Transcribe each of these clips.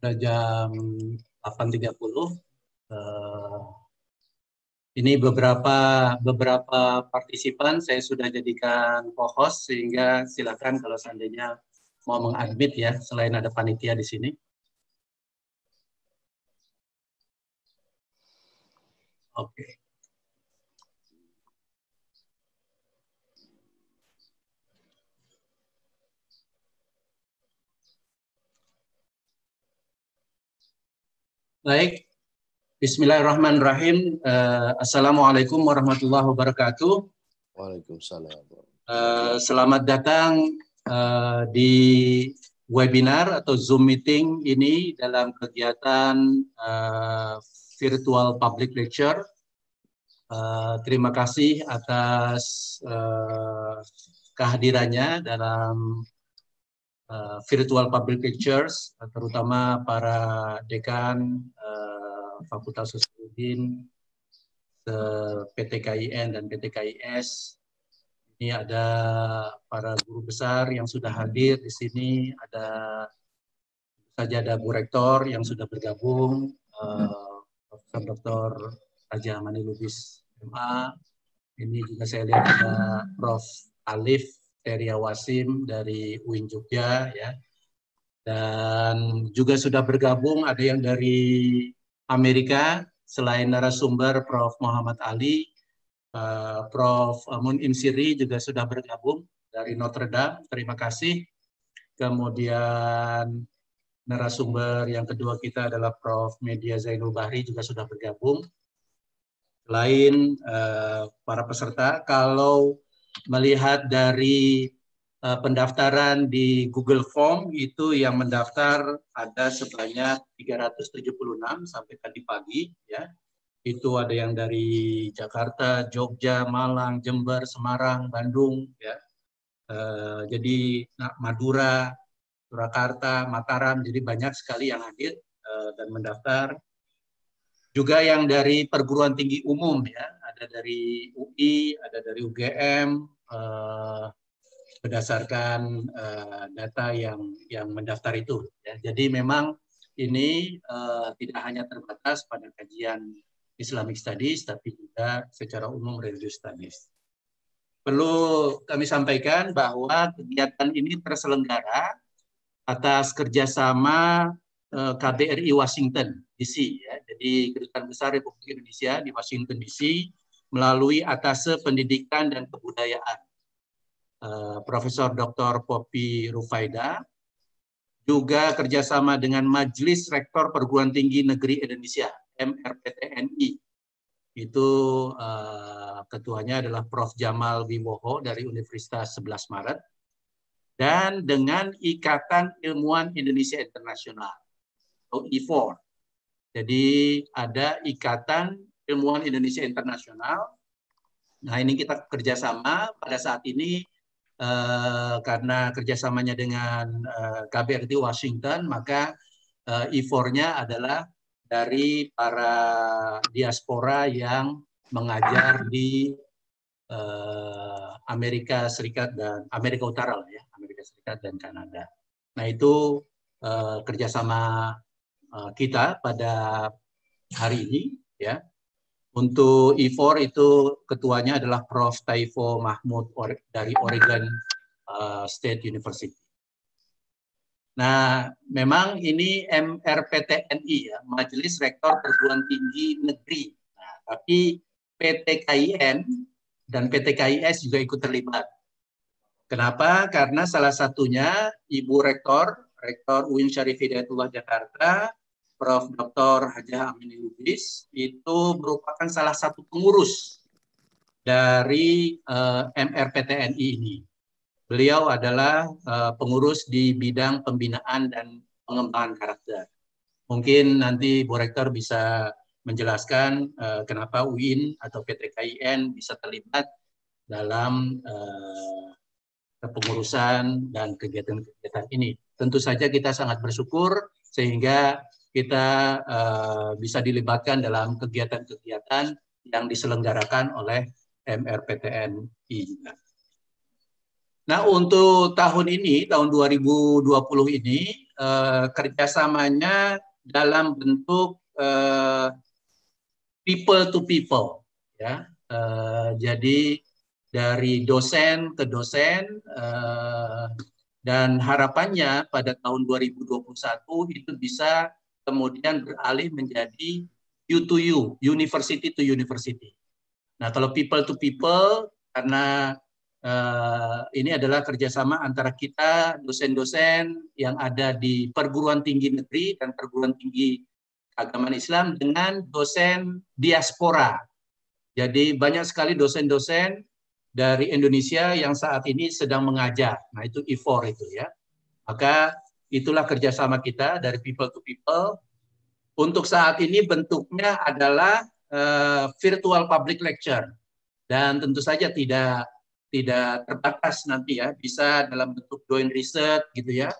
sudah jam 8.30. Uh, eh, ini beberapa beberapa partisipan saya sudah jadikan co-host sehingga silakan kalau seandainya mau mengadmit ya selain ada panitia di sini. Oke. Okay. Baik, Bismillahirrahmanirrahim. Uh, Assalamualaikum warahmatullahi wabarakatuh. Waalaikumsalam. Uh, selamat datang uh, di webinar atau Zoom meeting ini dalam kegiatan uh, virtual public lecture. Uh, terima kasih atas uh, kehadirannya dalam uh, virtual public Pictures eh, terutama para dekan uh, Fakultas Sosiologin, PTKIN dan PTKIS. Ini ada para guru besar yang sudah hadir di sini, ada saja ada Bu Rektor yang sudah bergabung, uh, Profesor Dr. Raja Manilubis MA. Ini juga saya lihat ada Prof. Alif Teria Wasim dari UIN Jogja ya. Dan juga sudah bergabung ada yang dari Amerika selain narasumber Prof Muhammad Ali, uh, Prof Munim Siri juga sudah bergabung dari Notre Dame. Terima kasih. Kemudian narasumber yang kedua kita adalah Prof Media Zainul Bahri juga sudah bergabung. Lain eh, para peserta kalau melihat dari uh, pendaftaran di Google Form itu yang mendaftar ada sebanyak 376 sampai tadi pagi ya. Itu ada yang dari Jakarta, Jogja, Malang, Jember, Semarang, Bandung ya. Uh, jadi nah, Madura, Surakarta, Mataram, jadi banyak sekali yang hadir uh, dan mendaftar juga yang dari perguruan tinggi umum ya ada dari UI ada dari UGM eh, berdasarkan eh, data yang yang mendaftar itu ya. jadi memang ini eh, tidak hanya terbatas pada kajian Islamic Studies tapi juga secara umum religious studies perlu kami sampaikan bahwa kegiatan ini terselenggara atas kerjasama Eh, KBRI Washington DC ya. Jadi Kedutaan Besar Republik Indonesia di Washington DC melalui atas pendidikan dan kebudayaan. Eh, Profesor Dr. Popi Rufaida juga kerjasama dengan Majelis Rektor Perguruan Tinggi Negeri Indonesia MRPTNI itu uh, ketuanya adalah Prof. Jamal Wimoho dari Universitas 11 Maret dan dengan Ikatan Ilmuwan Indonesia Internasional atau I4. Jadi ada Ikatan Ilmuwan Indonesia Internasional. Nah ini kita kerjasama pada saat ini eh, karena kerjasamanya dengan eh, KBRI Washington maka eh, I4-nya e adalah dari para diaspora yang mengajar di eh, Amerika Serikat dan Amerika Utara lah ya Amerika Serikat dan Kanada. Nah itu eh, kerjasama Eh, kita pada hari ini ya. Untuk E4 itu ketuanya adalah Prof. Taifo Mahmud dari Oregon eh, State University. Nah, memang ini MRPTNI ya, Majelis Rektor Perguruan Tinggi Negeri. Nah, tapi PTKIN dan PTKIS juga ikut terlibat. Kenapa? Karena salah satunya Ibu Rektor, Rektor UIN Syarif Hidayatullah Jakarta, Prof. Dr. Hajah Amin Lubis itu merupakan salah satu pengurus dari uh, eh, MRPTNI ini. Beliau adalah uh, pengurus di bidang pembinaan dan pengembangan karakter. Mungkin nanti Bu Rektor bisa menjelaskan uh, kenapa UIN atau PTKIN bisa terlibat dalam uh, kepengurusan dan kegiatan-kegiatan ini. Tentu saja kita sangat bersyukur sehingga kita uh, bisa dilibatkan dalam kegiatan-kegiatan yang diselenggarakan oleh MRPTNI juga. Nah untuk tahun ini, tahun 2020 ini, uh, kerjasamanya dalam bentuk eh, people to people. ya. uh, jadi dari dosen ke dosen, uh, dan harapannya pada tahun 2021 itu bisa kemudian beralih menjadi U to U, university to university. Nah, kalau people to people, karena uh, ini adalah kerjasama antara kita, dosen-dosen yang ada di perguruan tinggi negeri dan perguruan tinggi agama Islam dengan dosen diaspora. Jadi banyak sekali dosen-dosen dari Indonesia yang saat ini sedang mengajar. Nah, itu IFOR e itu ya. Maka Itulah kerjasama kita dari people to people. Untuk saat ini bentuknya adalah uh, virtual public lecture dan tentu saja tidak tidak terbatas nanti ya bisa dalam bentuk joint research gitu ya.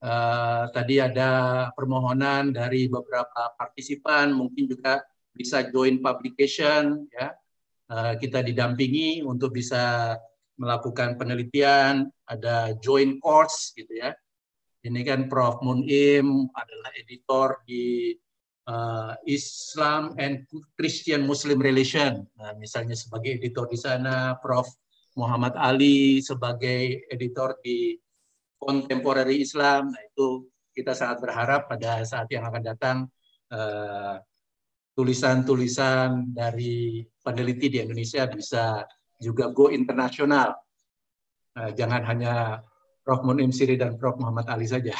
Uh, tadi ada permohonan dari beberapa partisipan mungkin juga bisa join publication ya uh, kita didampingi untuk bisa melakukan penelitian ada join course gitu ya ini kan Prof. Munim adalah editor di uh, Islam and Christian Muslim Relation. Nah, misalnya sebagai editor di sana, Prof. Muhammad Ali sebagai editor di Contemporary Islam. Nah, itu kita sangat berharap pada saat yang akan datang tulisan eh, tulisan-tulisan dari peneliti di Indonesia bisa juga go internasional. Uh, jangan hanya Prof. Munim Siri dan Prof. Muhammad Ali saja.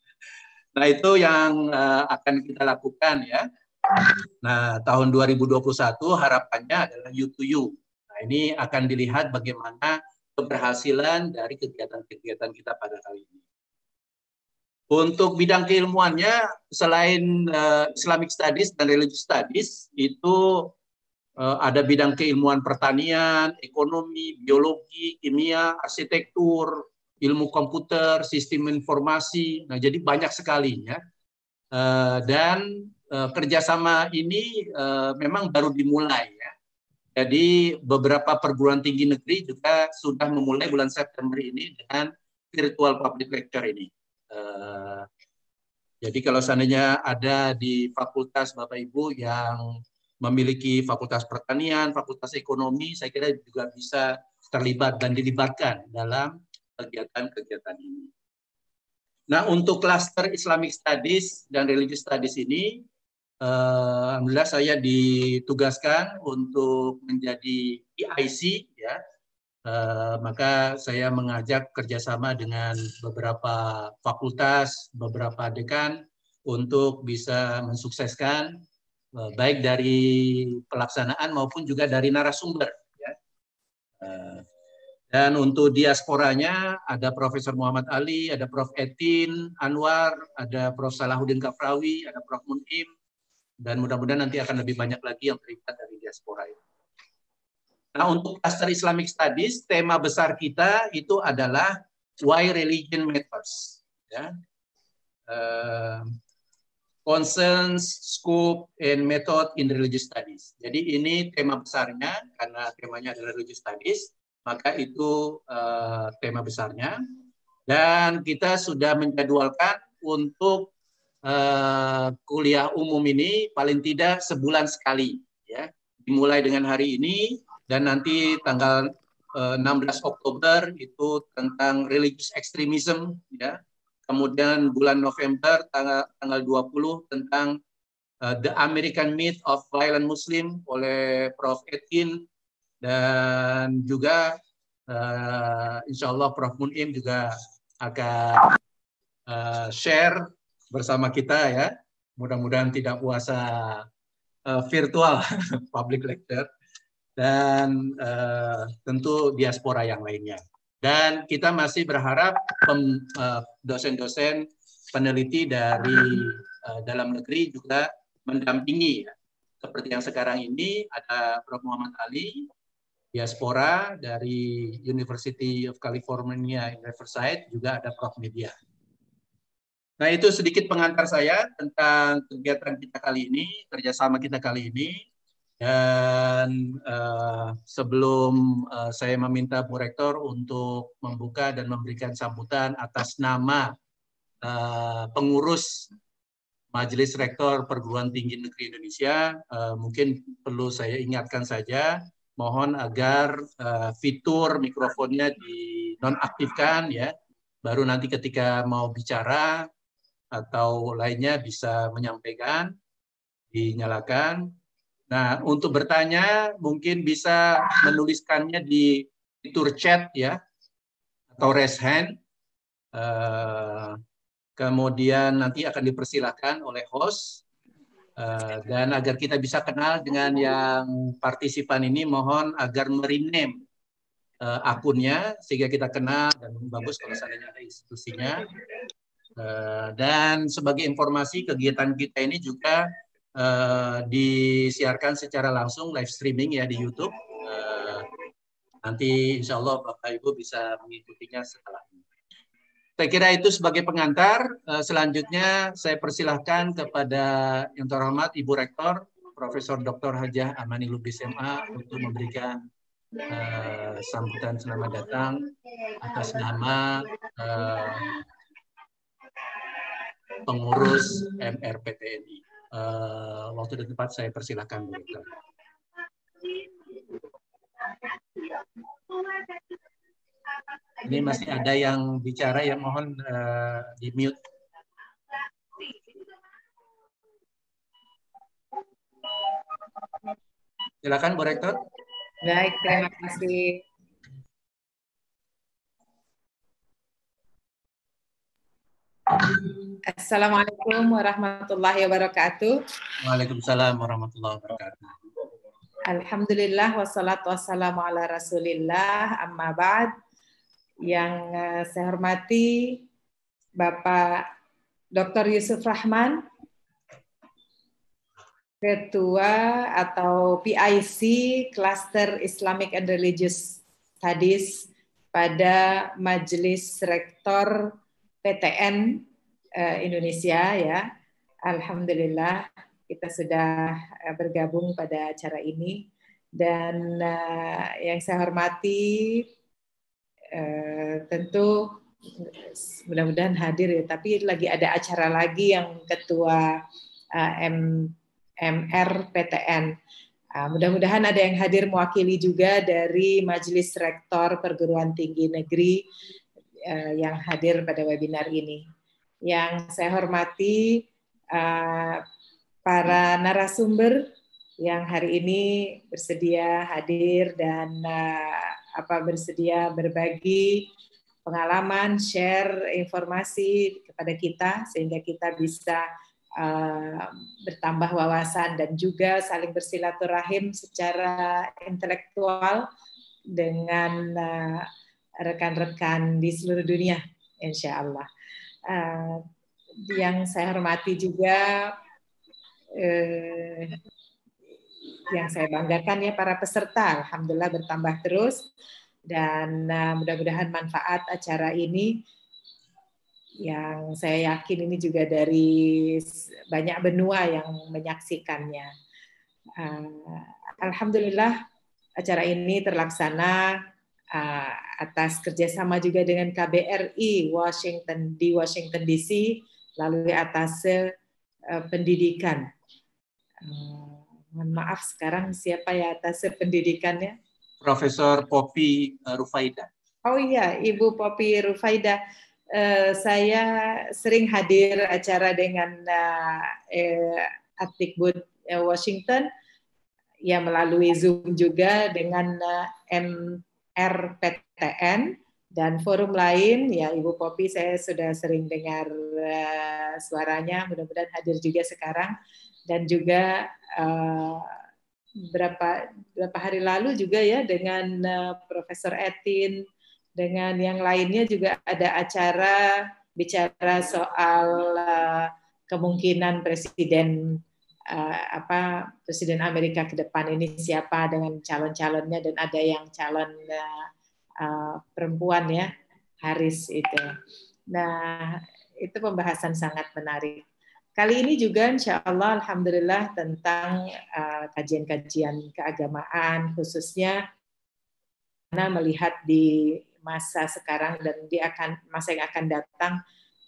nah itu yang uh, akan kita lakukan ya. Nah tahun 2021 harapannya adalah U2U. Nah ini akan dilihat bagaimana keberhasilan dari kegiatan-kegiatan kita pada kali ini. Untuk bidang keilmuannya, selain uh, Islamic Studies dan Religious Studies, itu uh, ada bidang keilmuan pertanian, ekonomi, biologi, kimia, arsitektur, ilmu komputer, sistem informasi. Nah, jadi banyak sekali ya. Eh, dan eh, kerjasama ini eh, memang baru dimulai ya. Jadi beberapa perguruan tinggi negeri juga sudah memulai bulan September ini dengan virtual public lecture ini. Jadi kalau seandainya ada di fakultas Bapak Ibu yang memiliki fakultas pertanian, fakultas ekonomi, saya kira juga bisa terlibat dan dilibatkan dalam kegiatan-kegiatan ini. Nah, untuk klaster Islamic Studies dan Religious Studies ini, eh, alhamdulillah saya ditugaskan untuk menjadi e IIC, ya. Eh, maka saya mengajak kerjasama dengan beberapa fakultas, beberapa dekan untuk bisa mensukseskan eh, baik dari pelaksanaan maupun juga dari narasumber. Ya. Eh, dan untuk diasporanya ada Profesor Muhammad Ali, ada Prof. Etin Anwar, ada Prof. Salahuddin Kafrawi, ada Prof. Munim, dan mudah-mudahan nanti akan lebih banyak lagi yang terlibat dari diaspora ini. Nah, untuk cluster Islamic Studies, tema besar kita itu adalah why religion matters. Ya. Uh, concerns, scope, and method in religious studies. Jadi ini tema besarnya karena temanya adalah religious studies maka itu eh, tema besarnya. Dan kita sudah menjadwalkan untuk eh, kuliah umum ini paling tidak sebulan sekali. Ya. Dimulai dengan hari ini dan nanti tanggal uh, eh, 16 Oktober itu tentang religious extremism. Ya. Kemudian bulan November tanggal, tanggal 20 tentang Uh, The American Myth of Violent Muslim oleh Prof. Edkin dan juga uh, insya Allah Prof. Munim juga akan uh, share bersama kita ya. Mudah-mudahan tidak puasa uh, virtual public lecture dan uh, tentu diaspora yang lainnya. Dan kita masih berharap dosen-dosen uh, peneliti dari uh, dalam negeri juga mendampingi ya. Seperti yang sekarang ini ada Prof. Muhammad Ali, diaspora dari University of California Riverside juga ada Prof Media. Nah itu sedikit pengantar saya tentang kegiatan kita kali ini, kerjasama kita kali ini. Dan uh, sebelum uh, saya meminta Bu Rektor untuk membuka dan memberikan sambutan atas nama uh, pengurus Majelis Rektor Perguruan Tinggi Negeri Indonesia, uh, mungkin perlu saya ingatkan saja mohon agar uh, fitur mikrofonnya dinonaktifkan ya. Baru nanti ketika mau bicara atau lainnya bisa menyampaikan dinyalakan. Nah, untuk bertanya mungkin bisa menuliskannya di fitur chat ya atau raise hand. Uh, kemudian nanti akan dipersilahkan oleh host Eh, dan agar kita bisa kenal dengan yang partisipan ini, mohon agar merename uh, akunnya sehingga kita kenal dan bagus kalau seandainya ada institusinya. Eh, dan sebagai informasi kegiatan kita ini juga disiarkan secara langsung live streaming ya di YouTube. nanti insya Allah Bapak Ibu bisa mengikutinya setelah. Saya kira itu sebagai pengantar. Eh, selanjutnya saya persilahkan kepada yang terhormat Ibu Rektor Profesor Dr. Hajah Amani Lubis MA untuk memberikan uh, sambutan selamat datang atas nama uh, pengurus MRPTNI. Uh, waktu dan tempat saya persilahkan. Bu Rektor. Ini masih ada yang bicara ya, mohon uh, di mute. Silakan Bu Rektor. Baik, terima kasih. Assalamualaikum warahmatullahi wabarakatuh. Waalaikumsalam warahmatullahi wabarakatuh. Alhamdulillah wassalatu wassalamu ala rasulillah amma ba'd yang eh, saya hormati Bapak Dr. Yusuf Rahman, Ketua atau PIC Cluster Islamic and Religious Studies pada Majelis Rektor PTN eh, Indonesia ya. Alhamdulillah kita sudah eh, bergabung pada acara ini dan yang saya hormati Eh, tentu mudah-mudahan hadir ya. Tapi lagi ada acara lagi yang ketua uh, eh, MR PTN. Ah, mudah-mudahan ada yang hadir mewakili juga dari Majelis Rektor Perguruan Tinggi Negeri eh, yang hadir pada webinar ini. Yang saya hormati para narasumber yang hari ini bersedia hadir dan apa bersedia berbagi pengalaman, share informasi kepada kita sehingga kita bisa uh, bertambah wawasan dan juga saling bersilaturahim secara intelektual dengan rekan eh, rekan-rekan di seluruh dunia, insya Allah. Uh, eh, yang saya hormati juga Uh, yang saya banggakan ya para peserta. Alhamdulillah bertambah terus dan eh, mudah-mudahan manfaat acara ini yang saya yakin ini juga dari banyak benua yang menyaksikannya. Eh, Alhamdulillah acara ini terlaksana eh, atas kerjasama juga dengan KBRI Washington di Washington DC lalu atas pendidikan. Mohon maaf sekarang siapa ya atas pendidikannya? Profesor Popi eh, Rufaida. Oh iya, Ibu Popi Rufaida. Eh, saya sering hadir acara dengan eh, atikbud Washington, ya melalui Zoom juga dengan MRPTN dan forum lain. Ya Ibu Popi saya sudah sering dengar suaranya, mudah-mudahan hadir juga sekarang dan juga uh, berapa berapa hari lalu juga ya dengan uh, Profesor Etin dengan yang lainnya juga ada acara bicara soal uh, kemungkinan presiden uh, apa presiden Amerika ke depan ini siapa dengan calon-calonnya dan ada yang calon uh, uh, perempuan ya Haris itu. Nah, itu pembahasan sangat menarik. Kali ini juga insya Allah Alhamdulillah tentang eh, kajian-kajian uh, keagamaan khususnya karena melihat di masa sekarang dan di akan masa yang akan datang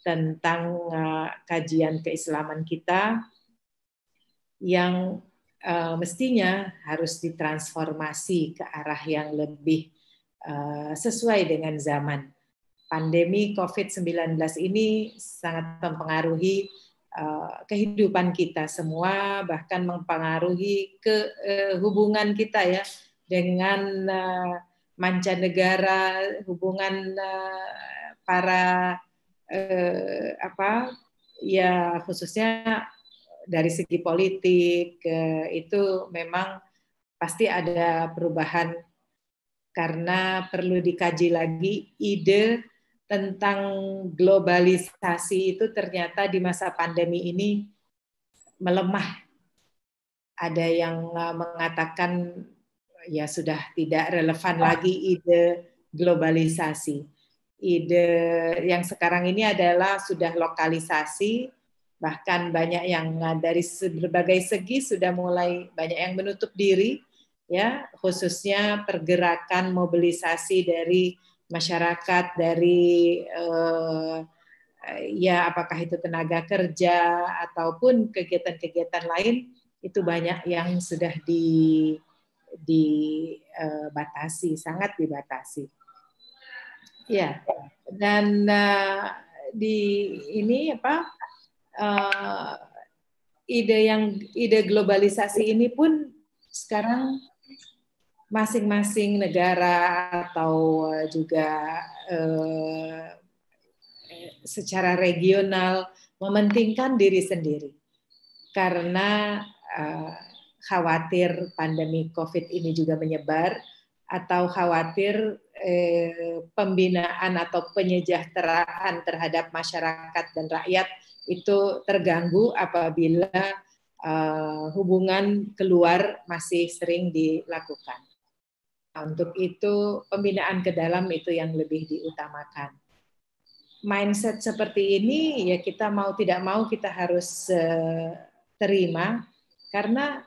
tentang uh, kajian keislaman kita yang uh, mestinya harus ditransformasi ke arah yang lebih uh, sesuai dengan zaman. Pandemi COVID-19 ini sangat mempengaruhi Eh, kehidupan kita semua bahkan mempengaruhi ke eh, hubungan kita ya dengan eh, mancanegara hubungan para apa ya khususnya dari segi politik itu memang pasti ada perubahan karena perlu dikaji lagi ide tentang globalisasi itu ternyata di masa pandemi ini melemah. Ada yang eh, mengatakan ya sudah tidak relevan lagi ide globalisasi. Ide yang sekarang ini adalah sudah lokalisasi, bahkan banyak yang eh, dari berbagai segi sudah mulai banyak yang menutup diri, ya khususnya pergerakan mobilisasi dari masyarakat dari eh, ya apakah itu tenaga kerja ataupun kegiatan-kegiatan lain itu banyak yang sudah di dibatasi, eh, sangat dibatasi. Ya, dan uh, di ini apa uh, ide yang ide globalisasi ini pun sekarang masing-masing negara atau eh, juga eh, secara regional mementingkan diri sendiri karena eh, khawatir pandemi COVID ini juga menyebar atau khawatir eh, pembinaan atau penyejahteraan terhadap masyarakat dan rakyat itu terganggu apabila eh, hubungan keluar masih sering dilakukan. Untuk itu pembinaan ke dalam itu yang lebih diutamakan. Mindset seperti ini ya kita mau tidak mau kita harus eh, terima karena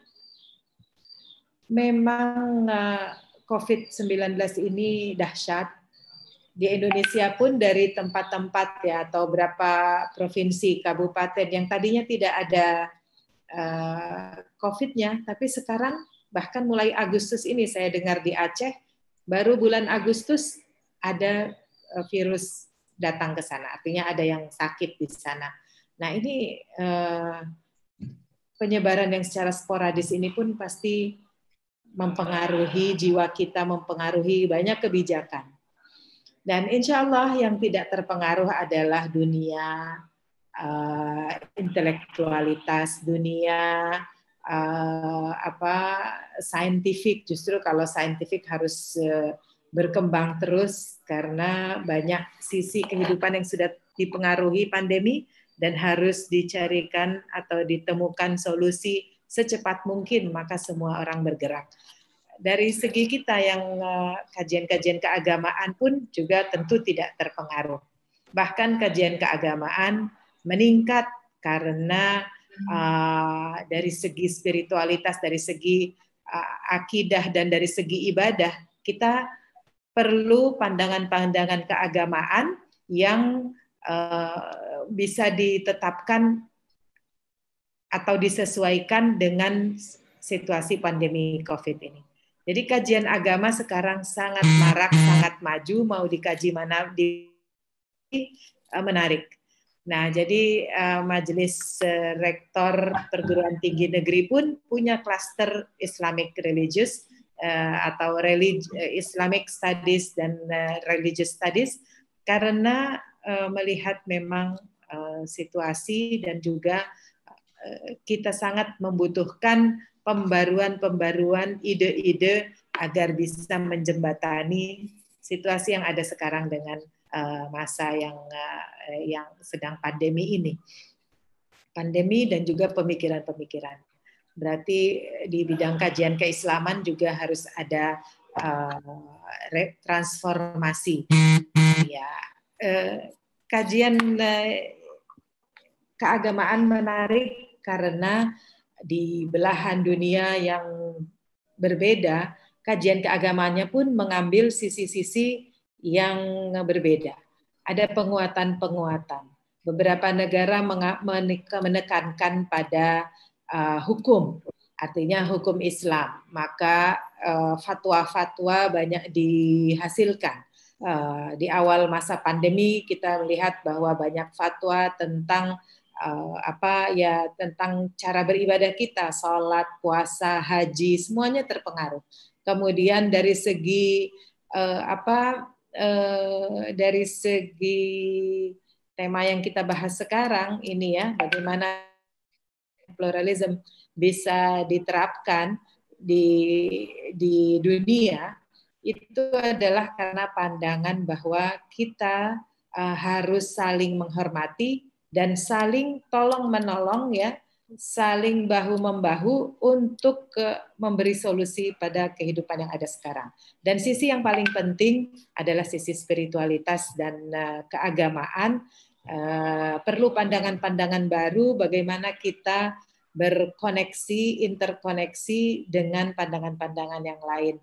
memang uh, eh, COVID-19 ini dahsyat. Di Indonesia pun dari tempat-tempat ya atau berapa provinsi, kabupaten yang tadinya tidak ada uh, COVID-nya, tapi sekarang Bahkan mulai Agustus ini saya dengar di Aceh, baru bulan Agustus ada eh, virus datang ke sana. Artinya ada yang sakit di sana. Nah ini eh, penyebaran yang secara sporadis ini pun pasti mempengaruhi jiwa kita, mempengaruhi banyak kebijakan. Dan insya Allah yang tidak terpengaruh adalah dunia uh, intelektualitas, dunia uh, apa saintifik justru kalau scientific harus uh, berkembang terus karena banyak sisi kehidupan yang sudah dipengaruhi pandemi dan harus dicarikan atau ditemukan solusi secepat mungkin maka semua orang bergerak. Dari segi kita yang eh, kajian-kajian keagamaan pun juga tentu tidak terpengaruh. Bahkan kajian keagamaan meningkat karena uh, dari segi spiritualitas, dari segi uh, akidah dan dari segi ibadah, kita perlu pandangan-pandangan keagamaan yang uh, bisa ditetapkan atau disesuaikan dengan situasi pandemi COVID ini. Jadi kajian agama sekarang sangat marak, sangat maju, mau dikaji mana di menarik. Nah, jadi uh, Majelis eh, Rektor Perguruan Tinggi Negeri pun punya kluster Islamic Religious uh, atau relig Islamic Studies dan uh, Religious Studies karena uh, melihat memang uh, situasi dan juga uh, kita sangat membutuhkan pembaruan-pembaruan ide-ide agar bisa menjembatani situasi yang ada sekarang dengan Eh, masa yang eh, yang sedang pandemi ini. Pandemi dan juga pemikiran-pemikiran. Berarti eh, di bidang kajian keislaman juga harus ada uh, transformasi. Ya, uh, kajian keagamaan menarik karena di belahan dunia yang berbeda, kajian keagamannya pun mengambil sisi-sisi yang berbeda. Ada penguatan-penguatan. Beberapa negara menekankan pada uh, hukum, artinya hukum Islam. Maka fatwa uh, fatwa-fatwa banyak dihasilkan. Uh, di awal masa pandemi kita melihat bahwa banyak fatwa tentang uh, apa ya tentang cara beribadah kita, sholat, puasa, haji, semuanya terpengaruh. Kemudian dari segi uh, apa Eh, dari segi tema yang kita bahas sekarang ini ya, bagaimana pluralisme bisa diterapkan di di dunia itu adalah karena pandangan bahwa kita eh, harus saling menghormati dan saling tolong menolong ya saling bahu membahu untuk memberi solusi pada kehidupan yang ada sekarang. Dan sisi yang paling penting adalah sisi spiritualitas dan eh, keagamaan. Eh, perlu pandangan-pandangan baru bagaimana kita berkoneksi, interkoneksi dengan pandangan-pandangan yang lain.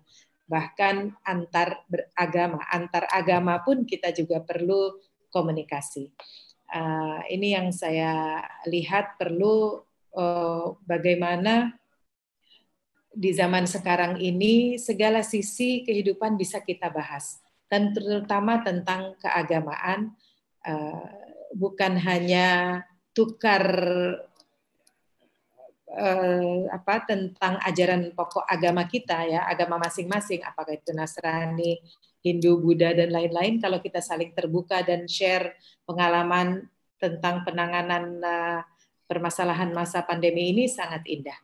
Bahkan antar beragama, antar agama pun kita juga perlu komunikasi. Uh, ini yang saya lihat perlu uh, bagaimana di zaman sekarang ini segala sisi kehidupan bisa kita bahas, dan terutama tentang keagamaan, uh, bukan hanya tukar uh, apa tentang ajaran pokok agama kita ya, agama masing-masing, apakah itu Nasrani, Hindu, Buddha dan lain-lain. Kalau kita saling terbuka dan share pengalaman tentang penanganan uh, permasalahan masa pandemi ini sangat indah.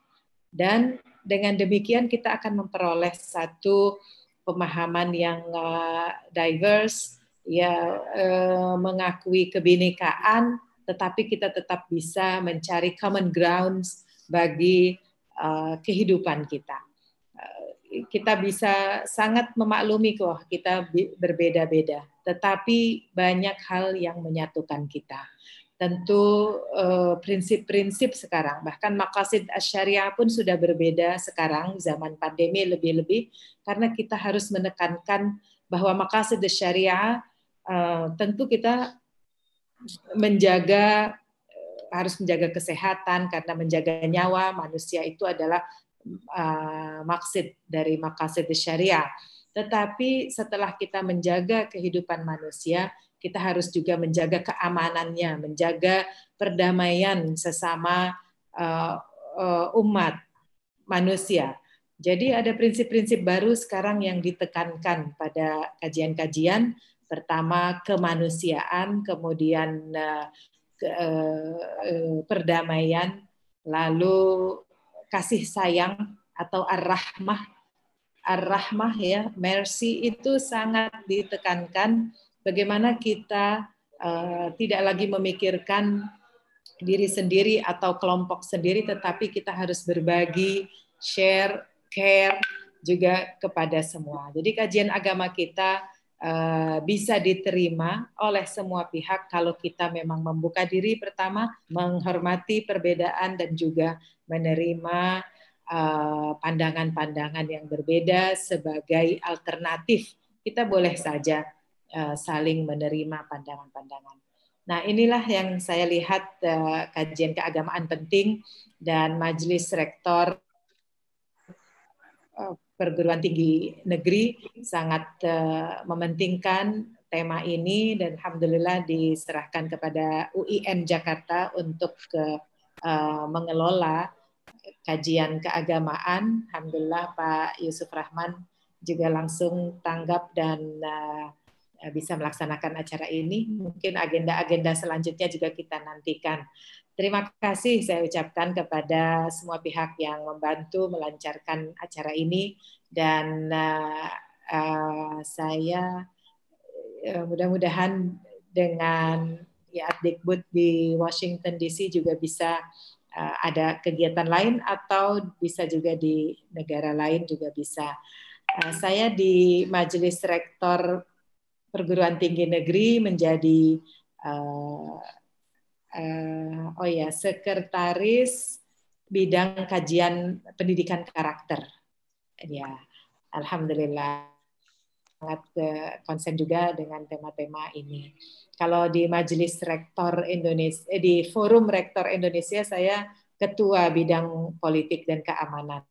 Dan dengan demikian kita akan memperoleh satu pemahaman yang eh, diverse, ya eh, mengakui kebinekaan, tetapi kita tetap bisa mencari common grounds bagi eh, kehidupan kita. kita bisa sangat memaklumi kok kita berbeda-beda, tetapi banyak hal yang menyatukan kita tentu eh, prinsip-prinsip eh, sekarang bahkan makasid syariah pun sudah berbeda sekarang zaman pandemi lebih-lebih karena kita harus menekankan bahwa makasid syariah eh, tentu kita menjaga eh, harus menjaga kesehatan karena menjaga nyawa manusia itu adalah eh, maksud dari makasih syariah tetapi setelah kita menjaga kehidupan manusia kita harus juga menjaga keamanannya, menjaga perdamaian sesama eh, eh, umat manusia. Jadi ada prinsip-prinsip baru sekarang yang ditekankan pada kajian-kajian. Pertama kemanusiaan, kemudian eh, perdamaian, lalu kasih sayang atau ar-rahmah. Ar-rahmah ya, mercy itu sangat ditekankan bagaimana kita uh, tidak lagi memikirkan diri sendiri atau kelompok sendiri, tetapi kita harus berbagi, share, care juga kepada semua. Jadi kajian agama kita uh, bisa diterima oleh semua pihak kalau kita memang membuka diri pertama, menghormati perbedaan dan juga menerima eh, pandangan-pandangan uh, yang berbeda sebagai alternatif. Kita boleh saja Eh, saling menerima pandangan-pandangan. Nah, inilah yang saya lihat eh, kajian keagamaan penting dan majelis rektor eh, perguruan tinggi negeri sangat mementingkan tema ini dan alhamdulillah diserahkan kepada UIN Jakarta untuk ke, uh, mengelola kajian keagamaan. Alhamdulillah Pak Yusuf Rahman juga langsung tanggap dan uh, Eh, bisa melaksanakan acara ini. Mungkin agenda-agenda selanjutnya juga kita nantikan. Terima kasih saya ucapkan kepada semua pihak yang membantu melancarkan acara ini dan uh, uh, saya uh, mudah-mudahan dengan ya Adikbud di Washington DC juga bisa uh, ada kegiatan lain atau bisa juga di negara lain juga bisa. Uh, saya di Majelis Rektor perguruan tinggi negeri menjadi uh, uh, oh ya sekretaris bidang kajian pendidikan karakter. Ya, alhamdulillah sangat eh, konsen juga dengan tema-tema ini. Kalau di Majelis Rektor Indonesia di Forum Rektor Indonesia saya ketua bidang politik dan keamanan.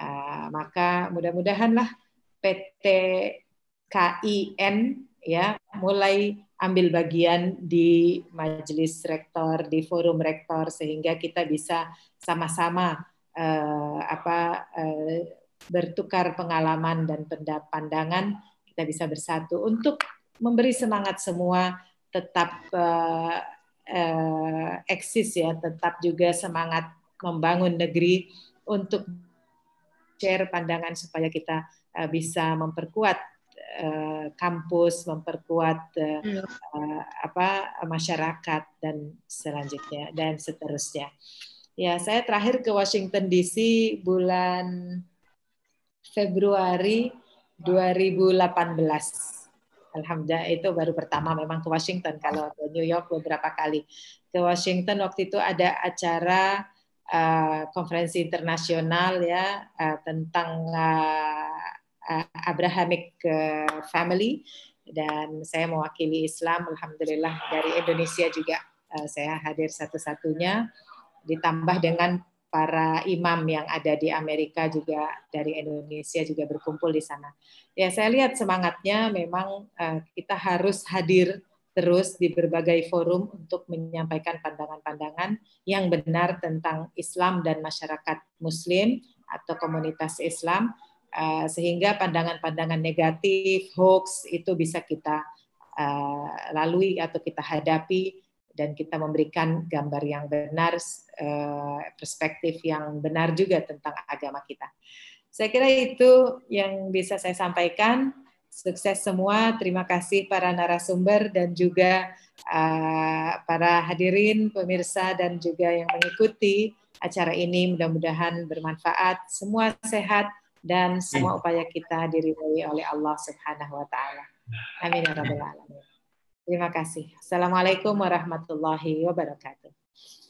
Uh, maka mudah-mudahanlah PT KIN ya mulai ambil bagian di majelis rektor di forum rektor sehingga kita bisa sama-sama eh, apa eh, bertukar pengalaman dan pandangan kita bisa bersatu untuk memberi semangat semua tetap eh, eh, eksis ya tetap juga semangat membangun negeri untuk share pandangan supaya kita eh, bisa memperkuat Eh, kampus, memperkuat uh, apa masyarakat dan selanjutnya dan seterusnya. Ya, saya terakhir ke Washington DC bulan Februari 2018. Alhamdulillah itu baru pertama memang ke Washington kalau ke New York beberapa kali. Ke Washington waktu itu ada acara uh, konferensi internasional ya uh, tentang uh, uh, Abrahamic uh, Family dan saya mewakili Islam alhamdulillah dari Indonesia juga uh, saya hadir satu-satunya ditambah dengan para imam yang ada di Amerika juga dari Indonesia juga berkumpul di sana. Ya, saya lihat semangatnya memang uh, kita harus hadir terus di berbagai forum untuk menyampaikan pandangan-pandangan yang benar tentang Islam dan masyarakat muslim atau komunitas Islam Eh, sehingga pandangan-pandangan negatif, hoax itu bisa kita eh, lalui atau kita hadapi dan kita memberikan gambar yang benar, eh, perspektif yang benar juga tentang agama kita. Saya kira itu yang bisa saya sampaikan. Sukses semua. Terima kasih para narasumber dan juga para hadirin, pemirsa dan juga yang mengikuti acara ini. Mudah-mudahan bermanfaat. Semua sehat dan semua upaya kita diridhai oleh Allah Subhanahu wa taala. Amin ya rabbal alamin. Terima kasih. Assalamualaikum warahmatullahi wabarakatuh.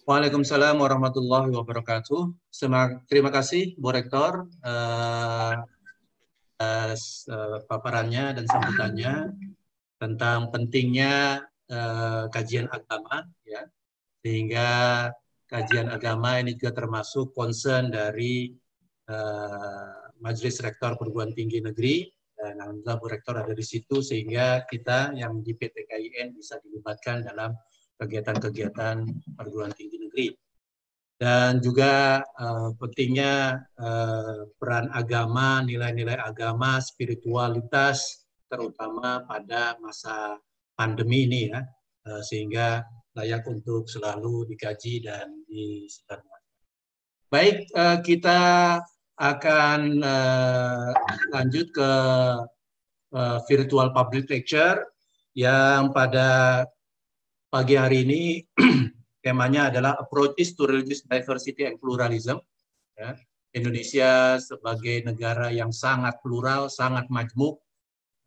Waalaikumsalam warahmatullahi wabarakatuh. Terima kasih Bu Rektor uh, uh, paparannya dan sambutannya tentang pentingnya uh, kajian agama ya. Sehingga kajian agama ini juga termasuk concern dari uh, Majelis Rektor Perguruan Tinggi Negeri dan alhamdulillah Bu Rektor ada di situ sehingga kita yang di PT KIN bisa dilibatkan dalam kegiatan-kegiatan perguruan tinggi negeri. Dan juga uh, pentingnya uh, peran agama, nilai-nilai agama, spiritualitas, terutama pada masa pandemi ini ya, uh, sehingga layak untuk selalu dikaji dan disetarakan. Baik, kita akan uh, lanjut ke uh, virtual public lecture yang pada pagi hari ini temanya adalah approaches to religious diversity and pluralism. Ya. Indonesia sebagai negara yang sangat plural, sangat majmuk,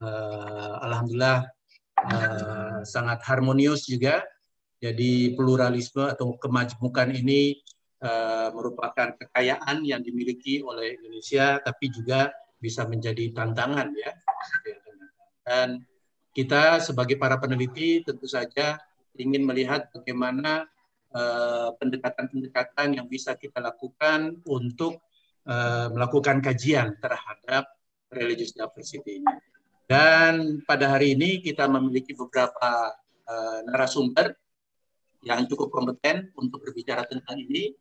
uh, alhamdulillah uh, sangat harmonius juga. Jadi pluralisme atau kemajmukan ini Eh, merupakan kekayaan yang dimiliki oleh Indonesia, tapi juga bisa menjadi tantangan ya. Dan kita sebagai para peneliti tentu saja ingin melihat bagaimana eh, pendekatan-pendekatan uh, yang bisa kita lakukan untuk uh, melakukan kajian terhadap religious diversity. ini. Dan pada hari ini kita memiliki beberapa uh, narasumber yang cukup kompeten untuk berbicara tentang ini.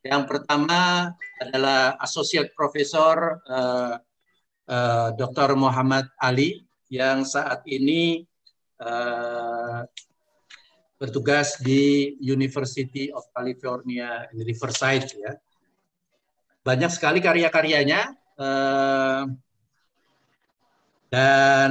Yang pertama adalah Associate Professor uh, eh, uh, eh, Dr. Muhammad Ali yang saat ini uh, bertugas di University of California in Riverside ya. Banyak sekali karya-karyanya uh, dan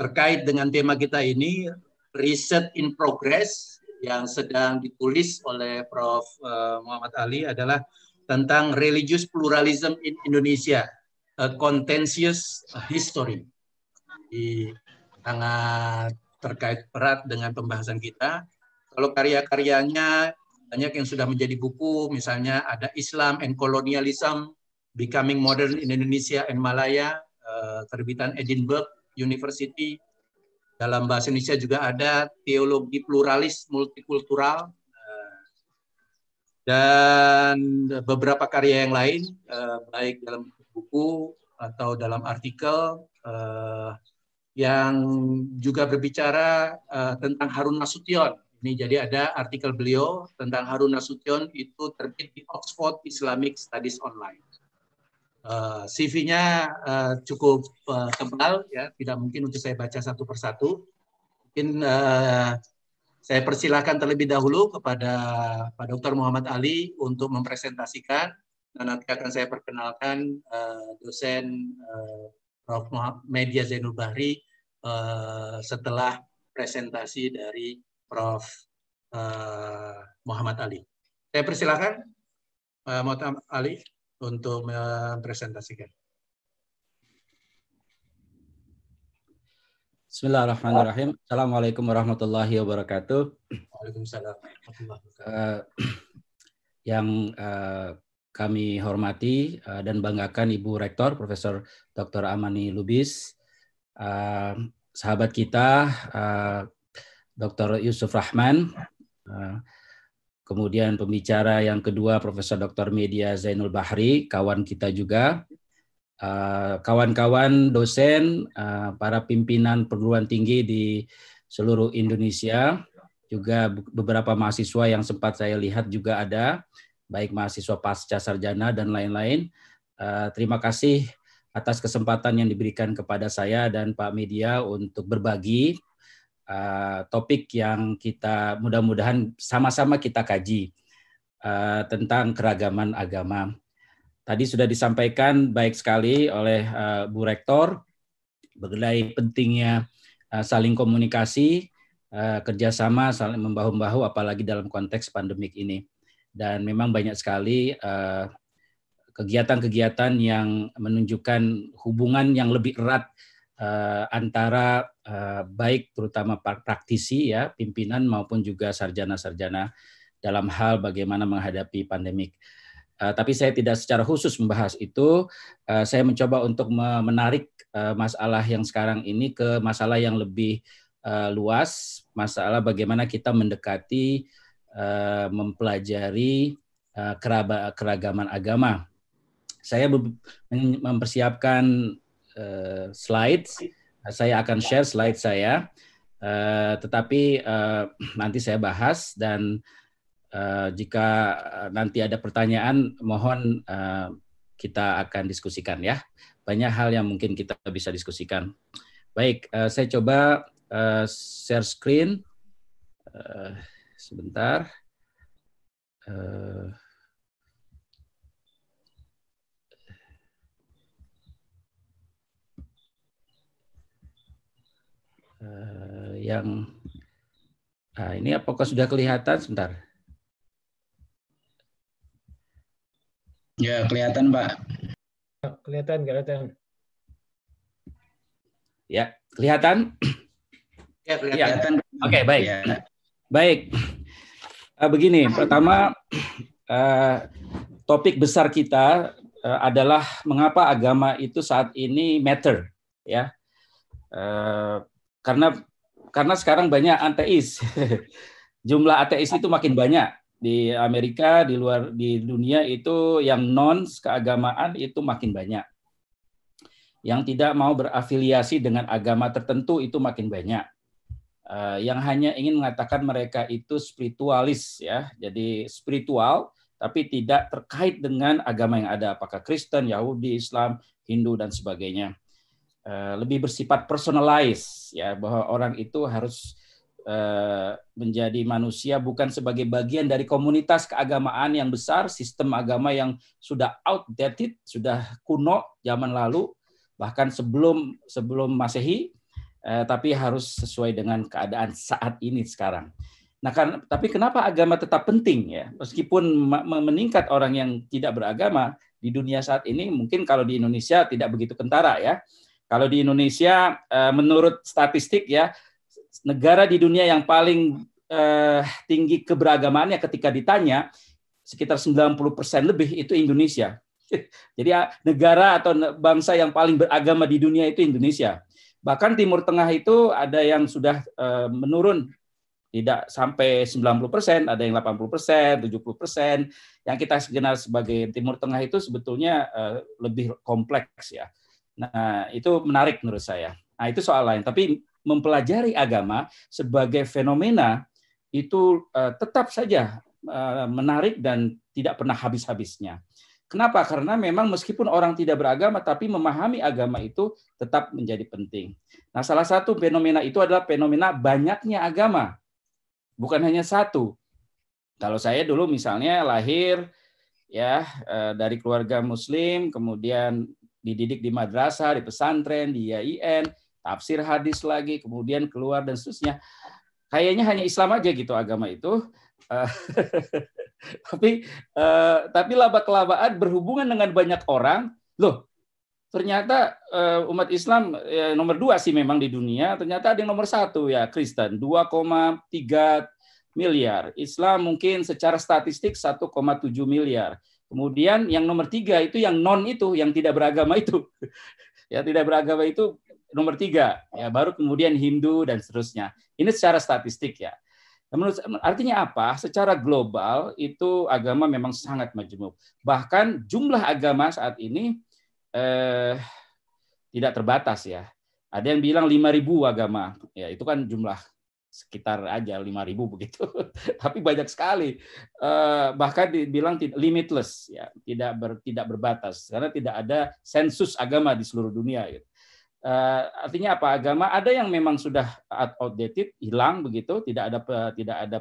terkait dengan tema kita ini riset in progress yang sedang ditulis oleh Prof. Eh, Muhammad Ali adalah tentang religious pluralism in Indonesia, a contentious history. Di sangat terkait erat dengan pembahasan kita. Kalau karya-karyanya banyak yang sudah menjadi buku, misalnya ada Islam and Colonialism, Becoming Modern in Indonesia and Malaya, eh, terbitan Edinburgh University, dalam bahasa Indonesia juga ada teologi pluralis multikultural eh, dan beberapa karya yang lain eh, baik dalam buku atau dalam artikel eh, yang juga berbicara tentang Harun Nasution. Ini jadi ada artikel beliau tentang Harun Nasution itu terbit di Oxford Islamic Studies Online. Eh, CV-nya eh, cukup uh, tebal ya, tidak mungkin untuk saya baca satu persatu. Mungkin saya persilahkan terlebih dahulu kepada Pak Dr. Muhammad Ali untuk mempresentasikan dan nanti akan saya perkenalkan dosen Prof. Media Zainul Bahri setelah presentasi dari Prof. Muhammad Ali. Saya persilahkan uh, Muhammad Ali untuk mempresentasikan. Bismillahirrahmanirrahim. Assalamualaikum warahmatullahi wabarakatuh. Waalaikumsalam. Uh, yang uh, kami hormati uh, dan banggakan Ibu Rektor Profesor Dr. Amani Lubis, uh, sahabat kita uh, Dr. Yusuf Rahman, uh, Kemudian pembicara yang kedua Profesor Dr. Media Zainul Bahri, kawan kita juga. Ah, kawan-kawan dosen, ah, para pimpinan perguruan tinggi di seluruh Indonesia, juga beberapa mahasiswa yang sempat saya lihat juga ada, baik mahasiswa pasca sarjana dan lain-lain. Ah, terima kasih atas kesempatan yang diberikan kepada saya dan Pak Media untuk berbagi uh, topik yang kita mudah-mudahan sama-sama kita kaji uh, tentang keragaman agama. Tadi sudah disampaikan baik sekali oleh uh, Bu Rektor mengenai pentingnya uh, saling komunikasi, uh, kerjasama, saling membahu bahu apalagi dalam konteks pandemik ini. Dan memang banyak sekali kegiatan kegiatan-kegiatan yang menunjukkan hubungan yang lebih erat uh, antara uh, baik terutama praktisi ya pimpinan maupun juga sarjana-sarjana dalam hal bagaimana menghadapi pandemik. Uh, eh, tapi saya tidak secara khusus membahas itu. Uh, saya mencoba untuk menarik uh, masalah yang sekarang ini ke masalah yang lebih uh, luas, masalah bagaimana kita mendekati, uh, mempelajari uh, keraba, keragaman agama. Saya mempersiapkan uh, slides. Saya akan share slide saya, uh, tetapi uh, nanti saya bahas dan uh, jika nanti ada pertanyaan, mohon uh, kita akan diskusikan ya. Banyak hal yang mungkin kita bisa diskusikan. Baik, uh, saya coba uh, share screen uh, sebentar. Uh, uh, yang nah, ini apakah sudah kelihatan sebentar? Ya kelihatan Pak. Kelihatan kelihatan. Ya kelihatan. Ya kelihatan. Ya. Oke okay, baik. Ya. Nah. Baik. Ah, begini, pertama ah, topik besar kita ah, adalah mengapa agama itu saat ini matter, ya karena karena sekarang banyak ateis. Jumlah ateis itu makin banyak di Amerika, di luar di dunia itu yang non keagamaan itu makin banyak. Yang tidak mau berafiliasi dengan agama tertentu itu makin banyak. Uh, yang hanya ingin mengatakan mereka itu spiritualis ya. Jadi spiritual tapi tidak terkait dengan agama yang ada apakah Kristen, Yahudi, Islam, Hindu dan sebagainya. Eh, lebih bersifat personalize ya bahwa orang itu harus eh, menjadi manusia bukan sebagai bagian dari komunitas keagamaan yang besar, sistem agama yang sudah outdated, sudah kuno zaman lalu, bahkan sebelum sebelum Masehi, eh, tapi harus sesuai dengan keadaan saat ini sekarang. Nah, kan, tapi kenapa agama tetap penting ya? Meskipun meningkat orang yang tidak beragama di dunia saat ini, mungkin kalau di Indonesia tidak begitu kentara ya kalau di Indonesia, eh, menurut statistik ya, negara di dunia yang paling eh, tinggi keberagamannya ketika ditanya, sekitar 90% lebih itu Indonesia. Jadi ah, negara atau bangsa yang paling beragama di dunia itu Indonesia. Bahkan Timur Tengah itu ada yang sudah eh, menurun tidak sampai 90%, ada yang 80%, 70%. Yang kita kenal sebagai Timur Tengah itu sebetulnya lebih kompleks ya. Nah, itu menarik menurut saya. Nah, itu soal lain. Tapi mempelajari agama sebagai fenomena itu uh, tetap saja uh, menarik dan tidak pernah habis-habisnya. Kenapa? Karena memang meskipun orang tidak beragama, tapi memahami agama itu tetap menjadi penting. Nah, salah satu fenomena itu adalah fenomena banyaknya agama, bukan hanya satu. Kalau saya dulu misalnya lahir ya eh, dari keluarga Muslim, kemudian dididik di madrasah, di pesantren, di IAIN, tafsir hadis lagi, kemudian keluar dan seterusnya. Kayaknya hanya Islam aja gitu agama itu. Eh, tapi eh, tapi laba kelabaan berhubungan dengan banyak orang. Loh, ternyata eh, umat Islam ya, nomor dua sih memang di dunia. Ternyata ada yang nomor satu ya Kristen 2,3 miliar. Islam mungkin secara statistik 1,7 miliar. Kemudian yang nomor tiga itu yang non itu, yang tidak beragama itu. ya tidak beragama itu nomor tiga. Ya, baru kemudian Hindu dan seterusnya. Ini secara statistik ya. Menurut, artinya apa? Secara global itu agama memang sangat majemuk. Bahkan jumlah agama saat ini eh, tidak terbatas ya. Ada yang bilang 5.000 agama. Ya, itu kan jumlah sekitar aja 5000 begitu. Tapi banyak sekali. Eh, bahkan dibilang limitless ya, tidak ber, tidak berbatas karena tidak ada sensus agama di seluruh dunia gitu. Eh, artinya apa agama ada yang memang sudah outdated, hilang begitu, tidak ada tidak ada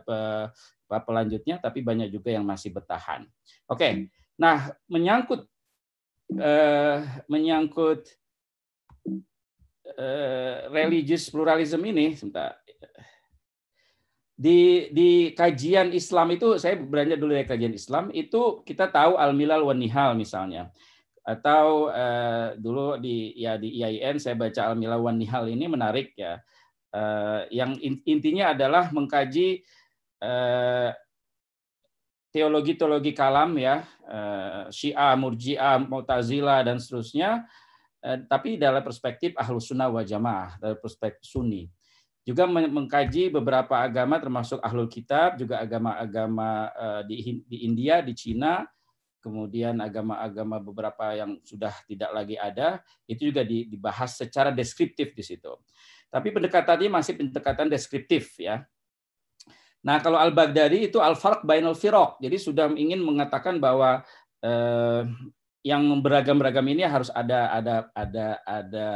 pelanjutnya tapi banyak juga yang masih bertahan. Oke. Okay. Hmm. Nah, menyangkut eh, menyangkut religious pluralism ini sebentar di di kajian Islam itu saya beranjak dulu dari ya kajian Islam itu kita tahu al-milal wan nihal misalnya atau eh, dulu di ya di IAIN saya baca al-milal wan nihal ini menarik ya. Eh, yang intinya adalah mengkaji eh, teologi-teologi kalam ya, eh, Syiah, Murji'ah, Mu'tazila dan seterusnya eh, tapi dalam perspektif Ahlus Sunnah wajah Jamaah, dari perspektif Sunni juga mengkaji beberapa agama termasuk ahlul kitab juga agama-agama eh, di, India di Cina kemudian agama-agama beberapa yang sudah tidak lagi ada itu juga dibahas secara deskriptif di situ tapi pendekatannya masih pendekatan deskriptif ya nah kalau al Baghdadi itu al farq al firok jadi sudah ingin mengatakan bahwa eh, yang beragam-beragam ini harus ada ada ada ada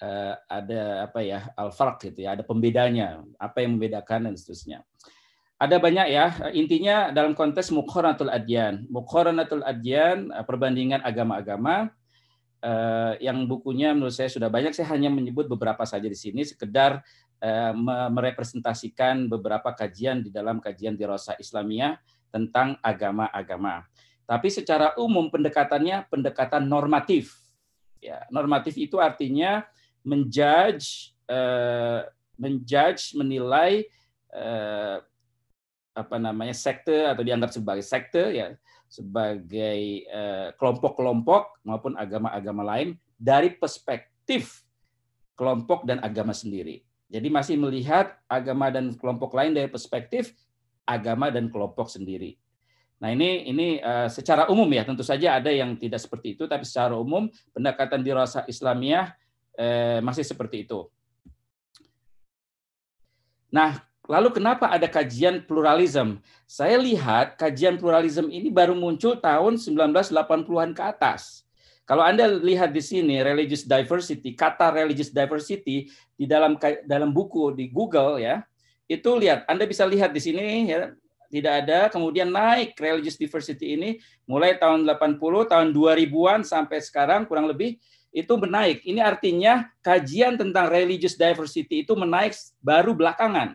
uh, ada apa ya al gitu ya, ada pembedanya, apa yang membedakan dan seterusnya. Ada banyak ya, intinya dalam konteks mukhoranatul adyan. Mukhoranatul adyan eh, perbandingan agama-agama uh, yang bukunya menurut saya sudah banyak, saya hanya menyebut beberapa saja di sini sekedar uh, merepresentasikan beberapa kajian di dalam kajian dirasa islamia tentang agama-agama. Tapi secara umum pendekatannya pendekatan normatif. Ya, normatif itu artinya menjudge uh, menjudge menilai uh, apa namanya sekte atau dianggap sebagai sekte ya sebagai eh, kelompok-kelompok uh, maupun agama-agama lain dari perspektif kelompok dan agama sendiri. Jadi masih melihat agama dan kelompok lain dari perspektif agama dan kelompok sendiri. Nah ini ini uh, secara umum ya tentu saja ada yang tidak seperti itu tapi secara umum pendekatan di dirasa Islamiah Eh, masih seperti itu. Nah, lalu kenapa ada kajian pluralisme? Saya lihat kajian pluralisme ini baru muncul tahun 1980-an ke atas. Kalau Anda lihat di sini religious diversity, kata religious diversity di dalam dalam buku di Google ya, itu lihat Anda bisa lihat di sini ya, tidak ada kemudian naik religious diversity ini mulai tahun 80, tahun 2000-an sampai sekarang kurang lebih itu menaik. Ini artinya kajian tentang religious diversity itu menaik baru belakangan.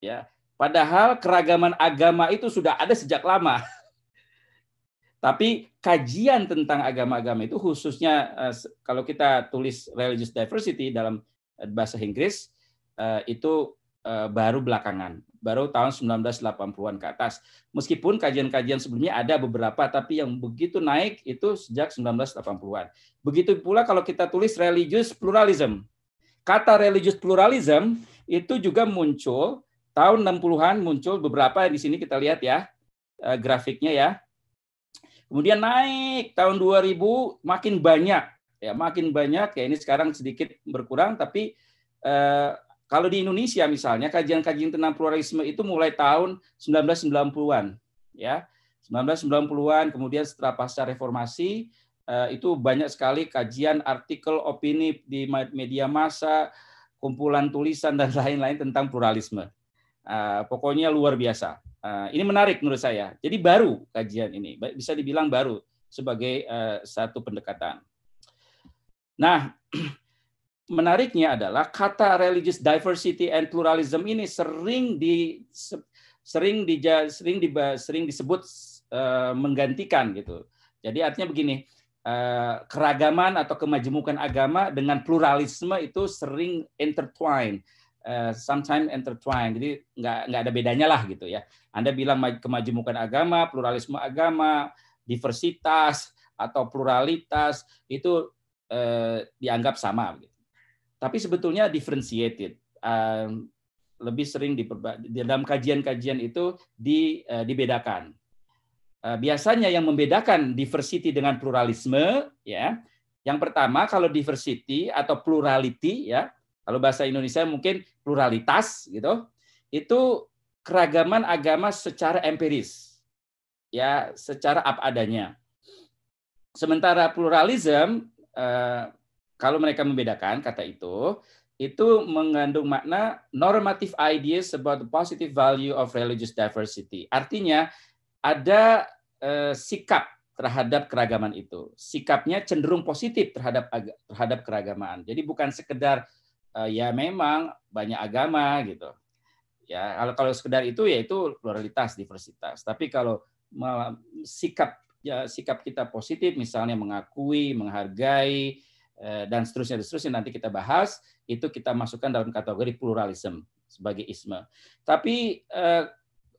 Ya, padahal keragaman agama itu sudah ada sejak lama. Tapi kajian tentang agama-agama itu khususnya eh, kalau kita tulis religious diversity dalam eh, bahasa Inggris eh, itu Eh, baru belakangan, baru tahun 1980-an ke atas. Meskipun kajian-kajian sebelumnya ada beberapa, tapi yang begitu naik itu sejak 1980-an. Begitu pula kalau kita tulis religious pluralism. Kata religious pluralism itu juga muncul tahun 60-an muncul beberapa di sini kita lihat ya eh, grafiknya ya. Kemudian naik tahun 2000 makin banyak ya makin banyak ya ini sekarang sedikit berkurang tapi eh, kalau di Indonesia misalnya kajian-kajian tentang pluralisme itu mulai tahun 1990-an ya. 1990-an kemudian setelah pasca reformasi eh, itu banyak sekali kajian artikel opini di media massa, kumpulan tulisan dan lain-lain tentang pluralisme. Eh, pokoknya luar biasa. Eh, ini menarik menurut saya. Jadi baru kajian ini, bisa dibilang baru sebagai satu pendekatan. Nah, menariknya adalah kata religious diversity and pluralism ini sering di sering di sering di sering disebut uh, menggantikan gitu. Jadi artinya begini, uh, keragaman atau kemajemukan agama dengan pluralisme itu sering intertwine. Uh, eh, sometimes intertwined, jadi nggak nggak ada bedanya lah gitu ya. Anda bilang kemajemukan agama, pluralisme agama, diversitas atau pluralitas itu uh, dianggap sama. Gitu. Tapi sebetulnya differentiated. Ehm, lebih sering di dalam kajian-kajian itu di, eh, dibedakan. Eh, biasanya yang membedakan diversity dengan pluralisme, ya. Yang pertama kalau diversity atau plurality, ya. Kalau bahasa Indonesia mungkin pluralitas, gitu. Itu keragaman agama secara empiris, ya, secara apa adanya. Sementara pluralism eh, kalau mereka membedakan kata itu, itu mengandung makna normative ideas about the positive value of religious diversity. Artinya ada eh, sikap terhadap keragaman itu. Sikapnya cenderung positif terhadap terhadap keragaman. Jadi bukan sekedar eh, ya memang banyak agama gitu. Ya, kalau kalau sekedar itu yaitu pluralitas, diversitas. Tapi kalau sikap ya sikap kita positif misalnya mengakui, menghargai, Eh, dan seterusnya seterusnya nanti kita bahas itu kita masukkan dalam kategori pluralisme sebagai isme. Tapi eh,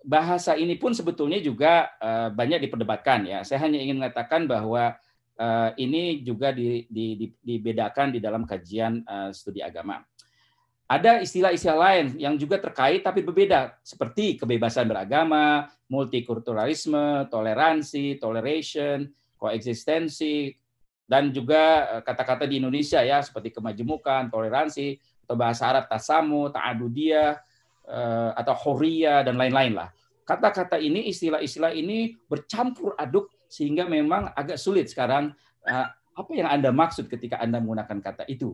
bahasa ini pun sebetulnya juga eh, banyak diperdebatkan ya. Saya hanya ingin mengatakan bahwa ini juga dibedakan di dalam kajian studi agama. Ada istilah-istilah lain yang juga terkait tapi berbeda seperti kebebasan beragama, multikulturalisme, toleransi, toleration, koeksistensi, dan juga eh, kata-kata di Indonesia ya seperti kemajemukan, toleransi, atau bahasa Arab tasamu, ta'adudia eh, atau horia dan lain-lain lah. Kata-kata ini, istilah-istilah ini bercampur aduk sehingga memang agak sulit sekarang eh, apa yang Anda maksud ketika Anda menggunakan kata itu.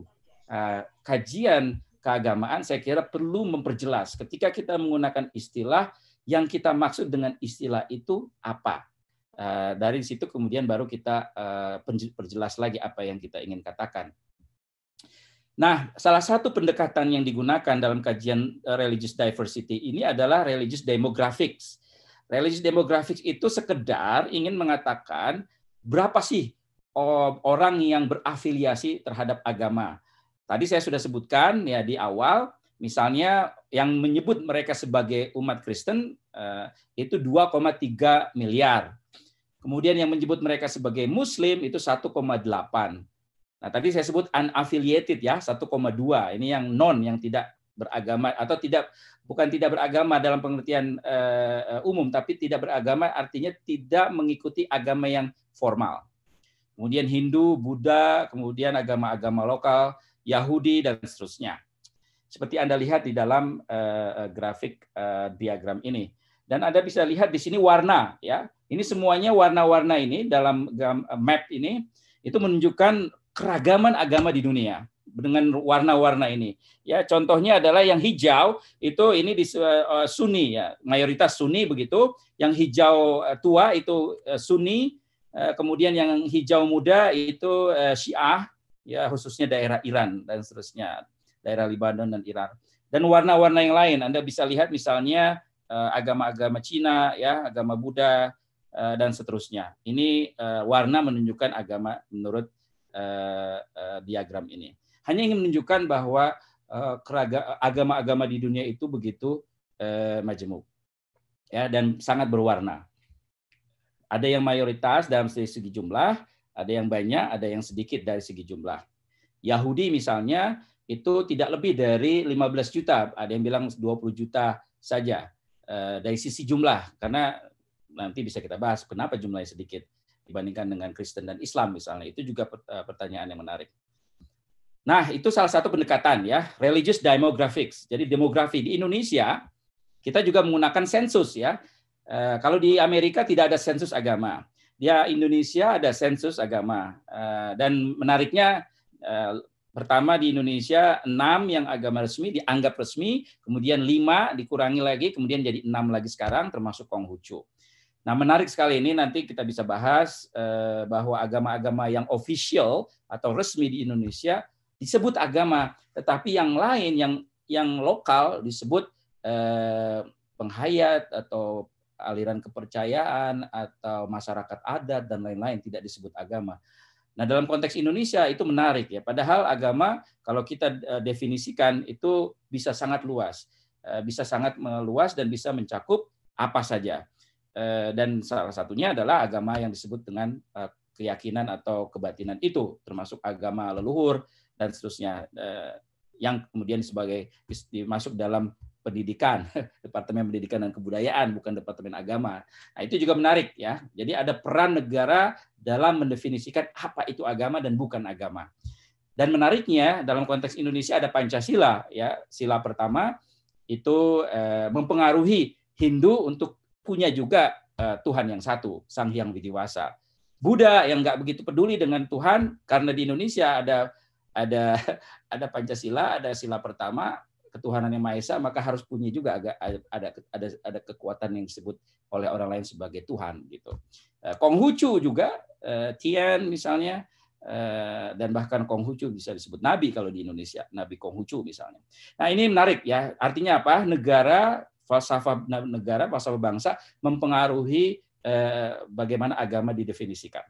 Kajian keagamaan saya kira perlu memperjelas ketika kita menggunakan istilah yang kita maksud dengan istilah itu apa Eh, dari situ kemudian baru kita eh, perjelas lagi apa yang kita ingin katakan. Nah, salah satu pendekatan yang digunakan dalam kajian eh, religious diversity ini adalah religious demographics. Religious demographics itu sekedar ingin mengatakan berapa sih orang yang berafiliasi terhadap agama. Tadi saya sudah sebutkan ya di awal, misalnya yang menyebut mereka sebagai umat Kristen itu 2,3 miliar Kemudian yang menyebut mereka sebagai muslim itu 1,8. Nah, tadi saya sebut unaffiliated ya, 1,2. Ini yang non yang tidak beragama atau tidak bukan tidak beragama dalam pengertian uh, umum tapi tidak beragama artinya tidak mengikuti agama yang formal. Kemudian Hindu, Buddha, kemudian agama-agama lokal, Yahudi dan seterusnya. Seperti Anda lihat di dalam uh, grafik uh, diagram ini. Dan Anda bisa lihat di sini warna ya. Ini semuanya warna-warna ini dalam eh, map ini itu menunjukkan keragaman agama di dunia dengan warna-warna ini. Ya, contohnya adalah yang hijau itu ini di eh, eh, Sunni ya, mayoritas Sunni begitu. Yang hijau tua itu Sunni, kemudian yang hijau muda itu Syiah ya khususnya daerah Iran dan seterusnya, daerah Lebanon dan Iran. Dan warna-warna yang lain Anda bisa lihat misalnya agama-agama Cina ya, agama Buddha, Eh, dan seterusnya. Ini eh, warna menunjukkan agama menurut eh, diagram ini. Hanya ingin menunjukkan bahwa agama-agama di dunia itu begitu majemuk ya dan sangat berwarna. Ada yang mayoritas dalam segi jumlah, ada yang banyak, ada yang sedikit dari segi jumlah. Yahudi misalnya itu tidak lebih dari 15 juta, ada yang bilang 20 juta saja dari sisi jumlah karena nanti bisa kita bahas kenapa jumlahnya sedikit dibandingkan dengan Kristen dan Islam misalnya. Itu juga eh, pertanyaan yang menarik. Nah, itu salah satu pendekatan ya, religious demographics. Jadi demografi di Indonesia kita juga menggunakan sensus ya. Eh, kalau di Amerika tidak ada sensus agama. Di Indonesia ada sensus agama. Eh, dan menariknya pertama di Indonesia enam yang agama resmi dianggap resmi, kemudian lima dikurangi lagi, kemudian jadi enam lagi sekarang termasuk Konghucu. Nah, menarik sekali ini nanti kita bisa bahas eh, bahwa agama-agama yang official atau resmi di Indonesia disebut agama, tetapi yang lain yang yang lokal disebut eh, penghayat atau aliran kepercayaan atau masyarakat adat dan lain-lain tidak disebut agama. Nah, dalam konteks Indonesia itu menarik ya. Padahal agama kalau kita eh, definisikan itu bisa sangat luas, bisa sangat meluas dan bisa mencakup apa saja. Eh, dan salah satunya adalah agama yang disebut dengan eh, keyakinan atau kebatinan itu termasuk agama leluhur dan seterusnya eh, yang kemudian sebagai dimasuk dalam pendidikan, departemen pendidikan dan kebudayaan bukan departemen agama. Nah, itu juga menarik ya. Jadi ada peran negara dalam mendefinisikan apa itu agama dan bukan agama. Dan menariknya dalam konteks Indonesia ada Pancasila ya. Sila pertama itu mempengaruhi Hindu untuk punya juga eh, Tuhan yang satu, Sang Hyang Widiwasa. Buddha yang nggak begitu peduli dengan Tuhan karena di Indonesia ada ada ada Pancasila, ada sila pertama, ketuhanan yang maha esa, maka harus punya juga agak ada ada ada kekuatan yang disebut oleh orang lain sebagai Tuhan gitu. Eh, Konghucu juga eh, Tian misalnya dan bahkan Konghucu bisa disebut nabi kalau di Indonesia, nabi Konghucu misalnya. Nah, ini menarik ya. Artinya apa? Negara falsafah negara, falsafah bangsa mempengaruhi eh, bagaimana agama didefinisikan.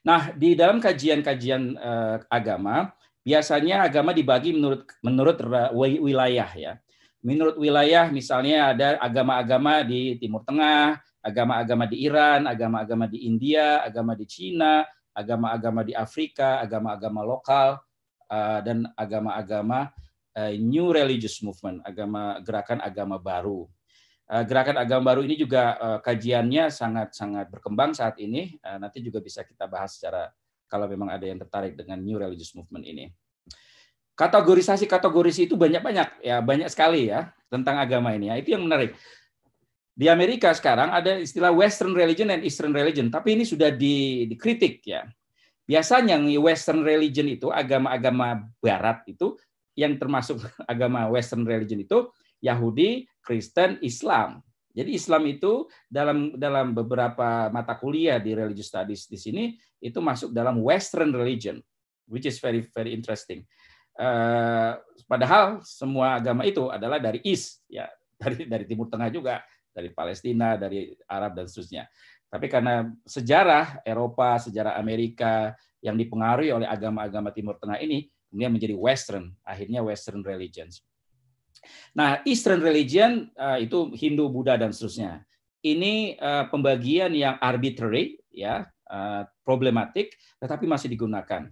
Nah, di dalam kajian-kajian eh, agama, biasanya agama dibagi menurut menurut wilayah ya. Menurut wilayah misalnya ada agama-agama di Timur Tengah, agama-agama di Iran, agama-agama di India, agama di Cina, agama-agama di Afrika, agama-agama lokal eh, dan agama-agama New Religious Movement, agama gerakan agama baru. gerakan agama baru ini juga kajiannya sangat-sangat berkembang saat ini. nanti juga bisa kita bahas secara kalau memang ada yang tertarik dengan New Religious Movement ini. Kategorisasi kategorisasi itu banyak-banyak ya, banyak sekali ya tentang agama ini ya. Itu yang menarik. Di Amerika sekarang ada istilah Western religion dan Eastern religion, tapi ini sudah dikritik ya. Biasanya Western religion itu agama-agama Barat itu yang termasuk agama Western religion itu Yahudi, Kristen, Islam. Jadi Islam itu dalam dalam beberapa mata kuliah di religious studies di sini itu masuk dalam Western religion, which is very very interesting. Uh, padahal semua agama itu adalah dari East, ya dari dari Timur Tengah juga, dari Palestina, dari Arab dan seterusnya. Tapi karena sejarah Eropa, sejarah Amerika yang dipengaruhi oleh agama-agama Timur Tengah ini kemudian menjadi Western, akhirnya Western religions. Nah, Eastern religion eh, itu Hindu, Buddha dan seterusnya. Ini eh, pembagian yang arbitrary, ya, eh, problematik, tetapi masih digunakan.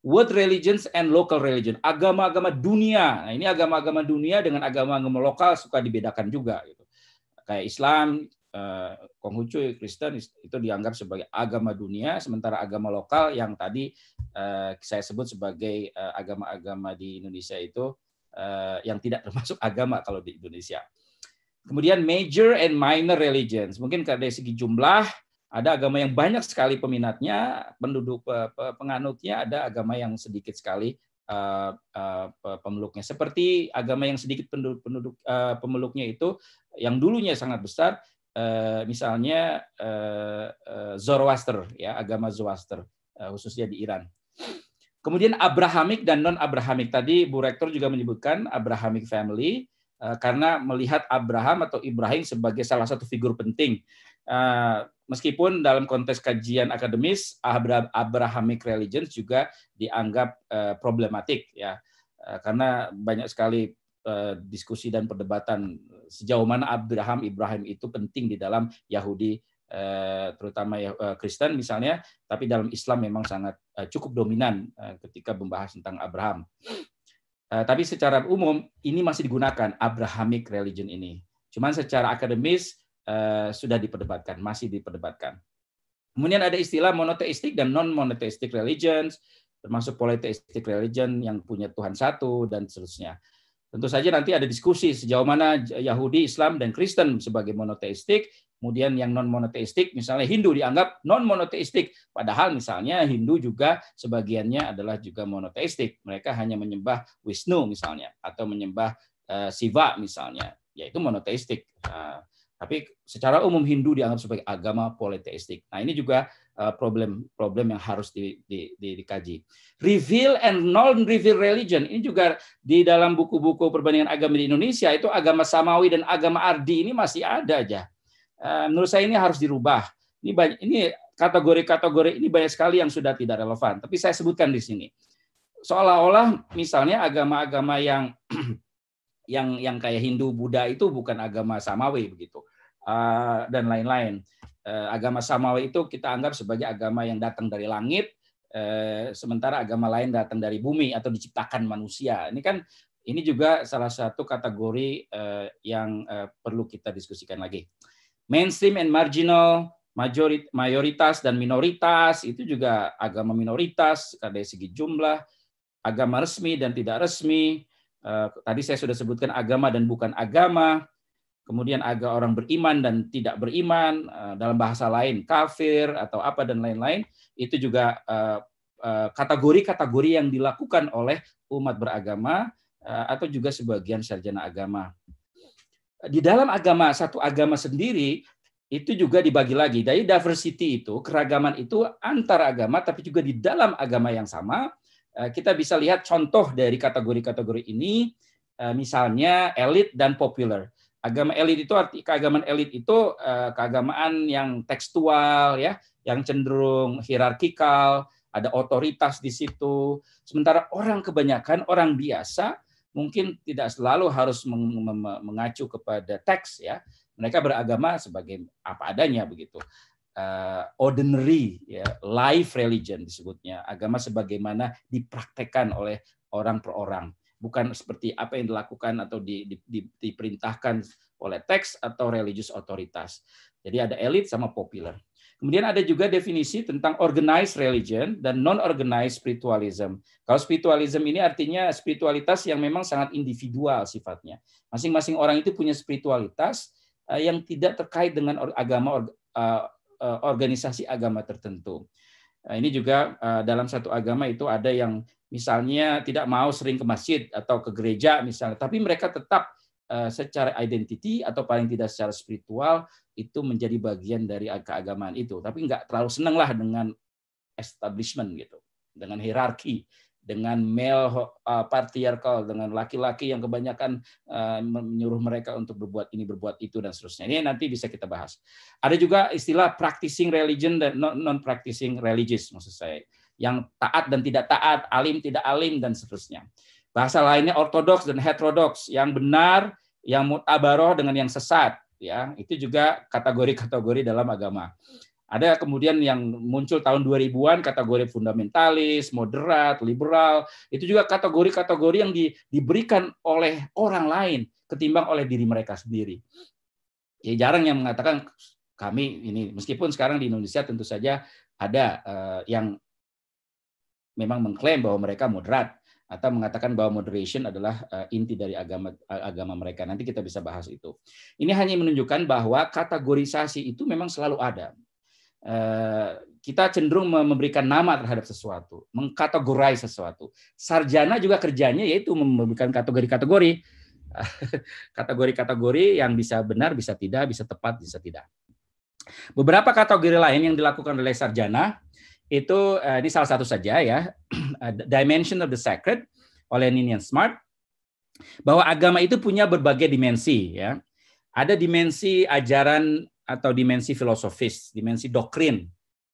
World religions and local religion, agama-agama dunia. Nah, ini agama-agama dunia dengan agama-agama lokal suka dibedakan juga. Gitu. Kayak Islam, uh, Konghucu, Kristen itu dianggap sebagai agama dunia, sementara agama lokal yang tadi uh, saya sebut sebagai eh, agama-agama uh, di Indonesia itu uh, yang tidak termasuk agama kalau di Indonesia. Kemudian major and minor religions. Mungkin dari segi jumlah ada agama yang banyak sekali peminatnya, penduduk penganutnya, ada agama yang sedikit sekali uh, uh, pemeluknya. Seperti agama yang sedikit penduduk, penduduk uh, pemeluknya itu yang dulunya sangat besar, uh, misalnya uh, uh, Zoroaster, ya agama Zoroaster uh, khususnya di Iran. Kemudian abrahamic dan non abrahamic Tadi Bu Rektor juga menyebutkan abrahamic family eh, karena melihat Abraham atau Ibrahim sebagai salah satu figur penting. Eh, meskipun dalam konteks kajian akademis Abrahamic religions juga dianggap eh, problematik ya karena banyak sekali diskusi dan perdebatan sejauh mana Abraham Ibrahim itu penting di dalam Yahudi Eh, terutama ya eh, Kristen misalnya, tapi dalam Islam memang sangat eh, cukup dominan ketika membahas tentang Abraham. Tapi secara umum ini masih digunakan Abrahamic religion ini. Cuman secara akademis sudah diperdebatkan, masih diperdebatkan. Kemudian ada istilah monoteistik dan non-monoteistik religions, termasuk politeistik religion yang punya Tuhan satu dan seterusnya. Tentu saja nanti ada diskusi sejauh mana Yahudi, Islam, dan Kristen sebagai monoteistik, kemudian yang non monoteistik, misalnya Hindu dianggap non monoteistik, padahal misalnya Hindu juga sebagiannya adalah juga monoteistik. Mereka hanya menyembah Wisnu misalnya, atau menyembah eh, Siva misalnya, yaitu monoteistik. Ah, tapi secara umum Hindu dianggap sebagai agama politeistik. Nah ini juga problem-problem eh, yang harus di, di, di, dikaji. Reveal and non-reveal religion ini juga di dalam buku-buku perbandingan agama di Indonesia itu agama samawi dan agama ardi ini masih ada aja. Eh, menurut saya ini harus dirubah. Ini banyak, ini kategori-kategori ini banyak sekali yang sudah tidak relevan. Tapi saya sebutkan di sini seolah-olah misalnya agama-agama yang yang yang kayak Hindu Buddha itu bukan agama samawi begitu Ah, dan lain-lain. Eh, agama Samawi itu kita anggap sebagai agama yang datang dari langit, eh, sementara agama lain datang dari bumi atau diciptakan manusia. Ini kan ini juga salah satu kategori eh, yang perlu kita diskusikan lagi. Mainstream and marginal, mayoritas dan minoritas itu juga agama minoritas dari segi jumlah, agama resmi dan tidak resmi. tadi saya sudah sebutkan agama dan bukan agama kemudian agar orang beriman dan tidak beriman eh, dalam bahasa lain kafir atau apa dan lain-lain itu juga eh, eh, kategori-kategori yang dilakukan oleh umat beragama atau juga sebagian sarjana agama. Di dalam agama satu agama sendiri itu juga dibagi lagi. Dari diversity itu, keragaman itu antar agama tapi juga di dalam agama yang sama kita bisa lihat contoh dari kategori-kategori ini misalnya elit dan populer Agama elit itu arti keagamaan elit itu eh, keagamaan yang tekstual ya, yang cenderung hierarkikal, ada otoritas di situ. Sementara orang kebanyakan orang biasa mungkin tidak selalu harus mengacu kepada teks ya. Mereka beragama sebagai apa adanya begitu. Uh, ordinary ya, life religion disebutnya, agama sebagaimana dipraktekkan oleh orang per orang bukan seperti apa yang dilakukan atau di, di, di, diperintahkan oleh teks atau religius otoritas. Jadi ada elit sama populer. Kemudian ada juga definisi tentang organized religion dan non-organized spiritualism. Kalau spiritualism ini artinya spiritualitas yang memang sangat individual sifatnya. Masing-masing orang itu punya spiritualitas eh, yang tidak terkait dengan agama eh, eh, organisasi agama tertentu. Eh, ini juga eh, dalam satu agama itu ada yang misalnya tidak mau sering ke masjid atau ke gereja misalnya, tapi mereka tetap eh, secara identiti atau paling tidak secara spiritual itu menjadi bagian dari keagamaan itu. Tapi nggak terlalu senenglah dengan establishment gitu, dengan hierarki dengan male uh, patriarchal dengan laki-laki yang kebanyakan uh, menyuruh mereka untuk berbuat ini berbuat itu dan seterusnya ini nanti bisa kita bahas ada juga istilah practicing religion dan non practicing religious maksud saya yang taat dan tidak taat alim tidak alim dan seterusnya bahasa lainnya ortodoks dan heterodoks yang benar yang mutabaroh dengan yang sesat ya itu juga kategori-kategori dalam agama ada kemudian yang muncul tahun 2000-an kategori fundamentalis, moderat, liberal. Itu juga kategori-kategori yang di, diberikan oleh orang lain ketimbang oleh diri mereka sendiri. Ya jarang yang mengatakan kami ini meskipun sekarang di Indonesia tentu saja ada eh, yang memang mengklaim bahwa mereka moderat atau mengatakan bahwa moderation adalah eh, inti dari agama eh, agama mereka. Nanti kita bisa bahas itu. Ini hanya menunjukkan bahwa kategorisasi itu memang selalu ada. Eh, kita cenderung memberikan nama terhadap sesuatu, mengkategorai sesuatu. Sarjana juga kerjanya yaitu memberikan kategori-kategori. Kategori-kategori yang bisa benar, bisa tidak, bisa tepat, bisa tidak. Beberapa kategori lain yang dilakukan oleh sarjana itu eh, ini salah satu saja ya, eh, Dimension of the Sacred oleh Ninian Smart bahwa agama itu punya berbagai dimensi ya. Ada dimensi ajaran atau dimensi filosofis, dimensi doktrin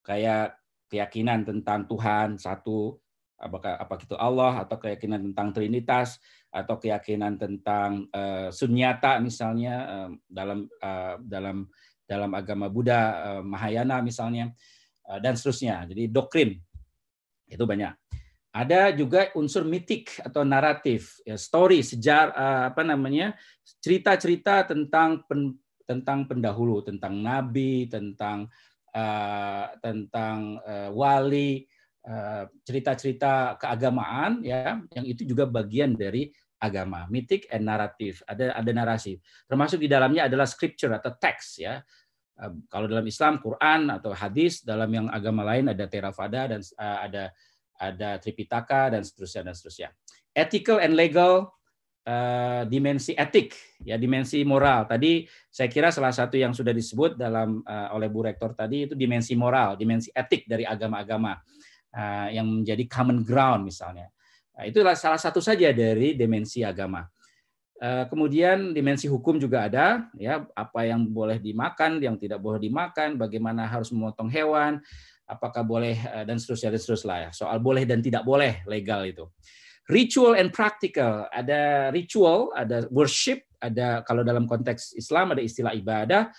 kayak keyakinan tentang Tuhan satu apakah apa gitu Allah atau keyakinan tentang Trinitas atau keyakinan tentang uh, sunyata misalnya uh, dalam uh, dalam dalam agama Buddha uh, Mahayana misalnya uh, dan seterusnya jadi doktrin itu banyak ada juga unsur mitik atau naratif ya, story sejarah apa namanya cerita-cerita tentang tentang pendahulu, tentang nabi, tentang uh, tentang uh, wali, eh, cerita-cerita keagamaan ya, yang itu juga bagian dari agama, mitik and naratif. Ada ada narasi. Termasuk di dalamnya adalah scripture atau teks ya. Uh, kalau dalam Islam Quran atau hadis, dalam yang agama lain ada Theravada dan uh, ada ada Tripitaka dan seterusnya dan seterusnya. Ethical and legal Eh, dimensi etik, ya dimensi moral. Tadi saya kira salah satu yang sudah disebut dalam uh, oleh Bu Rektor tadi itu dimensi moral, dimensi etik dari agama-agama uh, yang menjadi common ground misalnya. Nah, itulah salah satu saja dari dimensi agama. kemudian dimensi hukum juga ada, ya apa yang boleh dimakan, yang tidak boleh dimakan, bagaimana harus memotong hewan, apakah boleh dan seterusnya dan seterusnya ya. Soal boleh dan tidak boleh legal itu ritual and practical. Ada ritual, ada worship, ada kalau dalam konteks Islam ada istilah ibadah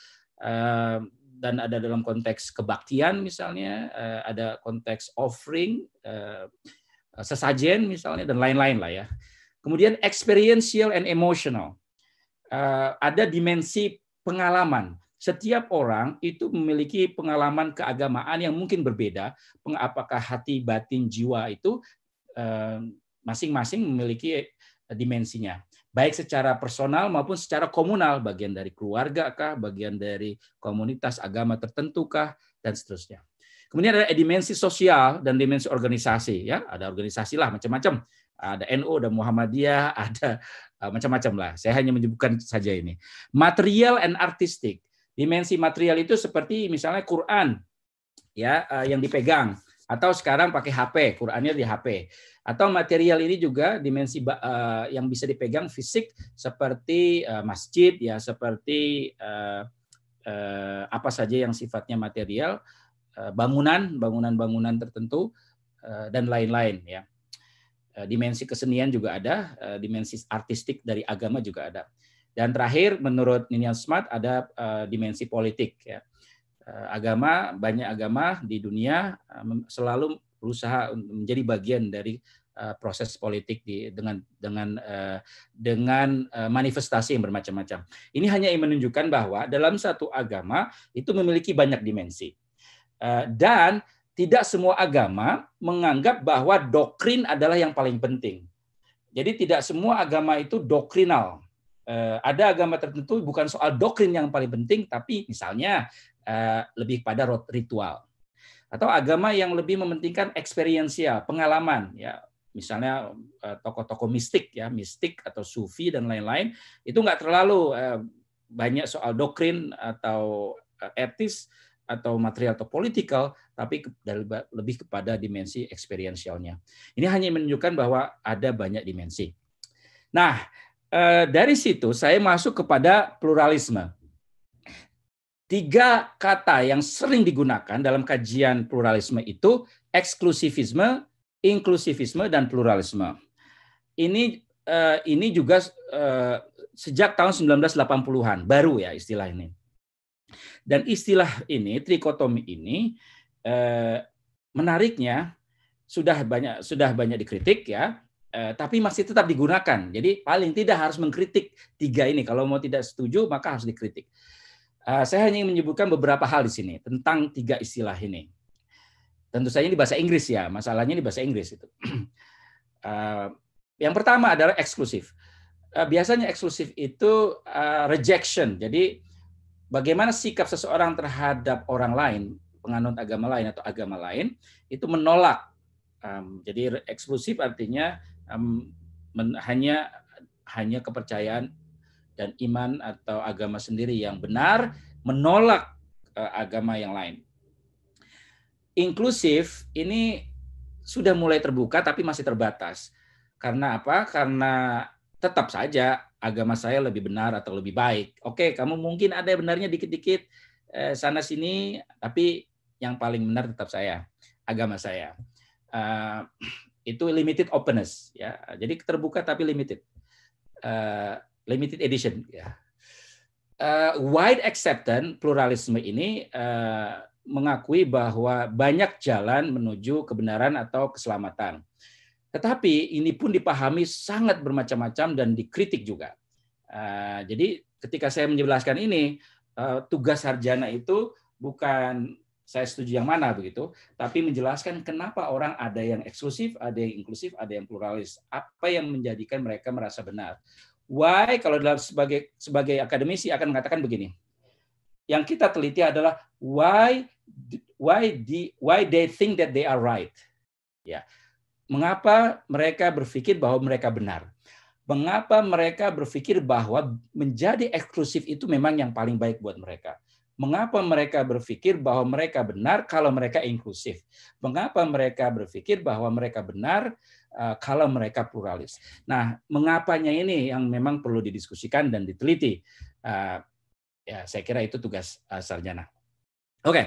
eh, dan ada dalam konteks kebaktian misalnya, eh, ada konteks offering, eh, sesajen misalnya dan lain-lain lah ya. Kemudian experiential and emotional. Ada dimensi pengalaman setiap orang itu memiliki pengalaman keagamaan yang mungkin berbeda, apakah hati, batin, jiwa itu masing-masing memiliki eh, dimensinya, baik secara personal maupun secara komunal, bagian dari keluarga kah, bagian dari komunitas agama tertentu kah, dan seterusnya. Kemudian ada dimensi sosial dan dimensi organisasi, ya ada organisasi lah macam-macam, ada NU, NO, ada Muhammadiyah, ada eh, macam-macam lah. Saya hanya menyebutkan saja ini. Material and artistic. Dimensi material itu seperti misalnya Quran, ya eh, yang dipegang atau sekarang pakai HP, Qurannya di HP. Atau material ini juga dimensi uh, yang bisa dipegang fisik seperti uh, masjid ya, seperti uh, uh, apa saja yang sifatnya material, bangunan, bangunan-bangunan tertentu dan lain-lain ya. dimensi kesenian juga ada, dimensi artistik dari agama juga ada. Dan terakhir menurut Ninian Smart ada dimensi politik ya. Eh, agama, banyak agama di dunia eh, selalu berusaha menjadi bagian dari eh, proses politik di, dengan dengan dengan manifestasi yang bermacam-macam. Ini hanya ingin menunjukkan bahwa dalam satu agama itu memiliki banyak dimensi dan tidak semua agama menganggap bahwa doktrin adalah yang paling penting. Jadi tidak semua agama itu doktrinal. Ada agama tertentu bukan soal doktrin yang paling penting, tapi misalnya Eh, lebih pada ritual atau agama yang lebih mementingkan eksperiensial, pengalaman ya. Misalnya eh, tokoh-tokoh mistik ya, mistik atau sufi dan lain-lain, itu nggak terlalu eh, banyak soal doktrin atau etis atau material atau politikal, tapi lebih kepada dimensi eksperiensialnya. Ini hanya menunjukkan bahwa ada banyak dimensi. Nah, dari situ saya masuk kepada pluralisme. Tiga kata yang sering digunakan dalam kajian pluralisme itu eksklusivisme, inklusivisme, dan pluralisme. Ini uh, ini juga uh, sejak tahun 1980-an baru ya istilah ini. Dan istilah ini trikotomi ini uh, menariknya sudah banyak sudah banyak dikritik ya eh, tapi masih tetap digunakan. Jadi paling tidak harus mengkritik tiga ini. Kalau mau tidak setuju maka harus dikritik. Eh, saya hanya menyebutkan beberapa hal di sini tentang tiga istilah ini. Tentu saja ini bahasa Inggris ya, masalahnya ini bahasa Inggris itu. Eh, yang pertama adalah eksklusif. Eh, biasanya eksklusif itu rejection. Jadi bagaimana sikap seseorang terhadap orang lain, penganut agama lain atau agama lain, itu menolak. Jadi eksklusif artinya hanya hanya kepercayaan dan iman atau agama sendiri yang benar menolak eh, agama yang lain. Inklusif ini sudah mulai terbuka tapi masih terbatas. Karena apa? Karena tetap saja agama saya lebih benar atau lebih baik. Oke, kamu mungkin ada yang benarnya dikit-dikit eh, sana sini, tapi yang paling benar tetap saya, agama saya. Eh, itu limited openness ya. Jadi terbuka tapi limited limited edition ya. Uh, wide acceptance pluralisme ini uh, mengakui bahwa banyak jalan menuju kebenaran atau keselamatan. Tetapi ini pun dipahami sangat bermacam-macam dan dikritik juga. Uh, jadi ketika saya menjelaskan ini, uh, tugas sarjana itu bukan saya setuju yang mana begitu, tapi menjelaskan kenapa orang ada yang eksklusif, ada yang inklusif, ada yang pluralis, apa yang menjadikan mereka merasa benar. Why kalau dalam sebagai sebagai akademisi akan mengatakan begini. Yang kita teliti adalah why why the why they think that they are right. Ya. Mengapa mereka berpikir bahwa mereka benar? Mengapa mereka berpikir bahwa menjadi eksklusif itu memang yang paling baik buat mereka? Mengapa mereka berpikir bahwa mereka benar kalau mereka inklusif? Mengapa mereka berpikir bahwa mereka benar Eh, kalau mereka pluralis. Nah, mengapanya ini yang memang perlu didiskusikan dan diteliti. Eh, ya, saya kira itu tugas eh, sarjana. Oke, okay.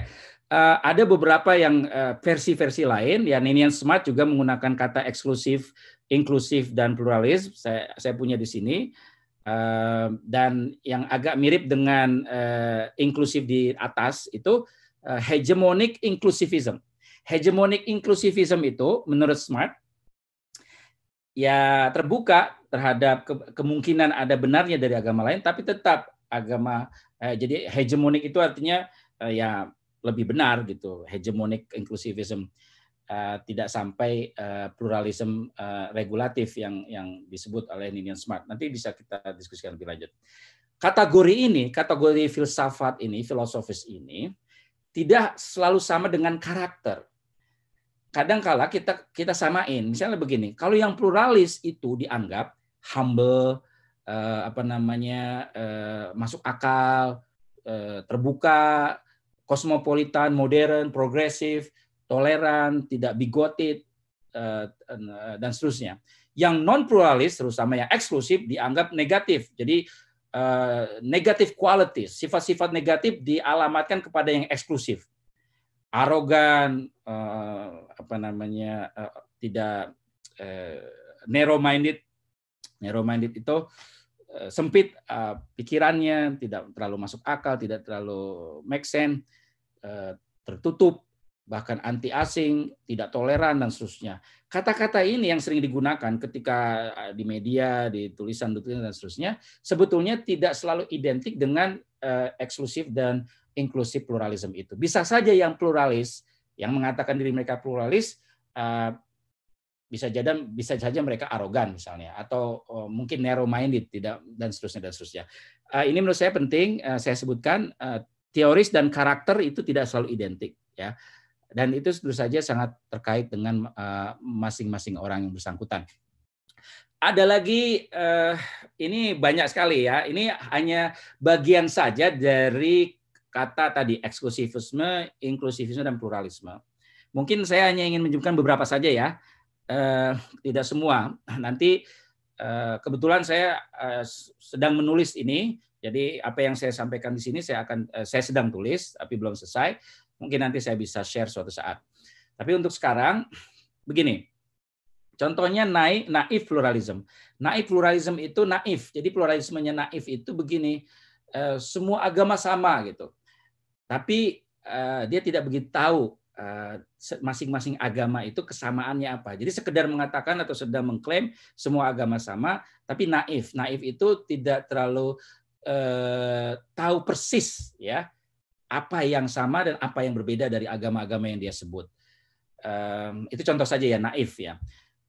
ada beberapa yang versi-versi lain. Ya, Ninian Smart juga menggunakan kata eksklusif, inklusif, dan pluralis. Saya, saya punya di sini. dan yang agak mirip dengan uh, inklusif di atas itu hegemonic inclusivism. Hegemonic inclusivism itu menurut Smart ya terbuka terhadap ke kemungkinan ada benarnya dari agama lain tapi tetap agama eh, jadi hegemonik itu artinya eh, ya lebih benar gitu hegemonik inklusivisme eh, tidak sampai eh, pluralisme eh, regulatif yang yang disebut oleh Ninian Smart nanti bisa kita diskusikan lebih lanjut kategori ini kategori filsafat ini filosofis ini tidak selalu sama dengan karakter kadang kala kita kita samain. Misalnya begini, kalau yang pluralis itu dianggap humble, eh, apa namanya eh, masuk akal, eh, terbuka, kosmopolitan, modern, progresif, toleran, tidak bigoted, eh, dan seterusnya. Yang non pluralis, terutama yang eksklusif, dianggap negatif. Jadi eh, negative qualities, sifat-sifat negatif dialamatkan kepada yang eksklusif arogan, uh, apa namanya, uh, tidak uh, eh, narrow minded. Narrow minded itu uh, sempit uh, pikirannya, tidak terlalu masuk akal, tidak terlalu make sense, uh, tertutup, bahkan anti asing, tidak toleran dan seterusnya. Kata-kata ini yang sering digunakan ketika di media, di tulisan, tulisan dan seterusnya, sebetulnya tidak selalu identik dengan uh, eksklusif dan Inklusif pluralisme itu. Bisa saja yang pluralis, yang mengatakan diri mereka pluralis, eh, bisa jadi bisa saja mereka arogan misalnya, atau eh, mungkin narrow minded tidak dan seterusnya dan seterusnya. Eh, ini menurut saya penting. Saya sebutkan teoris dan karakter itu tidak selalu identik, ya. Dan itu tentu saja sangat terkait dengan masing-masing orang yang bersangkutan ada lagi ini banyak sekali ya. Ini hanya bagian saja dari kata tadi eksklusivisme, inklusivisme dan pluralisme. Mungkin saya hanya ingin menunjukkan beberapa saja ya, eh, tidak semua. Nanti eh, kebetulan saya eh, sedang menulis ini, jadi apa yang saya sampaikan di sini saya akan eh, saya sedang tulis tapi belum selesai. Mungkin nanti saya bisa share suatu saat. Tapi untuk sekarang begini. Contohnya naik naif pluralism. Naif pluralism itu naif. Jadi pluralismenya naif itu begini, eh, semua agama sama gitu. Tapi uh, dia tidak begitu tahu eh, masing-masing uh, agama itu kesamaannya apa. Jadi sekedar mengatakan atau sedang mengklaim semua agama sama, tapi naif. Naif itu tidak terlalu uh, tahu persis ya apa yang sama dan apa yang berbeda dari agama-agama yang dia sebut. Um, itu contoh saja ya naif ya.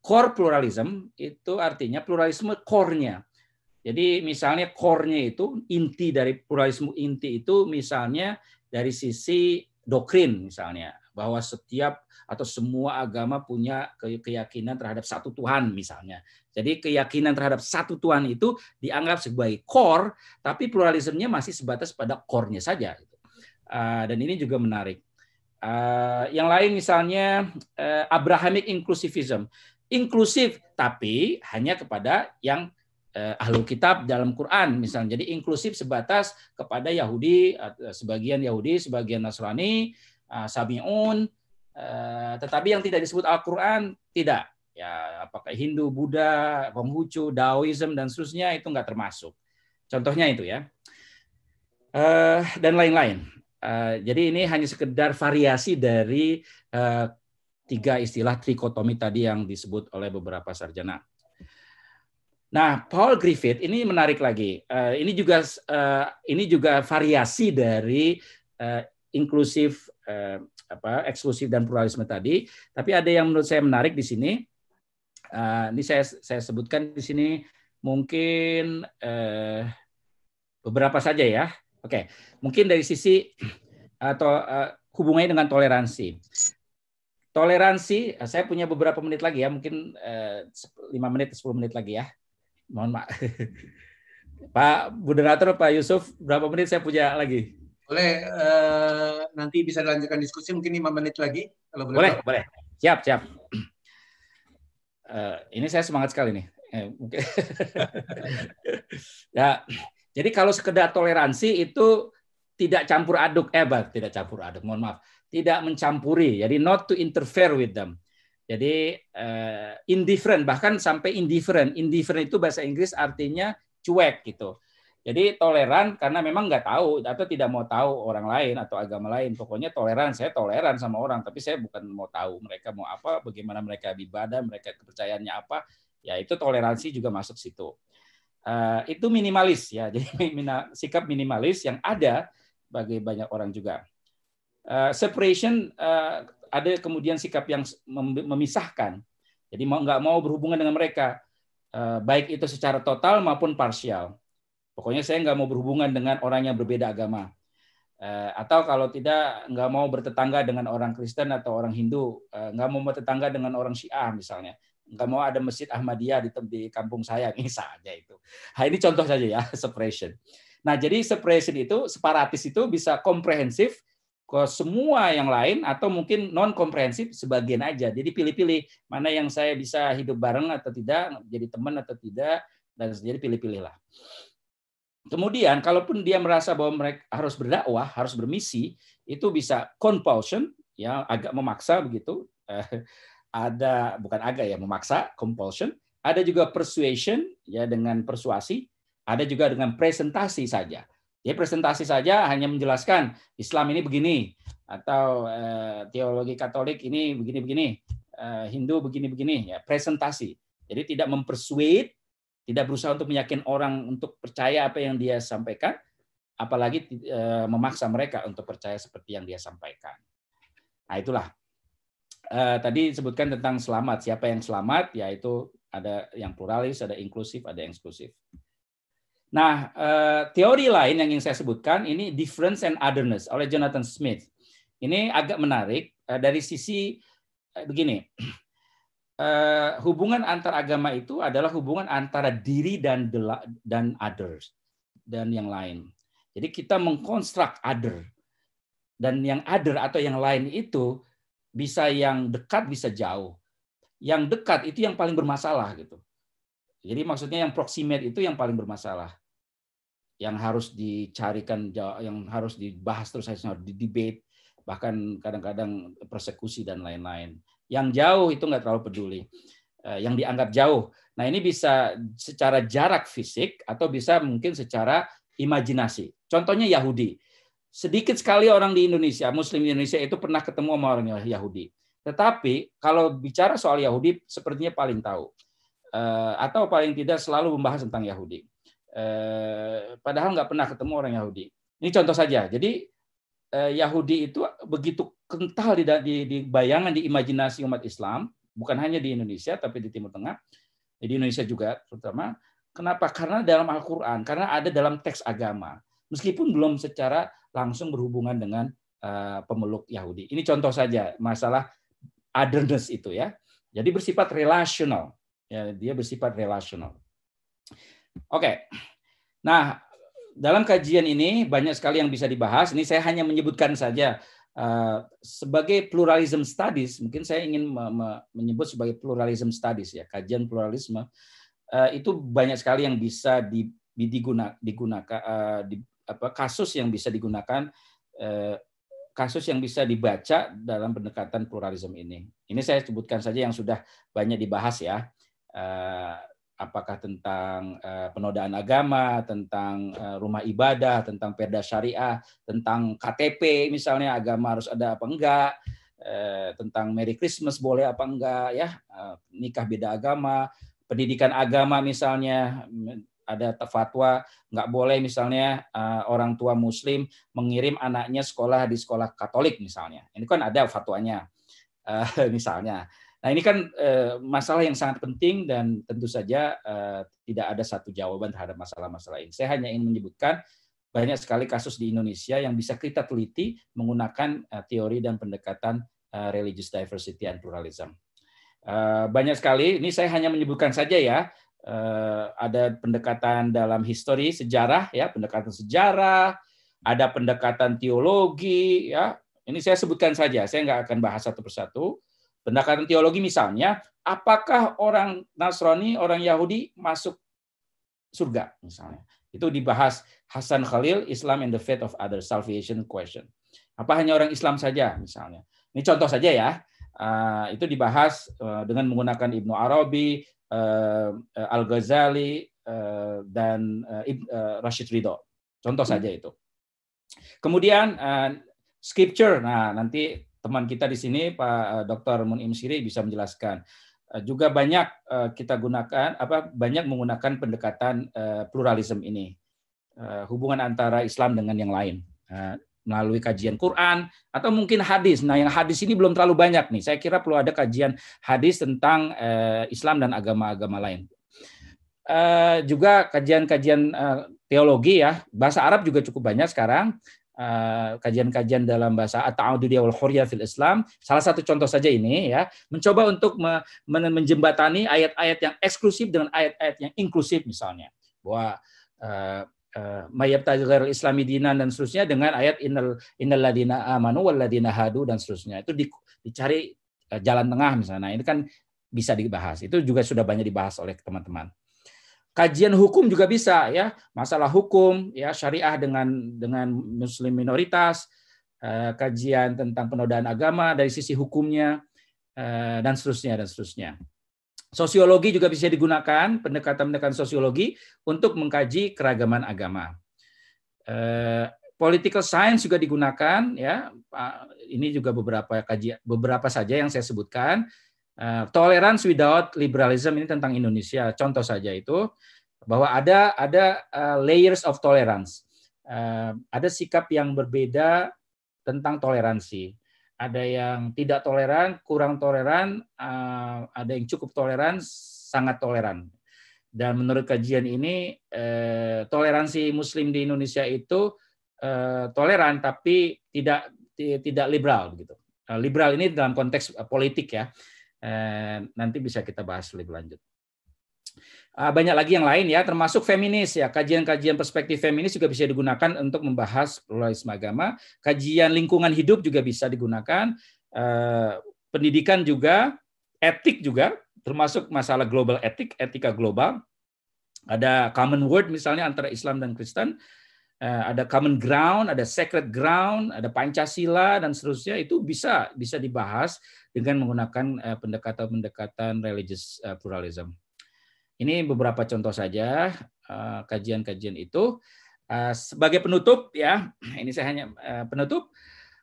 Core pluralism itu artinya pluralisme core-nya. Jadi misalnya core-nya itu inti dari pluralisme inti itu misalnya dari sisi doktrin misalnya bahwa setiap atau semua agama punya keyakinan terhadap satu Tuhan misalnya. Jadi keyakinan terhadap satu Tuhan itu dianggap sebagai core, tapi pluralismenya masih sebatas pada core-nya saja. Gitu. Ah, dan ini juga menarik. Ah, yang lain misalnya eh, Abrahamic inclusivism, inklusif tapi hanya kepada yang eh, ahlul kitab dalam Quran misalnya. Jadi inklusif sebatas kepada Yahudi, eh, sebagian Yahudi, sebagian Nasrani, eh, Sabiun, eh, tetapi yang tidak disebut Al-Quran tidak. Ya, apakah Hindu, Buddha, Konghucu, Daoism dan seterusnya itu nggak termasuk. Contohnya itu ya. Eh, dan lain-lain. Uh, jadi ini hanya sekedar variasi dari uh, tiga istilah trikotomi tadi yang disebut oleh beberapa sarjana. Nah, Paul Griffith ini menarik lagi. Uh, ini juga uh, ini juga variasi dari uh, inklusif uh, apa eksklusif dan pluralisme tadi. Tapi ada yang menurut saya menarik di sini. Uh, ini saya saya sebutkan di sini mungkin uh, beberapa saja ya. Oke, okay. mungkin dari sisi atau uh, hubungannya dengan toleransi toleransi saya punya beberapa menit lagi ya mungkin lima menit 10 menit lagi ya Mohon maaf. Pak Moderator, Pak Yusuf, berapa menit saya punya lagi? Boleh, eh, nanti bisa dilanjutkan diskusi mungkin lima menit lagi. Kalau boleh, boleh, boleh. Siap, siap. Uh, ini saya semangat sekali nih. Eh, ya, jadi kalau sekedar toleransi itu tidak campur aduk, eh, bah, tidak campur aduk, mohon maaf, tidak mencampuri. Jadi not to interfere with them jadi uh, indifferent bahkan sampai indifferent. Indifferent itu bahasa Inggris artinya cuek gitu. Jadi toleran karena memang nggak tahu atau tidak mau tahu orang lain atau agama lain. Pokoknya toleran, saya toleran sama orang, tapi saya bukan mau tahu mereka mau apa, bagaimana mereka ibadah, mereka kepercayaannya apa. Ya itu toleransi juga masuk situ. Uh, itu minimalis ya, jadi mina, sikap minimalis yang ada bagi banyak orang juga. Uh, separation ada kemudian sikap yang memisahkan. Jadi mau nggak mau berhubungan dengan mereka, eh, baik itu secara total maupun parsial. Pokoknya saya nggak mau berhubungan dengan orang yang berbeda agama. Eh, atau kalau tidak nggak mau bertetangga dengan orang Kristen atau orang Hindu, eh, nggak mau bertetangga dengan orang Syiah misalnya, nggak mau ada masjid Ahmadiyah di, kampung saya misalnya itu. Nah, ini contoh saja ya suppression. Nah jadi suppression itu separatis itu bisa komprehensif ke semua yang lain atau mungkin non komprehensif sebagian aja. Jadi pilih-pilih mana yang saya bisa hidup bareng atau tidak, jadi teman atau tidak, dan jadi pilih-pilihlah. Kemudian kalaupun dia merasa bahwa mereka harus berdakwah, harus bermisi, itu bisa compulsion ya agak memaksa begitu. Eh, ada bukan agak ya memaksa compulsion, ada juga persuasion ya dengan persuasi, ada juga dengan presentasi saja. Jadi presentasi saja hanya menjelaskan Islam ini begini atau eh, teologi Katolik ini begini-begini, eh, Hindu begini-begini ya presentasi. Jadi tidak mempersuade, tidak berusaha untuk meyakinkan orang untuk percaya apa yang dia sampaikan, apalagi eh, memaksa mereka untuk percaya seperti yang dia sampaikan. Nah itulah tadi disebutkan tentang selamat. Siapa yang selamat? Yaitu ada yang pluralis, ada inklusif, ada yang eksklusif. Nah, eh, teori lain yang ingin saya sebutkan ini difference and otherness oleh Jonathan Smith. Ini agak menarik eh, dari sisi eh, begini. hubungan antar agama itu adalah hubungan antara diri dan dan others dan yang lain. Jadi kita mengkonstruk other dan yang other atau yang lain itu bisa yang dekat bisa jauh. Yang dekat itu yang paling bermasalah gitu. Jadi maksudnya yang proximate itu yang paling bermasalah yang harus dicarikan yang harus dibahas terus harus di debate bahkan kadang-kadang persekusi dan lain-lain yang jauh itu nggak terlalu peduli eh, yang dianggap jauh nah ini bisa secara jarak fisik atau bisa mungkin secara imajinasi contohnya Yahudi sedikit sekali orang di Indonesia Muslim di Indonesia itu pernah ketemu sama orang Yahudi tetapi kalau bicara soal Yahudi sepertinya paling tahu eh, atau paling tidak selalu membahas tentang Yahudi Eh, padahal nggak pernah ketemu orang Yahudi. Ini contoh saja. Jadi eh, Yahudi itu begitu kental di, di, bayangan, di imajinasi umat Islam, bukan hanya di Indonesia tapi di Timur Tengah, eh, di Indonesia juga terutama. Kenapa? Karena dalam Al-Quran, karena ada dalam teks agama, meskipun belum secara langsung berhubungan dengan pemeluk Yahudi. Ini contoh saja masalah otherness itu ya. Jadi bersifat relasional. Ya, dia bersifat relasional. Oke. Okay. Nah, dalam kajian ini banyak sekali yang bisa dibahas. Ini saya hanya menyebutkan saja uh, sebagai pluralism studies. Mungkin saya ingin me me menyebut sebagai pluralism studies ya, kajian pluralisme. Uh, itu banyak sekali yang bisa di, diguna, digunakan uh, eh, di, apa, kasus yang bisa digunakan uh, kasus yang bisa dibaca dalam pendekatan pluralisme ini. Ini saya sebutkan saja yang sudah banyak dibahas ya. Uh, apakah tentang uh, penodaan agama, tentang uh, rumah ibadah, tentang perda syariah, tentang KTP misalnya agama harus ada apa enggak, uh, tentang Merry Christmas boleh apa enggak ya, uh, nikah beda agama, pendidikan agama misalnya ada fatwa nggak boleh misalnya uh, orang tua muslim mengirim anaknya sekolah di sekolah katolik misalnya. Ini kan ada fatwanya. Uh, misalnya Nah ini kan eh, masalah yang sangat penting dan tentu saja eh, tidak ada satu jawaban terhadap masalah-masalah ini. Saya hanya ingin menyebutkan banyak sekali kasus di Indonesia yang bisa kita teliti menggunakan eh, teori dan pendekatan religious diversity and pluralism. banyak sekali, ini saya hanya menyebutkan saja ya, ada pendekatan dalam histori sejarah ya, pendekatan sejarah, ada pendekatan teologi ya. Ini saya sebutkan saja, saya nggak akan bahas satu persatu Pendekatan teologi misalnya, apakah orang Nasrani, orang Yahudi masuk surga misalnya. Itu dibahas Hasan Khalil, Islam and the Faith of Others, Salvation Question. Apa hanya orang Islam saja misalnya. Ini contoh saja ya. Uh, itu dibahas uh, dengan menggunakan Ibnu Arabi, uh, Al-Ghazali, uh, dan uh, uh, Rashid Ridho. Contoh saja itu. Kemudian uh, scripture. Nah, nanti teman kita di sini Pak eh, Dr. Munim Siri bisa menjelaskan. Eh, juga banyak eh, kita gunakan apa banyak menggunakan pendekatan pluralisme ini. Hubungan antara Islam dengan yang lain melalui kajian Quran atau mungkin hadis. Nah, yang hadis ini belum terlalu banyak nih. Saya kira perlu ada kajian hadis tentang Islam dan agama-agama lain. juga kajian-kajian teologi ya bahasa Arab juga cukup banyak sekarang Eh, kajian-kajian dalam bahasa atau taawudiyah wal fil Islam. Salah satu contoh saja ini ya, mencoba untuk menjembatani ayat-ayat yang eksklusif dengan ayat-ayat yang inklusif misalnya. Bahwa uh, uh, islami dinan dan seterusnya dengan ayat innal innal ladina amanu wal ladina hadu dan seterusnya. Itu dicari jalan tengah misalnya. Nah, ini kan bisa dibahas. Itu juga sudah banyak dibahas oleh teman-teman kajian hukum juga bisa ya masalah hukum ya syariah dengan dengan muslim minoritas eh, kajian tentang penodaan agama dari sisi hukumnya eh, dan seterusnya dan seterusnya sosiologi juga bisa digunakan pendekatan-pendekatan sosiologi untuk mengkaji keragaman agama eh, political science juga digunakan ya ah, ini juga beberapa kajian beberapa saja yang saya sebutkan Eh, tolerance without liberalism ini tentang Indonesia. Contoh saja itu bahwa ada ada eh, layers of tolerance. Eh, ada sikap yang berbeda tentang toleransi. Ada yang tidak toleran, kurang toleran, ada yang cukup toleran, sangat toleran. Dan menurut kajian ini toleransi Muslim di Indonesia itu toleran tapi tidak tidak liberal gitu. Liberal ini dalam konteks politik ya nanti bisa kita bahas lebih lanjut. Ah, banyak lagi yang lain ya, termasuk feminis ya. Kajian-kajian perspektif feminis juga bisa digunakan untuk membahas pluralisme agama. Kajian lingkungan hidup juga bisa digunakan. Eh, pendidikan juga, etik juga, termasuk masalah global etik, etika global. Ada common word misalnya antara Islam dan Kristen Eh, ada common ground, ada sacred ground, ada Pancasila dan seterusnya itu bisa bisa dibahas dengan menggunakan eh, pendekatan-pendekatan religious eh, pluralism. Ini beberapa contoh saja kajian-kajian itu. Sebagai penutup ya, ini saya hanya penutup.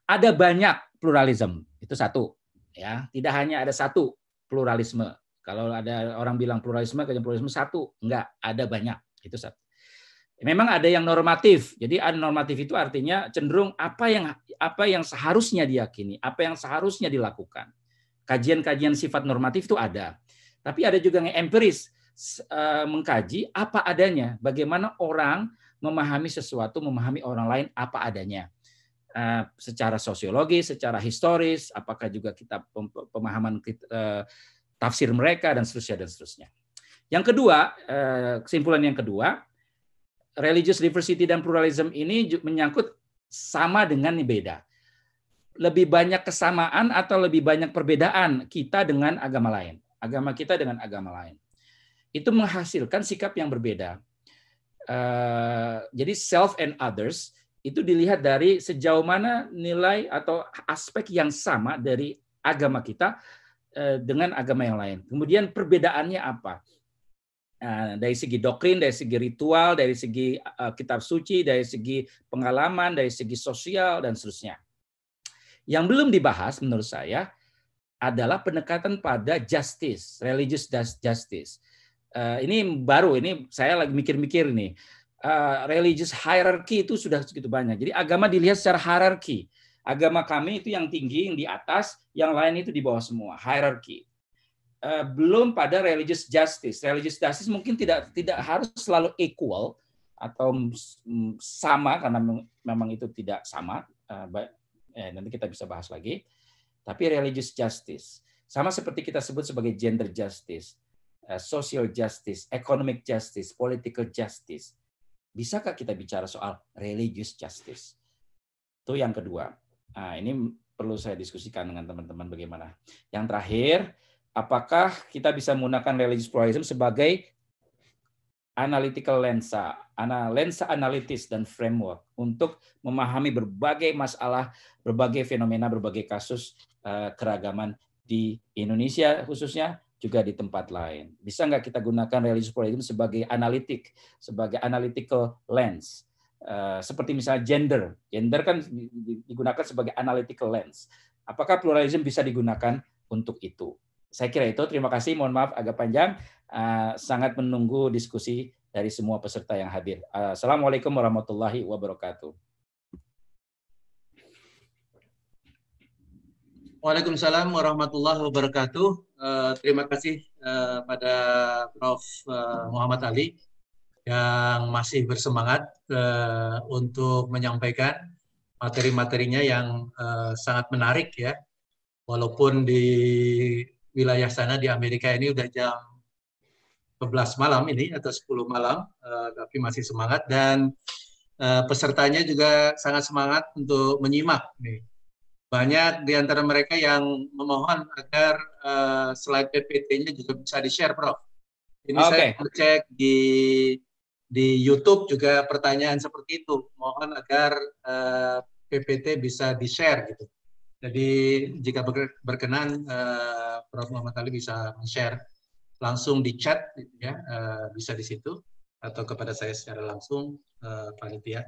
Ada banyak pluralism itu satu ya, tidak hanya ada satu pluralisme. Kalau ada orang bilang pluralisme, kajian pluralisme satu, enggak, ada banyak itu satu. Memang ada yang normatif. Jadi normatif itu artinya cenderung apa yang apa yang seharusnya diyakini, apa yang seharusnya dilakukan. Kajian-kajian sifat normatif itu ada. Tapi ada juga yang empiris e, mengkaji apa adanya, bagaimana orang memahami sesuatu, memahami orang lain apa adanya. E, secara sosiologis, secara historis, apakah juga kita pemahaman kita, e, tafsir mereka dan seterusnya dan seterusnya. Yang kedua, kesimpulan yang kedua, religious diversity dan pluralism ini menyangkut sama dengan beda. Lebih banyak kesamaan atau lebih banyak perbedaan kita dengan agama lain, agama kita dengan agama lain. Itu menghasilkan sikap yang berbeda. Uh, jadi self and others itu dilihat dari sejauh mana nilai atau aspek yang sama dari agama kita uh, dengan agama yang lain. Kemudian perbedaannya apa? Eh, dari segi doktrin, dari segi ritual, dari segi eh, kitab suci, dari segi pengalaman, dari segi sosial, dan seterusnya. Yang belum dibahas menurut saya adalah pendekatan pada justice, religious justice. Eh, ini baru, ini saya lagi mikir-mikir nih. Uh, religious hierarchy itu sudah segitu banyak. Jadi agama dilihat secara hierarki. Agama kami itu yang tinggi, yang di atas, yang lain itu di bawah semua. Hierarki. Eh, belum pada religious justice. Religious justice mungkin tidak tidak harus selalu equal atau sama karena memang itu tidak sama. eh, ya, nanti kita bisa bahas lagi. Tapi religious justice sama seperti kita sebut sebagai gender justice, eh, social justice, economic justice, political justice. Bisakah kita bicara soal religious justice? Itu yang kedua. Nah, ini perlu saya diskusikan dengan teman-teman bagaimana. Yang terakhir, apakah kita bisa menggunakan religious pluralism sebagai analytical lensa, lensa analitis dan framework untuk memahami berbagai masalah, berbagai fenomena, berbagai kasus eh, keragaman di Indonesia khususnya juga di tempat lain. Bisa nggak kita gunakan religious pluralism sebagai analitik, sebagai analytical lens? Eh, seperti misalnya gender, gender kan digunakan sebagai analytical lens. Apakah pluralism bisa digunakan untuk itu? Saya kira itu. Terima kasih. Mohon maaf agak panjang. Uh, sangat menunggu diskusi dari semua peserta yang hadir. Uh, Assalamualaikum warahmatullahi wabarakatuh. Waalaikumsalam warahmatullahi wabarakatuh. Uh, terima kasih uh, pada Prof. Uh, Muhammad Ali yang masih bersemangat uh, untuk menyampaikan materi-materinya yang uh, sangat menarik ya. Walaupun di wilayah sana di Amerika ini udah jam 11 malam ini atau 10 malam, uh, tapi masih semangat dan uh, pesertanya juga sangat semangat untuk menyimak nih. Banyak di antara mereka yang memohon agar uh, slide PPT-nya juga bisa di-share, Prof. Ini okay. saya cek di di YouTube juga pertanyaan seperti itu. Mohon agar uh, PPT bisa di-share gitu. Jadi jika berkenan uh, Prof. Muhammad Ali bisa share langsung di chat ya, uh, bisa di situ atau kepada saya secara langsung uh, panitia.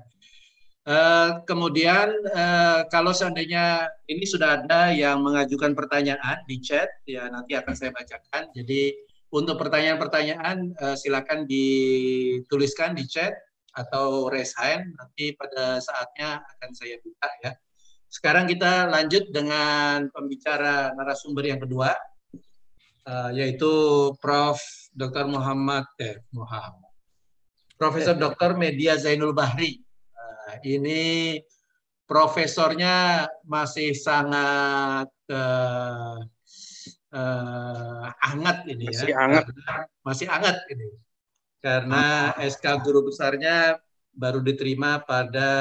Uh, kemudian uh, kalau seandainya ini sudah ada yang mengajukan pertanyaan di chat ya nanti akan saya bacakan. Jadi untuk pertanyaan-pertanyaan uh, silakan dituliskan di chat atau raise hand nanti pada saatnya akan saya buka ya. Sekarang kita lanjut dengan pembicara narasumber yang kedua, uh, yaitu Prof. Dr. Muhammad eh, Muhammad, Profesor eh. Dr. Media Zainul Bahri. Uh, ini profesornya masih sangat uh, uh, hangat ini ya. masih hangat masih hangat ini karena SK guru besarnya baru diterima pada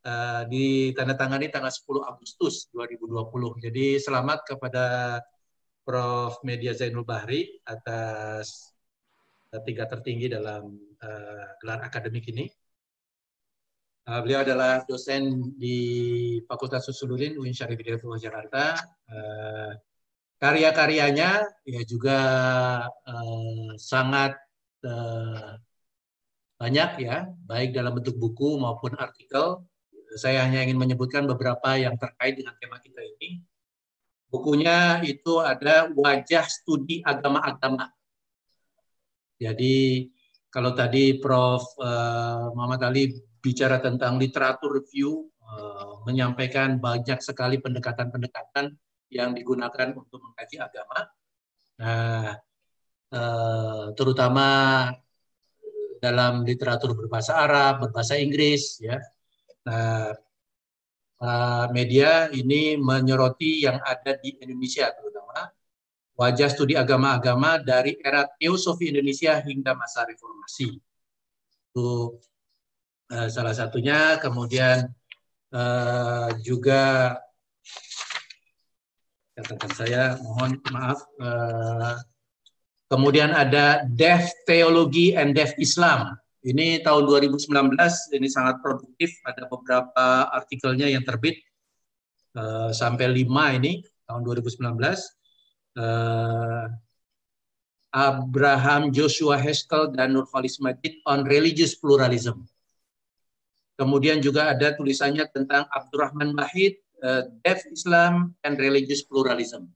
Eh, di tanda tangan di tanggal 10 Agustus 2020. Jadi selamat kepada Prof. Media Zainul Bahri atas eh, tiga tertinggi dalam uh, gelar akademik ini. Uh, beliau adalah dosen di Fakultas Susulurin UIN Syarif Hidayatullah Jakarta. Uh, Karya-karyanya ya juga uh, sangat uh, banyak ya, baik dalam bentuk buku maupun artikel. Saya hanya ingin menyebutkan beberapa yang terkait dengan tema kita ini. Bukunya itu ada Wajah Studi Agama-Agama. Jadi kalau tadi Prof. Eh, Muhammad Ali bicara tentang literatur review, eh, menyampaikan banyak sekali pendekatan-pendekatan yang digunakan untuk mengkaji agama. Nah, eh, terutama dalam literatur berbahasa Arab, berbahasa Inggris, ya Nah, eh, media ini menyoroti yang ada di Indonesia terutama wajah studi agama-agama dari era teosofi Indonesia hingga masa reformasi. Itu eh, salah satunya, kemudian eh, juga catatan saya mohon maaf. Kemudian ada death Theology and death Islam ini tahun 2019 ini sangat produktif, ada beberapa artikelnya yang terbit uh, sampai lima ini tahun 2019. Uh, eh, Abraham Joshua Haskell dan Nurfalis Majid on religious pluralism. Kemudian juga ada tulisannya tentang Abdurrahman Mahid uh, eh, Deaf Islam and Religious Pluralism.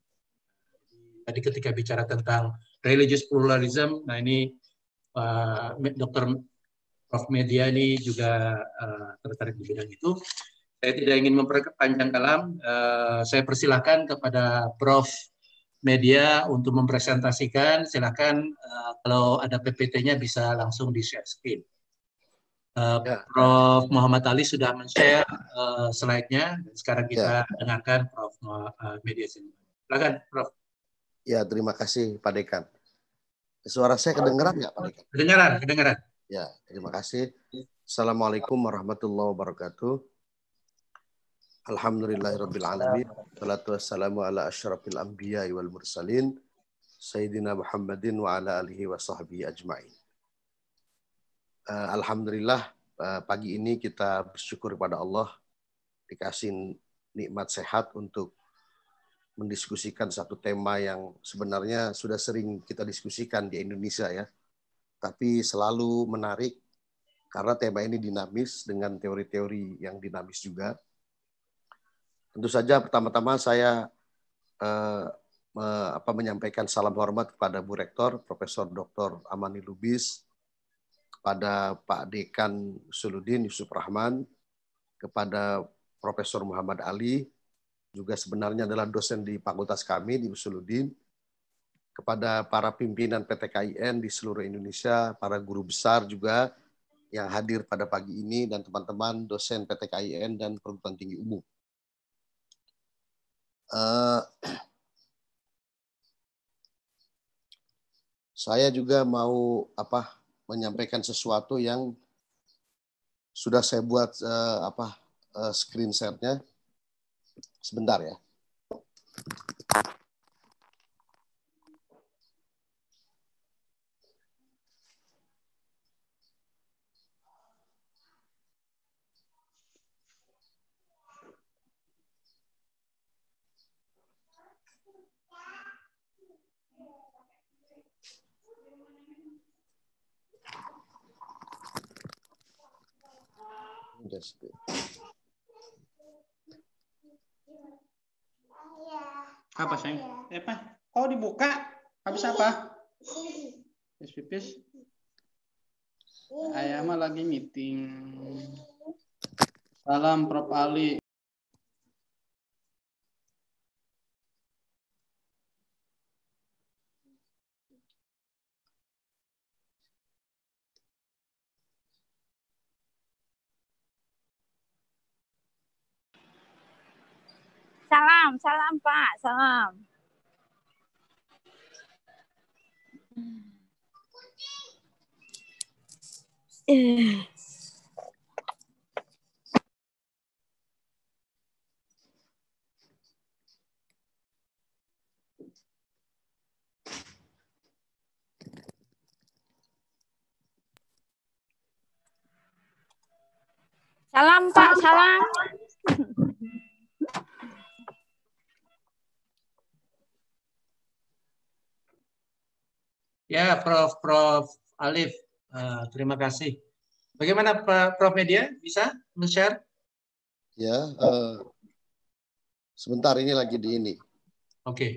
Jadi ketika bicara tentang religious pluralism, nah ini uh, Dr. Prof. Mediani juga uh, tertarik di bidang itu. Saya tidak ingin memperpanjang kalam, uh, saya persilahkan kepada Prof. Media untuk mempresentasikan. Silahkan uh, eh, kalau ada PPT-nya bisa langsung di-share screen. Uh, Prof. Muhammad Ali sudah men-share uh, slide-nya. Sekarang kita ya. dengarkan Prof. media sendiri. Silakan, Prof. Ya, terima kasih Pak Dekan. Suara saya kedengeran nggak Pak Dekan? Kedengaran, kedengaran. Ya, terima kasih. Assalamualaikum warahmatullahi wabarakatuh. Alhamdulillahirrabbilalamin. Salatu wassalamu ala ashrafil anbiya wal mursalin. Sayyidina Muhammadin wa ala alihi wa sahbihi ajma'in. Uh, Alhamdulillah uh, pagi ini kita bersyukur kepada Allah dikasih nikmat sehat untuk mendiskusikan satu tema yang sebenarnya sudah sering kita diskusikan di Indonesia ya tapi selalu menarik karena tema ini dinamis dengan teori-teori yang dinamis juga. Tentu saja pertama-tama saya eh, me, apa, menyampaikan salam hormat kepada Bu Rektor Profesor Dr. Amani Lubis, kepada Pak Dekan Suludin Yusuf Rahman, kepada Profesor Muhammad Ali, juga sebenarnya adalah dosen di fakultas kami di Usuludin, kepada para pimpinan PT KIN di seluruh Indonesia, para guru besar juga yang hadir pada pagi ini dan teman-teman dosen PT KIN dan perguruan tinggi umum. Uh, saya juga mau apa menyampaikan sesuatu yang sudah saya buat uh, apa uh, screen share-nya sebentar ya. apa sayang? Apa? Eh, oh dibuka? Habis apa? Pipis pipis. Ayah mah lagi meeting. Salam Prof Ali. Salam, salam Pak, salam. Salam Pak, salam. salam. Ya, Prof. Prof. Alif, uh, terima kasih. Bagaimana Prof. Media? Bisa men-share? Ya, uh, sebentar ini lagi di ini. Oke. Okay.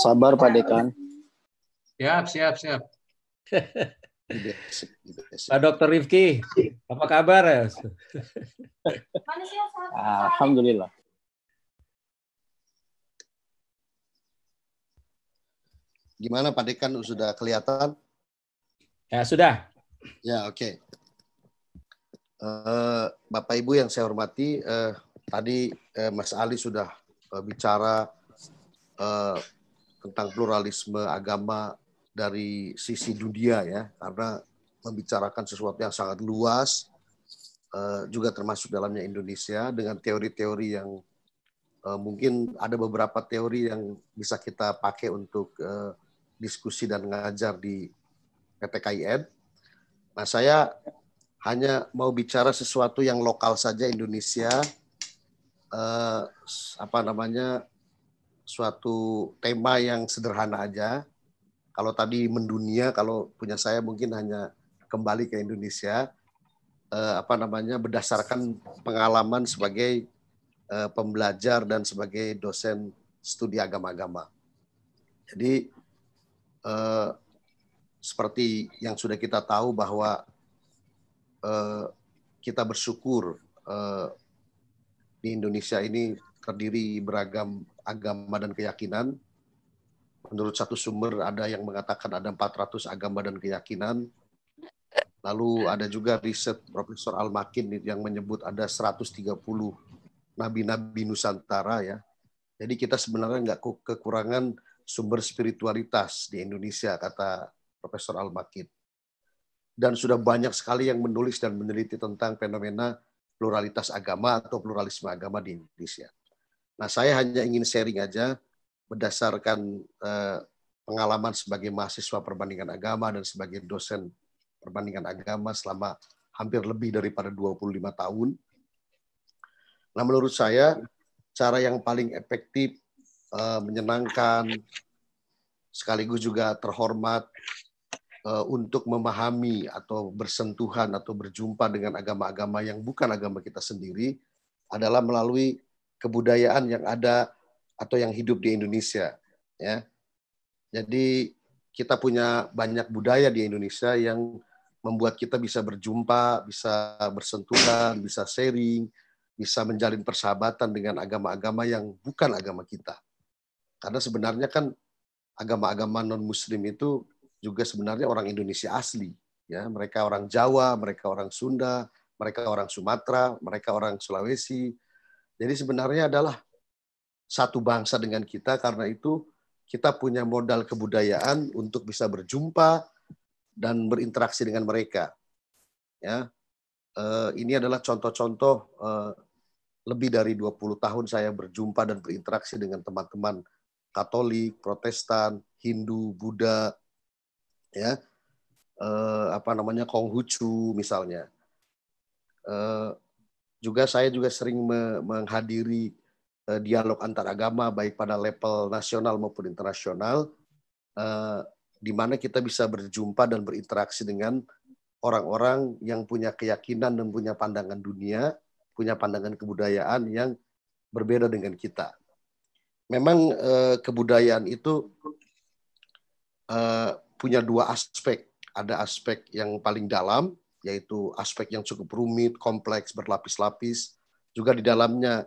Sabar Pak Dekan. Siap, siap, siap. Pak Dokter Rifki, apa kabar? Alhamdulillah. Gimana Pak Dekan sudah kelihatan? Ya sudah. Ya oke. Okay. Uh, eh, Bapak Ibu yang saya hormati, uh, tadi uh, Mas Ali sudah uh, bicara uh, tentang pluralisme agama dari sisi dunia ya, karena membicarakan sesuatu yang sangat luas, uh, juga termasuk dalamnya Indonesia dengan teori-teori yang mungkin ada beberapa teori yang bisa kita pakai untuk uh, diskusi dan ngajar di PPKIN. Nah, saya hanya mau bicara sesuatu yang lokal saja Indonesia. Eh, apa namanya? suatu tema yang sederhana aja. Kalau tadi mendunia, kalau punya saya mungkin hanya kembali ke Indonesia. Eh, apa namanya? berdasarkan pengalaman sebagai eh, pembelajar dan sebagai dosen studi agama-agama. Jadi eh, seperti yang sudah kita tahu bahwa eh, kita bersyukur eh, di Indonesia ini terdiri beragam agama dan keyakinan. Menurut satu sumber ada yang mengatakan ada 400 agama dan keyakinan. Lalu ada juga riset Profesor Al-Makin yang menyebut ada 130 nabi-nabi Nusantara ya. Jadi kita sebenarnya nggak kekurangan sumber spiritualitas di Indonesia, kata Profesor Al-Makid. Dan sudah banyak sekali yang menulis dan meneliti tentang fenomena pluralitas agama atau pluralisme agama di Indonesia. Nah, saya hanya ingin sharing aja berdasarkan eh, pengalaman sebagai mahasiswa perbandingan agama dan sebagai dosen perbandingan agama selama hampir lebih daripada 25 tahun. Nah, menurut saya cara yang paling efektif uh, menyenangkan, sekaligus juga terhormat uh, untuk memahami atau bersentuhan atau berjumpa dengan agama-agama yang bukan agama kita sendiri adalah melalui kebudayaan yang ada atau yang hidup di Indonesia, ya. Jadi kita punya banyak budaya di Indonesia yang membuat kita bisa berjumpa, bisa bersentuhan, bisa sharing, bisa menjalin persahabatan dengan agama-agama yang bukan agama kita. Karena sebenarnya kan agama-agama non-muslim itu juga sebenarnya orang Indonesia asli. ya Mereka orang Jawa, mereka orang Sunda, mereka orang Sumatera, mereka orang Sulawesi. Jadi sebenarnya adalah satu bangsa dengan kita karena itu kita punya modal kebudayaan untuk bisa berjumpa dan berinteraksi dengan mereka. Ya. Eh, ini adalah contoh-contoh eh, lebih dari 20 tahun saya berjumpa dan berinteraksi dengan teman-teman Katolik, Protestan, Hindu, Buddha, ya eh, apa namanya Konghucu misalnya. Eh, juga saya juga sering me menghadiri eh, dialog antaragama baik pada level nasional maupun internasional, eh, di mana kita bisa berjumpa dan berinteraksi dengan orang-orang yang punya keyakinan dan punya pandangan dunia, punya pandangan kebudayaan yang berbeda dengan kita memang eh, kebudayaan itu eh, punya dua aspek. Ada aspek yang paling dalam, yaitu aspek yang cukup rumit, kompleks, berlapis-lapis. Juga di dalamnya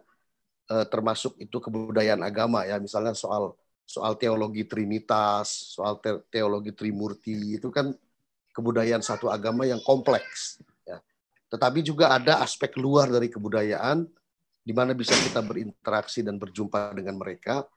eh, termasuk itu kebudayaan agama ya, misalnya soal soal teologi trinitas, soal te teologi trimurti itu kan kebudayaan satu agama yang kompleks. Ya. Tetapi juga ada aspek luar dari kebudayaan di mana bisa kita berinteraksi dan berjumpa dengan mereka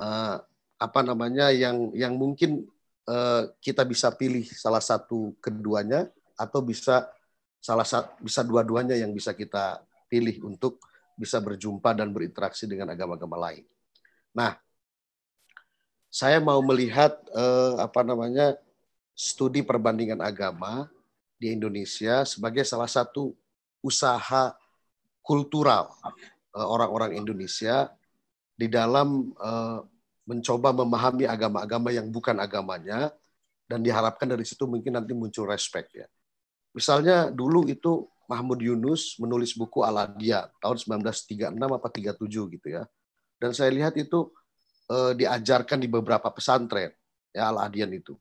uh, apa namanya yang yang mungkin uh, kita bisa pilih salah satu keduanya atau bisa salah satu bisa dua-duanya yang bisa kita pilih untuk bisa berjumpa dan berinteraksi dengan agama-agama lain. Nah, saya mau melihat eh, apa namanya studi perbandingan agama di Indonesia sebagai salah satu usaha kultural eh, orang-orang Indonesia di dalam eh, mencoba memahami agama-agama yang bukan agamanya dan diharapkan dari situ mungkin nanti muncul respect ya. Misalnya dulu itu Mahmud Yunus menulis buku Aladia tahun 1936 apa 37 gitu ya. Dan saya lihat itu e, diajarkan di beberapa pesantren ya Aladian itu.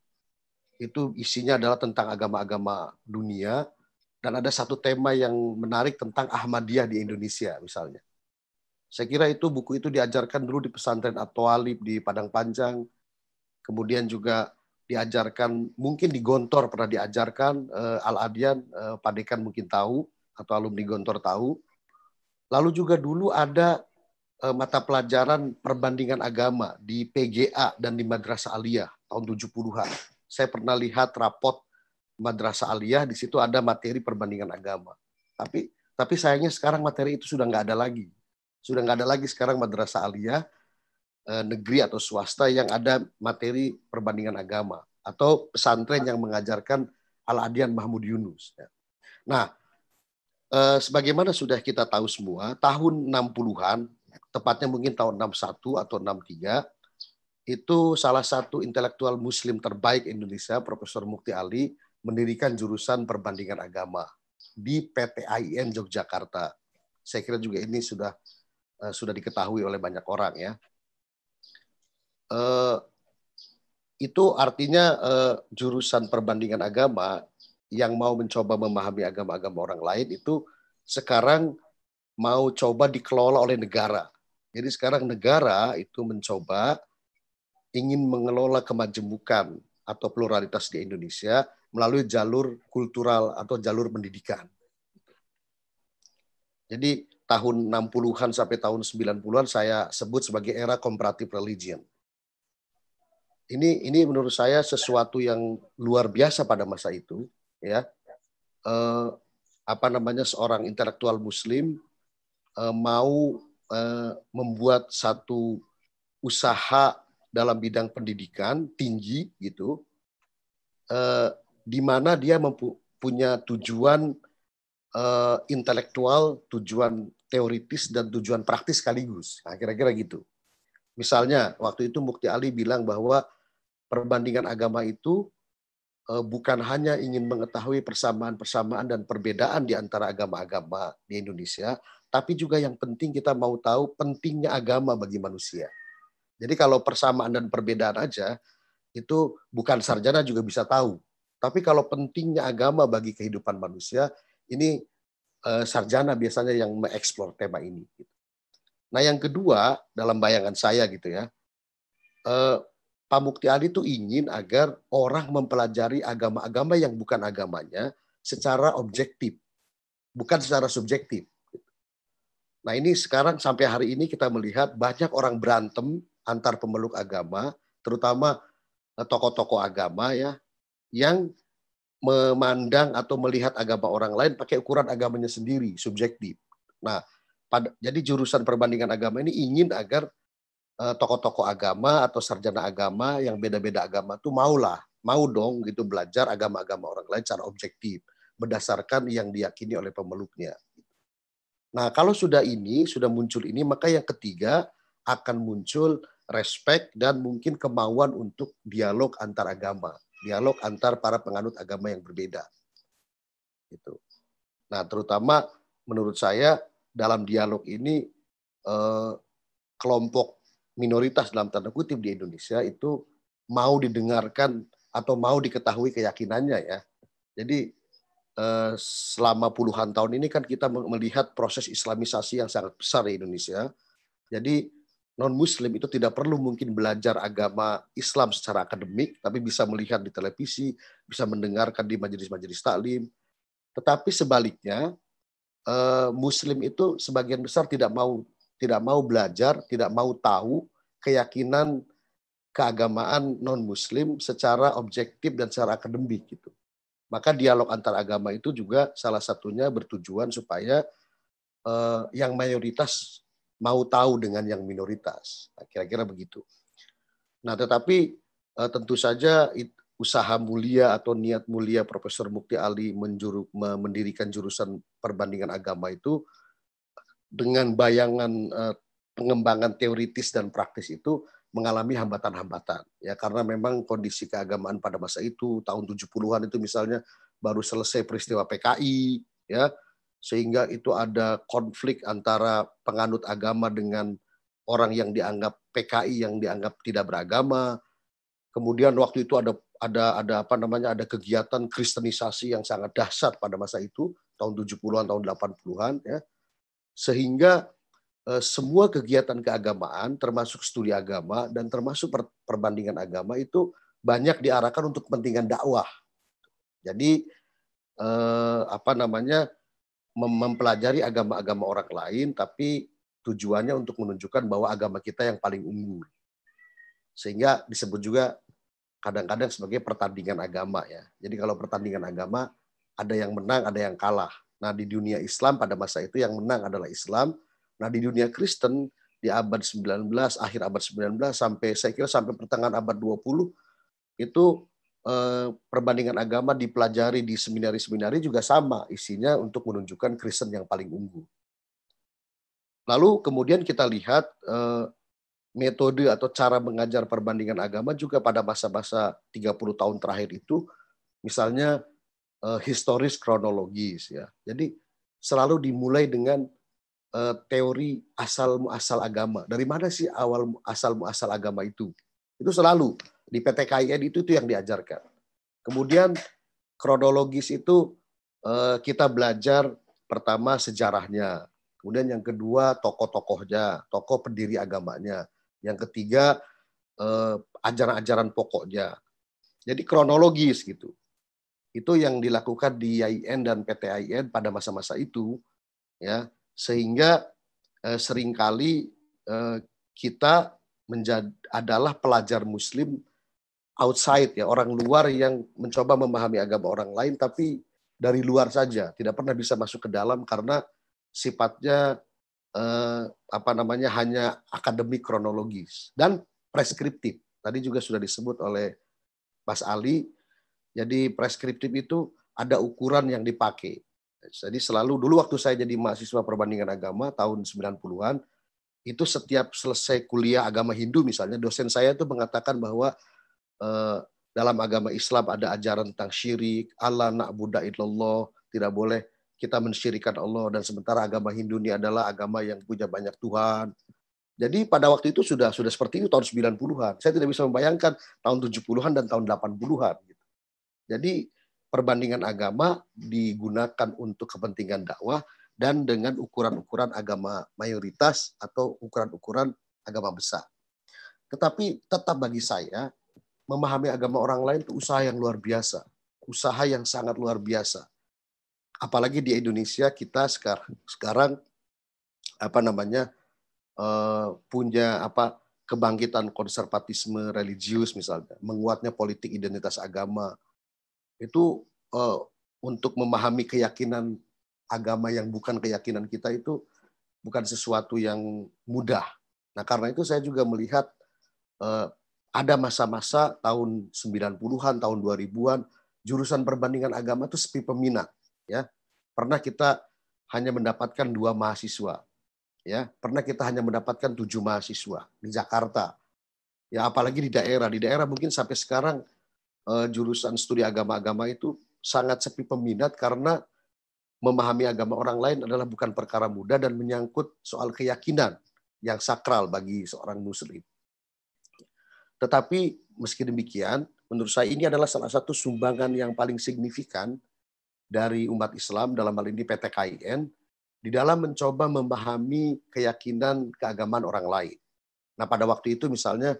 Itu isinya adalah tentang agama-agama dunia dan ada satu tema yang menarik tentang Ahmadiyah di Indonesia misalnya. Saya kira itu buku itu diajarkan dulu di pesantren Atwalib di Padang Panjang, kemudian juga diajarkan mungkin di Gontor pernah diajarkan eh, Al Adian eh, Padekan mungkin tahu atau alumni Gontor tahu. Lalu juga dulu ada eh, mata pelajaran perbandingan agama di PGA dan di Madrasah Aliyah tahun 70-an. Saya pernah lihat rapot madrasah aliyah di situ ada materi perbandingan agama. Tapi tapi sayangnya sekarang materi itu sudah nggak ada lagi. Sudah nggak ada lagi sekarang madrasah aliyah eh, negeri atau swasta yang ada materi perbandingan agama atau pesantren yang mengajarkan Al-Adian Mahmud Yunus. Ya. Nah, eh, sebagaimana sudah kita tahu semua, tahun 60-an, tepatnya mungkin tahun 61 atau 63, itu salah satu intelektual muslim terbaik Indonesia, Profesor Mukti Ali, mendirikan jurusan perbandingan agama di PT AIN Yogyakarta. Saya kira juga ini sudah uh, sudah diketahui oleh banyak orang ya. Uh, itu artinya uh, jurusan perbandingan agama yang mau mencoba memahami agama-agama orang lain itu sekarang mau coba dikelola oleh negara. Jadi sekarang negara itu mencoba ingin mengelola kemajemukan atau pluralitas di Indonesia melalui jalur kultural atau jalur pendidikan. Jadi tahun 60-an sampai tahun 90-an saya sebut sebagai era comparative religion. Ini ini menurut saya sesuatu yang luar biasa pada masa itu, ya. Eh, apa namanya seorang intelektual muslim eh, mau eh, membuat satu usaha dalam bidang pendidikan tinggi gitu eh, di mana dia punya tujuan uh, intelektual, tujuan teoritis dan tujuan praktis sekaligus. Nah, kira-kira gitu. Misalnya waktu itu Mukti Ali bilang bahwa perbandingan agama itu uh, bukan hanya ingin mengetahui persamaan-persamaan dan perbedaan di antara agama-agama di Indonesia, tapi juga yang penting kita mau tahu pentingnya agama bagi manusia. Jadi kalau persamaan dan perbedaan aja itu bukan sarjana juga bisa tahu tapi kalau pentingnya agama bagi kehidupan manusia, ini uh, sarjana biasanya yang mengeksplor tema ini. Gitu. Nah yang kedua dalam bayangan saya gitu ya, uh, Pak Mukti Ali itu ingin agar orang mempelajari agama-agama yang bukan agamanya secara objektif, bukan secara subjektif. Gitu. Nah ini sekarang sampai hari ini kita melihat banyak orang berantem antar pemeluk agama, terutama eh, tokoh-tokoh agama ya yang memandang atau melihat agama orang lain pakai ukuran agamanya sendiri, subjektif. Nah, pada, jadi jurusan perbandingan agama ini ingin agar eh, tokoh-tokoh agama atau sarjana agama yang beda-beda agama tuh maulah, mau dong gitu belajar agama-agama orang lain secara objektif berdasarkan yang diyakini oleh pemeluknya. Nah, kalau sudah ini, sudah muncul ini, maka yang ketiga akan muncul respect dan mungkin kemauan untuk dialog antar agama dialog antar para penganut agama yang berbeda. Gitu. Nah, terutama menurut saya dalam dialog ini eh, kelompok minoritas dalam tanda kutip di Indonesia itu mau didengarkan atau mau diketahui keyakinannya ya. Jadi eh, selama puluhan tahun ini kan kita melihat proses islamisasi yang sangat besar di Indonesia. Jadi non-Muslim itu tidak perlu mungkin belajar agama Islam secara akademik, tapi bisa melihat di televisi, bisa mendengarkan di majelis-majelis taklim. Tetapi sebaliknya, eh, Muslim itu sebagian besar tidak mau tidak mau belajar, tidak mau tahu keyakinan keagamaan non-Muslim secara objektif dan secara akademik gitu. Maka dialog antar agama itu juga salah satunya bertujuan supaya eh, yang mayoritas mau tahu dengan yang minoritas. Nah, kira-kira begitu. Nah, tetapi eh, tentu saja usaha mulia atau niat mulia Profesor Mukti Ali menjuru, mendirikan jurusan perbandingan agama itu dengan bayangan eh, pengembangan teoritis dan praktis itu mengalami hambatan-hambatan ya karena memang kondisi keagamaan pada masa itu tahun 70-an itu misalnya baru selesai peristiwa PKI ya sehingga itu ada konflik antara penganut agama dengan orang yang dianggap PKI yang dianggap tidak beragama. Kemudian waktu itu ada ada ada apa namanya ada kegiatan kristenisasi yang sangat dahsyat pada masa itu tahun 70-an tahun 80-an ya. Sehingga eh, semua kegiatan keagamaan termasuk studi agama dan termasuk per, perbandingan agama itu banyak diarahkan untuk kepentingan dakwah. Jadi eh, apa namanya mempelajari agama-agama orang lain, tapi tujuannya untuk menunjukkan bahwa agama kita yang paling unggul. Sehingga disebut juga kadang-kadang sebagai pertandingan agama ya. Jadi kalau pertandingan agama ada yang menang, ada yang kalah. Nah, di dunia Islam pada masa itu yang menang adalah Islam. Nah, di dunia Kristen di abad 19, akhir abad 19 sampai saya kira sampai pertengahan abad 20 itu Eh, perbandingan agama dipelajari di seminari-seminari juga sama isinya untuk menunjukkan Kristen yang paling unggul. Lalu kemudian kita lihat eh, metode atau cara mengajar perbandingan agama juga pada masa-masa 30 tahun terakhir itu misalnya eh, historis kronologis ya. Jadi selalu dimulai dengan teori asal muasal agama. Dari mana sih awal asal muasal agama itu? Itu selalu di PT KIN itu itu yang diajarkan. Kemudian kronologis itu eh, kita belajar pertama sejarahnya, kemudian yang kedua tokoh-tokohnya, tokoh pendiri agamanya, yang ketiga eh, ajaran-ajaran pokoknya. Jadi kronologis gitu. Itu yang dilakukan di IAIN dan PT IAIN pada masa-masa itu ya, sehingga eh, seringkali kita menjadi adalah pelajar muslim outside ya orang luar yang mencoba memahami agama orang lain tapi dari luar saja tidak pernah bisa masuk ke dalam karena sifatnya eh, apa namanya hanya akademik kronologis dan preskriptif tadi juga sudah disebut oleh Mas Ali jadi preskriptif itu ada ukuran yang dipakai jadi selalu dulu waktu saya jadi mahasiswa perbandingan agama tahun 90-an itu setiap selesai kuliah agama Hindu misalnya dosen saya itu mengatakan bahwa eh, dalam agama Islam ada ajaran tentang syirik, Allah na'budu illallah, tidak boleh kita mensyirikan Allah dan sementara agama Hindu ini adalah agama yang punya banyak Tuhan. Jadi pada waktu itu sudah sudah seperti itu tahun 90-an. Saya tidak bisa membayangkan tahun 70-an dan tahun 80-an gitu. Jadi perbandingan agama digunakan untuk kepentingan dakwah dan dengan ukuran-ukuran agama mayoritas atau ukuran-ukuran agama besar. Tetapi tetap bagi saya memahami agama orang lain itu usaha yang luar biasa. Usaha yang sangat luar biasa. Apalagi di Indonesia kita sekarang sekarang apa namanya eh, punya apa kebangkitan konservatisme religius misalnya, menguatnya politik identitas agama. Itu eh, untuk memahami keyakinan agama yang bukan keyakinan kita itu bukan sesuatu yang mudah. Nah, karena itu saya juga melihat eh, ada masa-masa tahun 90-an, tahun 2000-an, jurusan perbandingan agama itu sepi peminat. Ya. Pernah kita hanya mendapatkan dua mahasiswa. Ya, pernah kita hanya mendapatkan tujuh mahasiswa di Jakarta. Ya, apalagi di daerah. Di daerah mungkin sampai sekarang eh, jurusan studi agama-agama itu sangat sepi peminat karena memahami agama orang lain adalah bukan perkara mudah dan menyangkut soal keyakinan yang sakral bagi seorang muslim. Tetapi meski demikian, menurut saya ini adalah salah satu sumbangan yang paling signifikan dari umat Islam dalam hal ini PT KIN di dalam mencoba memahami keyakinan keagamaan orang lain. Nah, pada waktu itu misalnya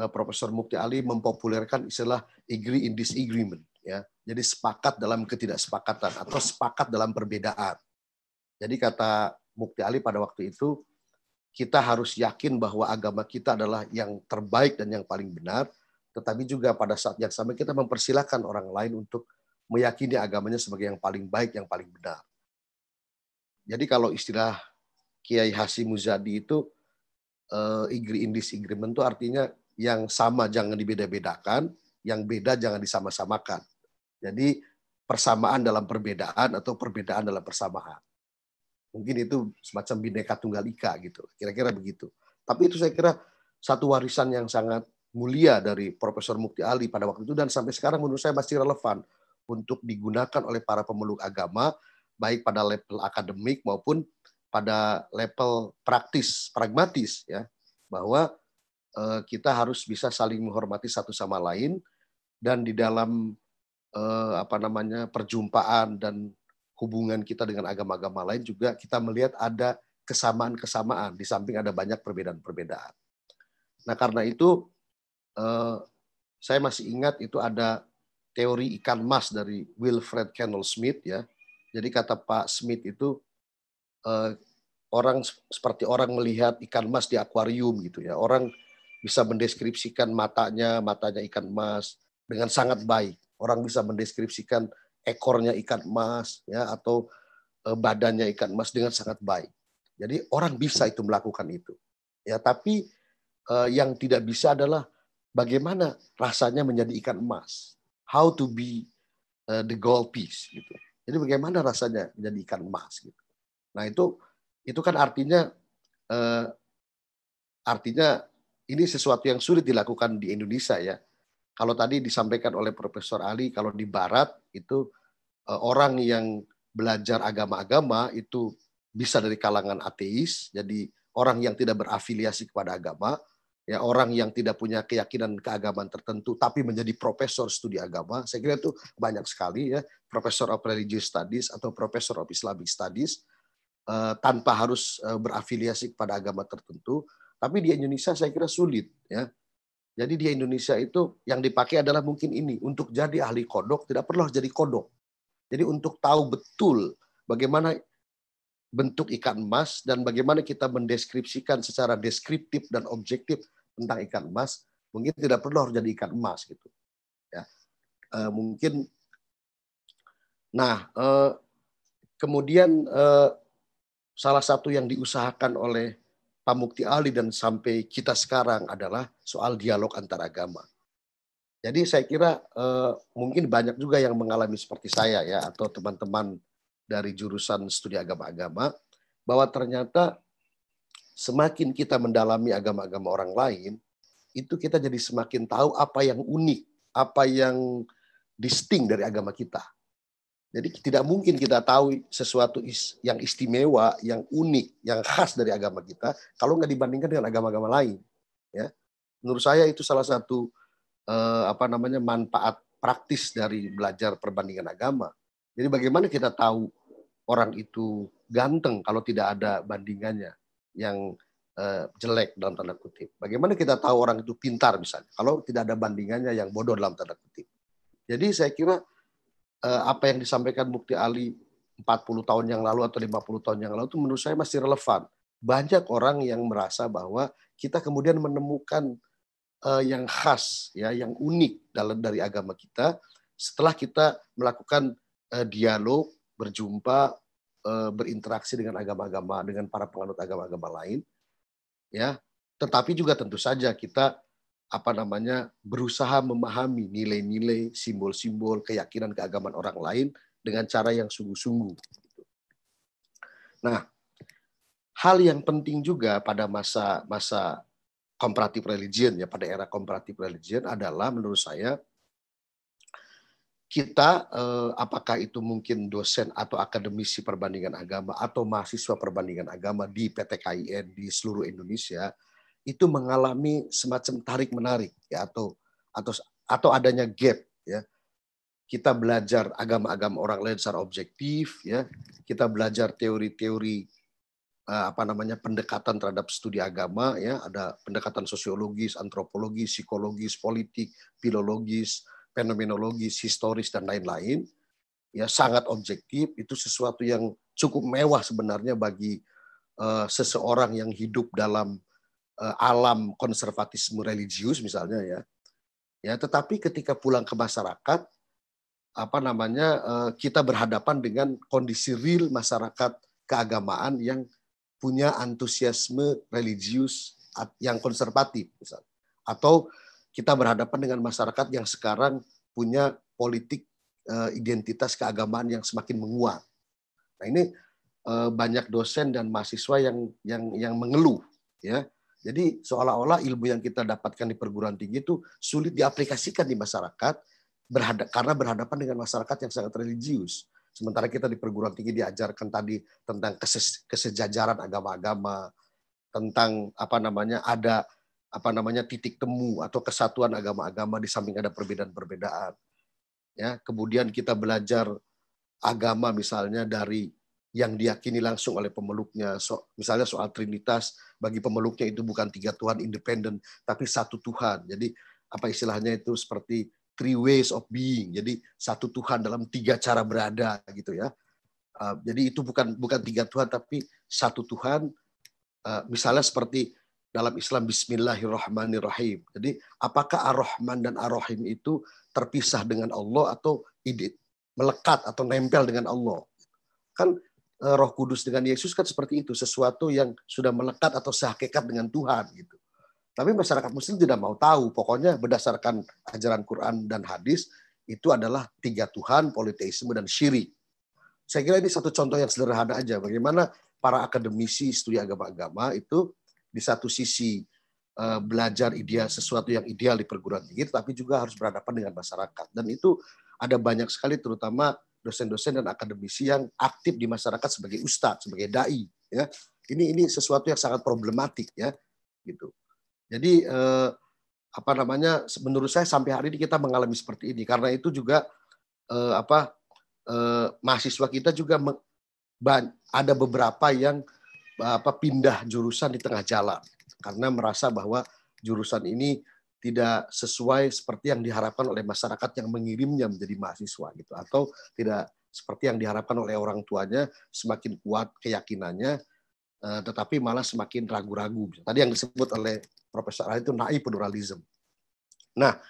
eh, Profesor Mukti Ali mempopulerkan istilah agree in disagreement ya. Jadi sepakat dalam ketidaksepakatan atau sepakat dalam perbedaan. Jadi kata Mukti Ali pada waktu itu kita harus yakin bahwa agama kita adalah yang terbaik dan yang paling benar, tetapi juga pada saat yang sama kita mempersilahkan orang lain untuk meyakini agamanya sebagai yang paling baik, yang paling benar. Jadi kalau istilah Kiai Hasim Muzadi itu uh, igri indis agreement itu artinya yang sama jangan dibeda-bedakan, yang beda jangan disama-samakan. Jadi persamaan dalam perbedaan atau perbedaan dalam persamaan. Mungkin itu semacam bineka tunggal ika gitu. Kira-kira begitu. Tapi itu saya kira satu warisan yang sangat mulia dari Profesor Mukti Ali pada waktu itu dan sampai sekarang menurut saya masih relevan untuk digunakan oleh para pemeluk agama baik pada level akademik maupun pada level praktis pragmatis ya bahwa eh, kita harus bisa saling menghormati satu sama lain dan di dalam eh, apa namanya perjumpaan dan hubungan kita dengan agama-agama lain juga kita melihat ada kesamaan-kesamaan di samping ada banyak perbedaan-perbedaan. Nah karena itu eh, saya masih ingat itu ada teori ikan mas dari Wilfred Kennel Smith ya. Jadi kata Pak Smith itu eh, orang seperti orang melihat ikan mas di akuarium gitu ya. Orang bisa mendeskripsikan matanya, matanya ikan mas dengan sangat baik. Orang bisa mendeskripsikan ekornya ikan emas ya atau eh, badannya ikan emas dengan sangat baik. Jadi orang bisa itu melakukan itu. Ya, tapi eh, yang tidak bisa adalah bagaimana rasanya menjadi ikan emas. How to be eh, the gold piece gitu. Jadi bagaimana rasanya menjadi ikan emas gitu. Nah, itu itu kan artinya eh, artinya ini sesuatu yang sulit dilakukan di Indonesia ya. Kalau tadi disampaikan oleh Profesor Ali, kalau di Barat itu eh, orang yang belajar agama-agama itu bisa dari kalangan ateis, jadi orang yang tidak berafiliasi kepada agama, ya orang yang tidak punya keyakinan keagamaan tertentu tapi menjadi profesor studi agama saya kira itu banyak sekali ya profesor of religious studies atau profesor of islamic studies uh, tanpa harus eh, berafiliasi kepada agama tertentu tapi di Indonesia saya kira sulit ya jadi di Indonesia itu yang dipakai adalah mungkin ini. Untuk jadi ahli kodok, tidak perlu jadi kodok. Jadi untuk tahu betul bagaimana bentuk ikan emas dan bagaimana kita mendeskripsikan secara deskriptif dan objektif tentang ikan emas, mungkin tidak perlu harus jadi ikan emas gitu. Ya. E, mungkin nah e, kemudian e, salah satu yang diusahakan oleh Pamukti Ali dan sampai kita sekarang adalah soal dialog antar agama. Jadi saya kira eh, mungkin banyak juga yang mengalami seperti saya ya atau teman-teman dari jurusan studi agama-agama bahwa ternyata semakin kita mendalami agama-agama orang lain itu kita jadi semakin tahu apa yang unik, apa yang distinct dari agama kita. Jadi tidak mungkin kita tahu sesuatu yang istimewa, yang unik, yang khas dari agama kita kalau nggak dibandingkan dengan agama-agama lain. Ya, menurut saya itu salah satu eh, apa namanya manfaat praktis dari belajar perbandingan agama. Jadi bagaimana kita tahu orang itu ganteng kalau tidak ada bandingannya yang eh, jelek dalam tanda kutip. Bagaimana kita tahu orang itu pintar misalnya kalau tidak ada bandingannya yang bodoh dalam tanda kutip. Jadi saya kira Eh, apa yang disampaikan Bukti Ali 40 tahun yang lalu atau 50 tahun yang lalu itu menurut saya masih relevan. Banyak orang yang merasa bahwa kita kemudian menemukan eh, yang khas ya, yang unik dalam dari agama kita setelah kita melakukan eh, dialog, berjumpa, berinteraksi dengan agama-agama dengan para penganut agama-agama lain ya tetapi juga tentu saja kita apa namanya berusaha memahami nilai-nilai, simbol-simbol, keyakinan keagamaan orang lain dengan cara yang sungguh-sungguh. Gitu. Nah, hal yang penting juga pada masa masa komparatif religion ya pada era komparatif religion adalah menurut saya kita eh, apakah itu mungkin dosen atau akademisi perbandingan agama atau mahasiswa perbandingan agama di PTKIN di seluruh Indonesia itu mengalami semacam tarik menarik ya atau atau atau adanya gap ya kita belajar agama-agama orang lain secara objektif ya kita belajar teori-teori eh, apa namanya pendekatan terhadap studi agama ya ada pendekatan sosiologis antropologis psikologis politik filologis fenomenologis historis dan lain-lain ya sangat objektif itu sesuatu yang cukup mewah sebenarnya bagi uh, seseorang yang hidup dalam Eh, alam konservatisme religius misalnya ya. Ya, tetapi ketika pulang ke masyarakat apa namanya eh, kita berhadapan dengan kondisi real masyarakat keagamaan yang punya antusiasme religius yang konservatif misalnya. Atau kita berhadapan dengan masyarakat yang sekarang punya politik eh, identitas keagamaan yang semakin menguat. Nah, ini banyak dosen dan mahasiswa yang yang yang mengeluh ya jadi seolah-olah ilmu yang kita dapatkan di perguruan tinggi itu sulit diaplikasikan di masyarakat berhadap, karena berhadapan dengan masyarakat yang sangat religius. Sementara kita di perguruan tinggi diajarkan tadi tentang keses, kesejajaran agama-agama, tentang apa namanya ada apa namanya titik temu atau kesatuan agama-agama di samping ada perbedaan-perbedaan. Ya, kemudian kita belajar agama misalnya dari yang diyakini langsung oleh pemeluknya. So, misalnya soal Trinitas, bagi pemeluknya itu bukan tiga Tuhan independen, tapi satu Tuhan. Jadi apa istilahnya itu seperti three ways of being. Jadi satu Tuhan dalam tiga cara berada gitu ya. Uh, jadi itu bukan bukan tiga Tuhan tapi satu Tuhan. Uh, misalnya seperti dalam Islam Bismillahirrahmanirrahim. Jadi apakah Ar-Rahman dan Ar-Rahim itu terpisah dengan Allah atau melekat atau nempel dengan Allah? Kan Eh, Roh Kudus dengan Yesus kan seperti itu, sesuatu yang sudah melekat atau sehakikat dengan Tuhan gitu. Tapi masyarakat Muslim tidak mau tahu. Pokoknya berdasarkan ajaran Quran dan hadis itu adalah tiga Tuhan, politeisme dan syirik. Saya kira ini satu contoh yang sederhana aja bagaimana para akademisi studi agama-agama itu di satu sisi eh, belajar ideal sesuatu yang ideal di perguruan tinggi, tapi juga harus berhadapan dengan masyarakat. Dan itu ada banyak sekali, terutama dosen-dosen dan akademisi yang aktif di masyarakat sebagai ustadz, sebagai dai. Ya, ini ini sesuatu yang sangat problematik ya, gitu. Jadi eh, apa namanya? Menurut saya sampai hari ini kita mengalami seperti ini. Karena itu juga eh, apa eh, mahasiswa kita juga meng, ada beberapa yang apa pindah jurusan di tengah jalan karena merasa bahwa jurusan ini tidak sesuai seperti yang diharapkan oleh masyarakat yang mengirimnya menjadi mahasiswa gitu atau tidak seperti yang diharapkan oleh orang tuanya semakin kuat keyakinannya eh, tetapi malah semakin ragu-ragu tadi yang disebut oleh Profesor Ali itu naif pluralism nah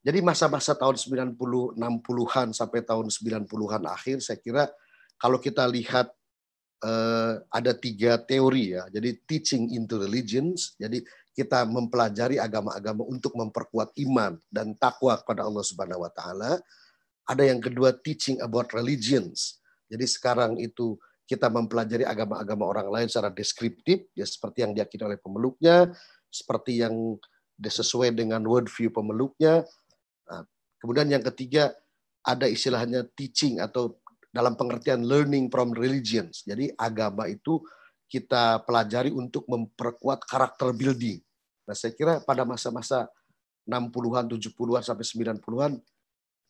jadi masa-masa tahun 90 60-an sampai tahun 90-an akhir saya kira kalau kita lihat eh, ada tiga teori ya jadi teaching into religions jadi kita mempelajari agama-agama untuk memperkuat iman dan takwa kepada Allah Subhanahu wa taala. Ada yang kedua teaching about religions. Jadi sekarang itu kita mempelajari agama-agama orang lain secara deskriptif ya seperti yang diakini oleh pemeluknya, seperti yang sesuai dengan worldview pemeluknya. Nah, kemudian yang ketiga ada istilahnya teaching atau dalam pengertian learning from religions. Jadi agama itu kita pelajari untuk memperkuat karakter building. Nah, saya kira pada masa-masa 60-an, 70-an sampai 90-an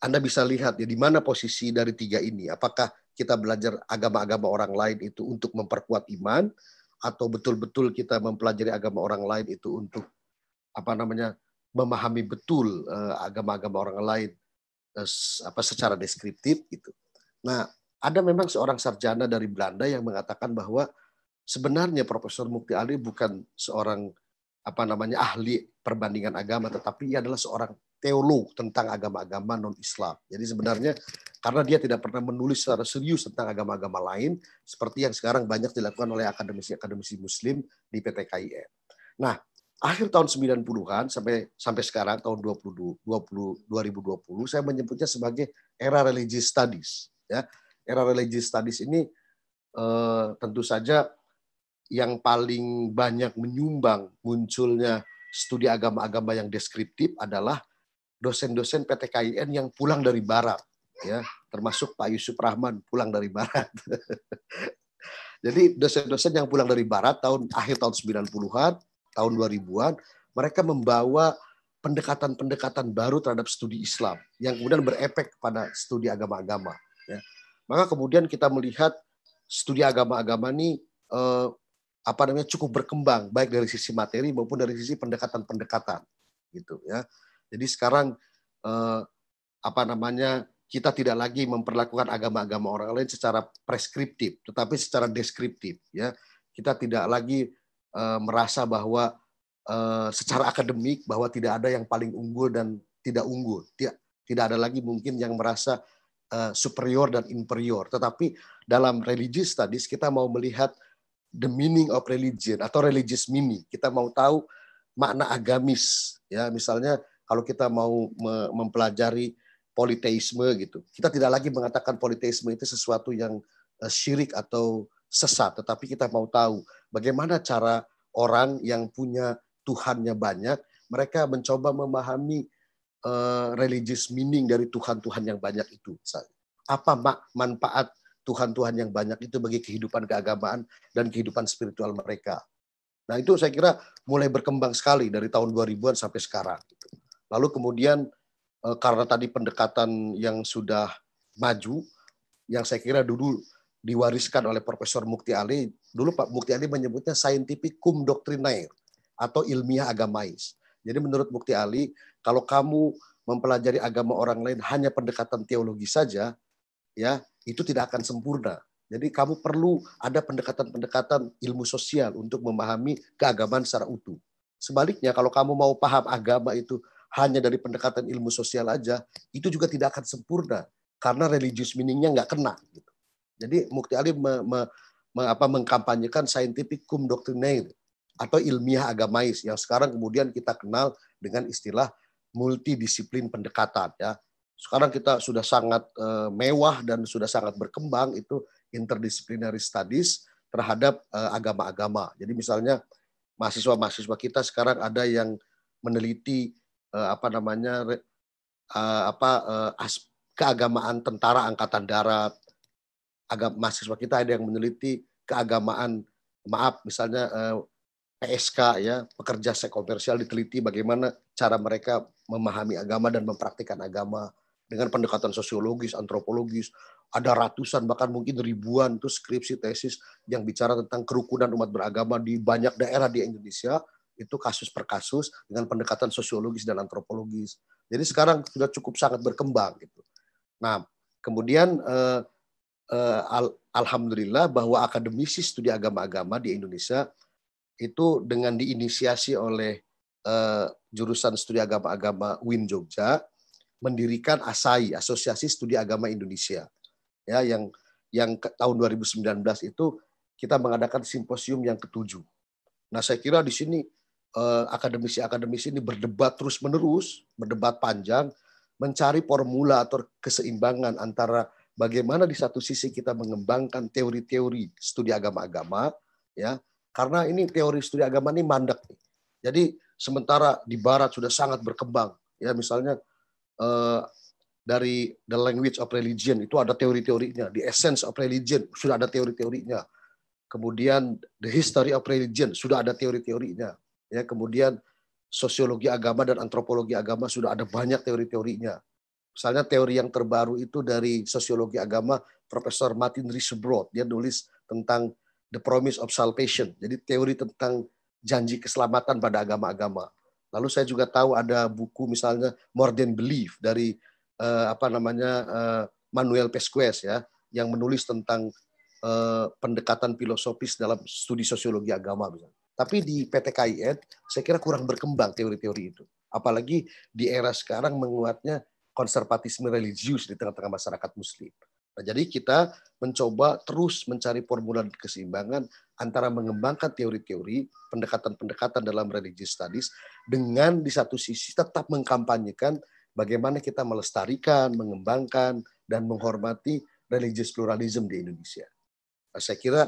Anda bisa lihat ya di mana posisi dari tiga ini. Apakah kita belajar agama-agama orang lain itu untuk memperkuat iman atau betul-betul kita mempelajari agama orang lain itu untuk apa namanya memahami betul eh, agama-agama orang lain eh, apa secara deskriptif gitu. Nah, ada memang seorang sarjana dari Belanda yang mengatakan bahwa sebenarnya Profesor Mukti Ali bukan seorang apa namanya ahli perbandingan agama, tetapi ia adalah seorang teolog tentang agama-agama non-Islam. Jadi sebenarnya karena dia tidak pernah menulis secara serius tentang agama-agama lain, seperti yang sekarang banyak dilakukan oleh akademisi-akademisi Muslim di PT PTKIN. Nah, akhir tahun 90-an sampai sampai sekarang tahun 2020, 20, 2020 saya menyebutnya sebagai era religious studies. Ya, era religious studies ini eh, tentu saja yang paling banyak menyumbang munculnya studi agama-agama yang deskriptif adalah dosen-dosen PTKIN yang pulang dari barat ya termasuk Pak Yusuf Rahman pulang dari barat jadi dosen-dosen yang pulang dari barat tahun akhir tahun 90-an tahun 2000-an mereka membawa pendekatan-pendekatan baru terhadap studi Islam yang kemudian berefek pada studi agama-agama ya maka kemudian kita melihat studi agama-agama ini eh, apa namanya cukup berkembang baik dari sisi materi maupun dari sisi pendekatan-pendekatan gitu ya. Jadi sekarang eh, apa namanya kita tidak lagi memperlakukan agama-agama orang lain secara preskriptif, tetapi secara deskriptif ya. Kita tidak lagi eh, merasa bahwa eh, secara akademik bahwa tidak ada yang paling unggul dan tidak unggul. Tidak tidak ada lagi mungkin yang merasa eh, superior dan inferior. Tetapi dalam religious studies kita mau melihat the meaning of religion atau religious meaning. Kita mau tahu makna agamis, ya misalnya kalau kita mau mempelajari politeisme gitu. Kita tidak lagi mengatakan politeisme itu sesuatu yang eh, syirik atau sesat, tetapi kita mau tahu bagaimana cara orang yang punya Tuhannya banyak, mereka mencoba memahami eh, religious meaning dari Tuhan-Tuhan yang banyak itu. Apa manfaat Tuhan-Tuhan yang banyak itu bagi kehidupan keagamaan dan kehidupan spiritual mereka. Nah itu saya kira mulai berkembang sekali dari tahun 2000-an sampai sekarang. Lalu kemudian eh, karena tadi pendekatan yang sudah maju, yang saya kira dulu diwariskan oleh Profesor Mukti Ali, dulu Pak Mukti Ali menyebutnya cum doctrinaire atau ilmiah agamais. Jadi menurut Mukti Ali, kalau kamu mempelajari agama orang lain hanya pendekatan teologi saja, ya itu tidak akan sempurna. Jadi kamu perlu ada pendekatan-pendekatan ilmu sosial untuk memahami keagamaan secara utuh. Sebaliknya kalau kamu mau paham agama itu hanya dari pendekatan ilmu sosial aja, itu juga tidak akan sempurna karena religius meaningnya nggak kena. Gitu. Jadi Mukti Ali me, me, me, apa, mengkampanyekan scientific cum doctrinaire atau ilmiah agamais yang sekarang kemudian kita kenal dengan istilah multidisiplin pendekatan ya sekarang kita sudah sangat eh, mewah dan sudah sangat berkembang itu interdisciplinary studies terhadap eh, agama-agama. Jadi misalnya mahasiswa-mahasiswa kita sekarang ada yang meneliti eh, apa namanya apa keagamaan tentara angkatan darat. Agam, mahasiswa kita ada yang meneliti keagamaan maaf misalnya PSK ya pekerja seks komersial diteliti bagaimana cara mereka memahami agama dan mempraktikkan agama dengan pendekatan sosiologis, antropologis, ada ratusan bahkan mungkin ribuan tuh skripsi tesis yang bicara tentang kerukunan umat beragama di banyak daerah di Indonesia itu kasus per kasus dengan pendekatan sosiologis dan antropologis. Jadi sekarang sudah cukup sangat berkembang gitu. Nah, kemudian eh, eh, al alhamdulillah bahwa akademisi studi agama-agama di Indonesia itu dengan diinisiasi oleh eh, jurusan studi agama-agama Win Jogja mendirikan ASAI, Asosiasi Studi Agama Indonesia. Ya, yang yang ke, tahun 2019 itu kita mengadakan simposium yang ketujuh. Nah, saya kira di sini eh, akademisi-akademisi ini berdebat terus-menerus, berdebat panjang, mencari formula atau keseimbangan antara bagaimana di satu sisi kita mengembangkan teori-teori studi agama-agama, ya, karena ini teori studi agama ini mandek. Jadi sementara di Barat sudah sangat berkembang, ya misalnya uh, dari The Language of Religion itu ada teori-teorinya, The Essence of Religion sudah ada teori-teorinya. Kemudian The History of Religion sudah ada teori-teorinya. Ya, kemudian sosiologi agama dan antropologi agama sudah ada banyak teori-teorinya. Misalnya teori yang terbaru itu dari sosiologi agama Profesor Martin Risebroad, dia nulis tentang The Promise of Salvation. Jadi teori tentang janji keselamatan pada agama-agama. Lalu saya juga tahu ada buku misalnya More Belief dari uh, apa namanya uh, Manuel Pesquez ya yang menulis tentang uh, pendekatan filosofis dalam studi sosiologi agama misalnya. Tapi di PT PTKIN saya kira kurang berkembang teori-teori itu. Apalagi di era sekarang menguatnya konservatisme religius di tengah-tengah masyarakat muslim. Nah, jadi kita mencoba terus mencari formula keseimbangan antara mengembangkan teori-teori, pendekatan-pendekatan dalam religious studies dengan di satu sisi tetap mengkampanyekan bagaimana kita melestarikan, mengembangkan dan menghormati religious pluralism di Indonesia. Nah, saya kira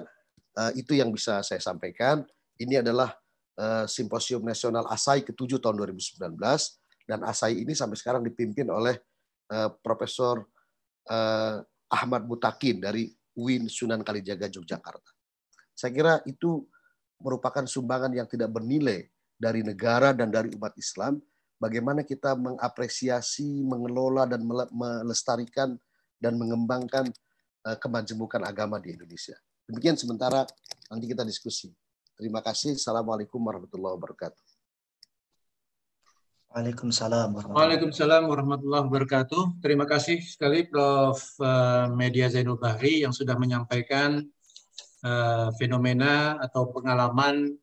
uh, itu yang bisa saya sampaikan. Ini adalah uh, Simposium Nasional ASAI ke-7 tahun 2019 dan ASAI ini sampai sekarang dipimpin oleh uh, Profesor Ahmad Mutakin dari UIN Sunan Kalijaga Yogyakarta. Saya kira itu merupakan sumbangan yang tidak bernilai dari negara dan dari umat Islam bagaimana kita mengapresiasi, mengelola dan melestarikan dan mengembangkan eh, kemajemukan agama di Indonesia. Demikian sementara nanti kita diskusi. Terima kasih. Assalamualaikum warahmatullahi wabarakatuh. Waalaikumsalam. Waalaikumsalam warahmatullahi wabarakatuh. Terima kasih sekali Prof. Eh, Media Zainul Bahri yang sudah menyampaikan uh, fenomena atau pengalamannya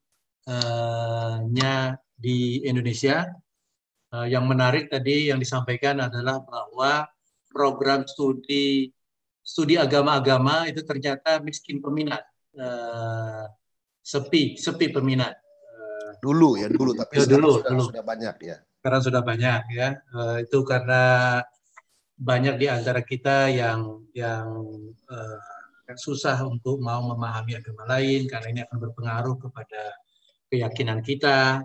eh, uh di Indonesia. Uh, yang menarik tadi yang disampaikan adalah bahwa program studi studi agama-agama itu ternyata miskin peminat, uh, sepi sepi peminat. Dulu ya dulu, tapi ya, sekarang dulu, sudah, dulu. sudah banyak ya sekarang sudah banyak ya. Uh, itu karena banyak di antara kita yang yang uh, susah untuk mau memahami agama lain karena ini akan berpengaruh kepada keyakinan kita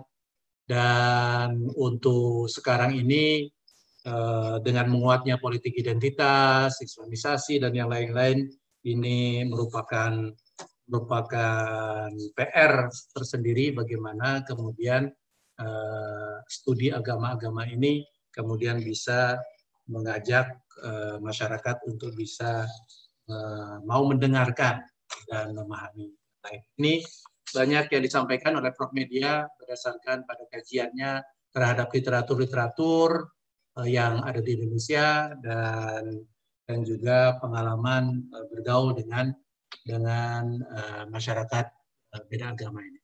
dan untuk sekarang ini eh, dengan menguatnya politik identitas, islamisasi dan yang lain-lain ini merupakan merupakan PR tersendiri bagaimana kemudian Eh, studi agama-agama ini kemudian bisa mengajak eh, masyarakat untuk bisa eh, mau mendengarkan dan memahami. Baik, nah, ini banyak yang disampaikan oleh Prof. Media berdasarkan pada kajiannya terhadap literatur-literatur yang ada di Indonesia dan dan juga pengalaman bergaul dengan dengan masyarakat beda agama ini.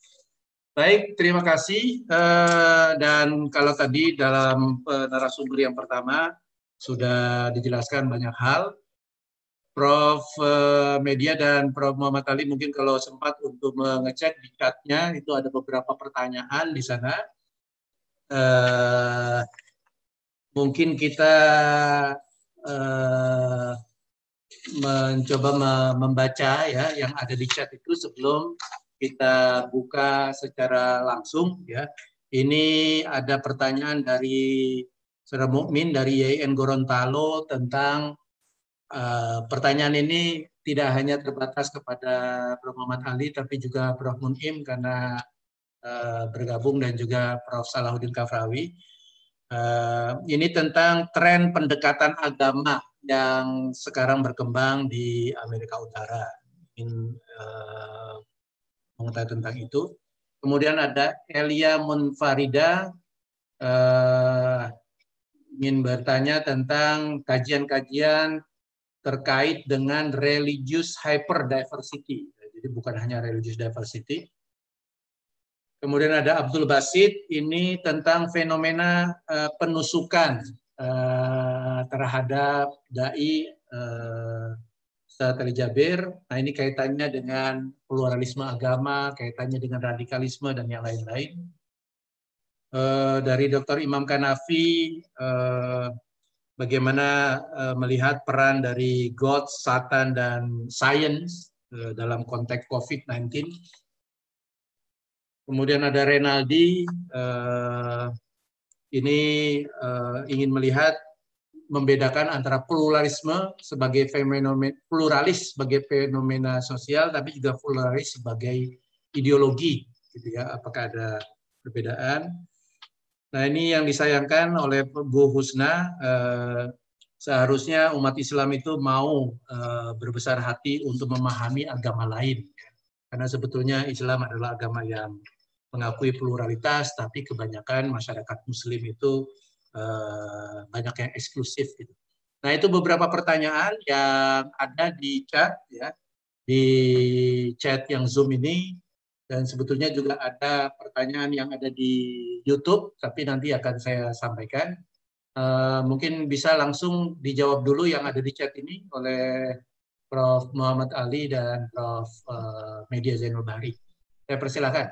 Baik, terima kasih. Eh, dan kalau tadi dalam eh, narasumber yang pertama sudah dijelaskan banyak hal. Prof. Eh, Media dan Prof. Muhammad Ali mungkin kalau sempat untuk mengecek di chatnya itu ada beberapa pertanyaan di sana. mungkin kita mencoba membaca ya yang ada di chat itu sebelum kita buka secara langsung ya. Ini ada pertanyaan dari Saudara Mukmin dari YN Gorontalo tentang uh, pertanyaan ini tidak hanya terbatas kepada Prof. Muhammad Ali tapi juga Prof. Munim karena uh, bergabung dan juga Prof. Salahuddin Kafrawi. Uh, ini tentang tren pendekatan agama yang sekarang berkembang di Amerika Utara. In, uh, mengetahui tentang itu. Kemudian ada Elia Munfarida eh, ingin bertanya tentang kajian-kajian terkait dengan religious diversity, Jadi bukan hanya religious diversity. Kemudian ada Abdul Basit ini tentang fenomena eh, penusukan eh, terhadap dai eh, Ustaz eh, Ali Jabir. Nah ini kaitannya dengan pluralisme agama, kaitannya dengan radikalisme dan yang lain-lain. Eh, dari Dr. Imam Kanafi, eh, bagaimana melihat peran dari God, Satan, dan Science dalam konteks COVID-19. Kemudian ada Renaldi, ini ingin melihat membedakan antara pluralisme sebagai fenomena pluralis sebagai fenomena sosial tapi juga pluralis sebagai ideologi gitu ya apakah ada perbedaan nah ini yang disayangkan oleh Bu Husna eh, seharusnya umat Islam itu mau eh, berbesar hati untuk memahami agama lain karena sebetulnya Islam adalah agama yang mengakui pluralitas tapi kebanyakan masyarakat muslim itu Eh, banyak yang eksklusif gitu. Nah itu beberapa pertanyaan yang ada di chat ya di chat yang Zoom ini dan sebetulnya juga ada pertanyaan yang ada di YouTube tapi nanti akan saya sampaikan. Uh, mungkin bisa langsung dijawab dulu yang ada di chat ini oleh Prof. Muhammad Ali dan Prof. Uh, Media Zainul Bahri. Saya persilahkan.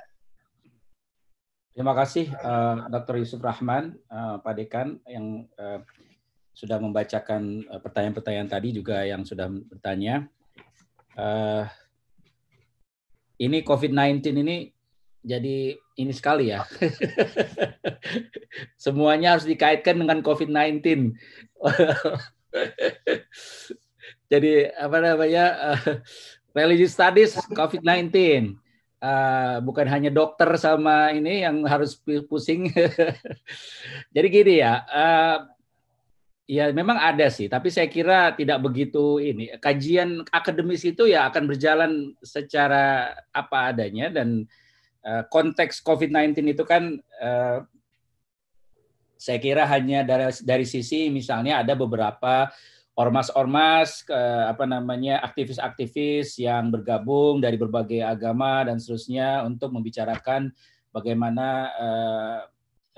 Terima kasih uh, eh, Dr. Yusuf Rahman, uh, Pak Dekan yang uh, sudah membacakan pertanyaan-pertanyaan tadi juga yang sudah bertanya. Uh, ini COVID-19 ini jadi ini sekali ya. Semuanya harus dikaitkan dengan COVID-19. jadi apa namanya uh, religious studies COVID-19 uh, bukan hanya dokter sama ini yang harus pusing. Jadi gini ya, uh, ya memang ada sih, tapi saya kira tidak begitu ini. Kajian akademis itu ya akan berjalan secara apa adanya dan uh, konteks COVID-19 itu kan uh, saya kira hanya dari dari sisi misalnya ada beberapa uh, ormas-ormas apa namanya aktivis-aktivis yang bergabung dari berbagai agama dan seterusnya untuk membicarakan bagaimana eh,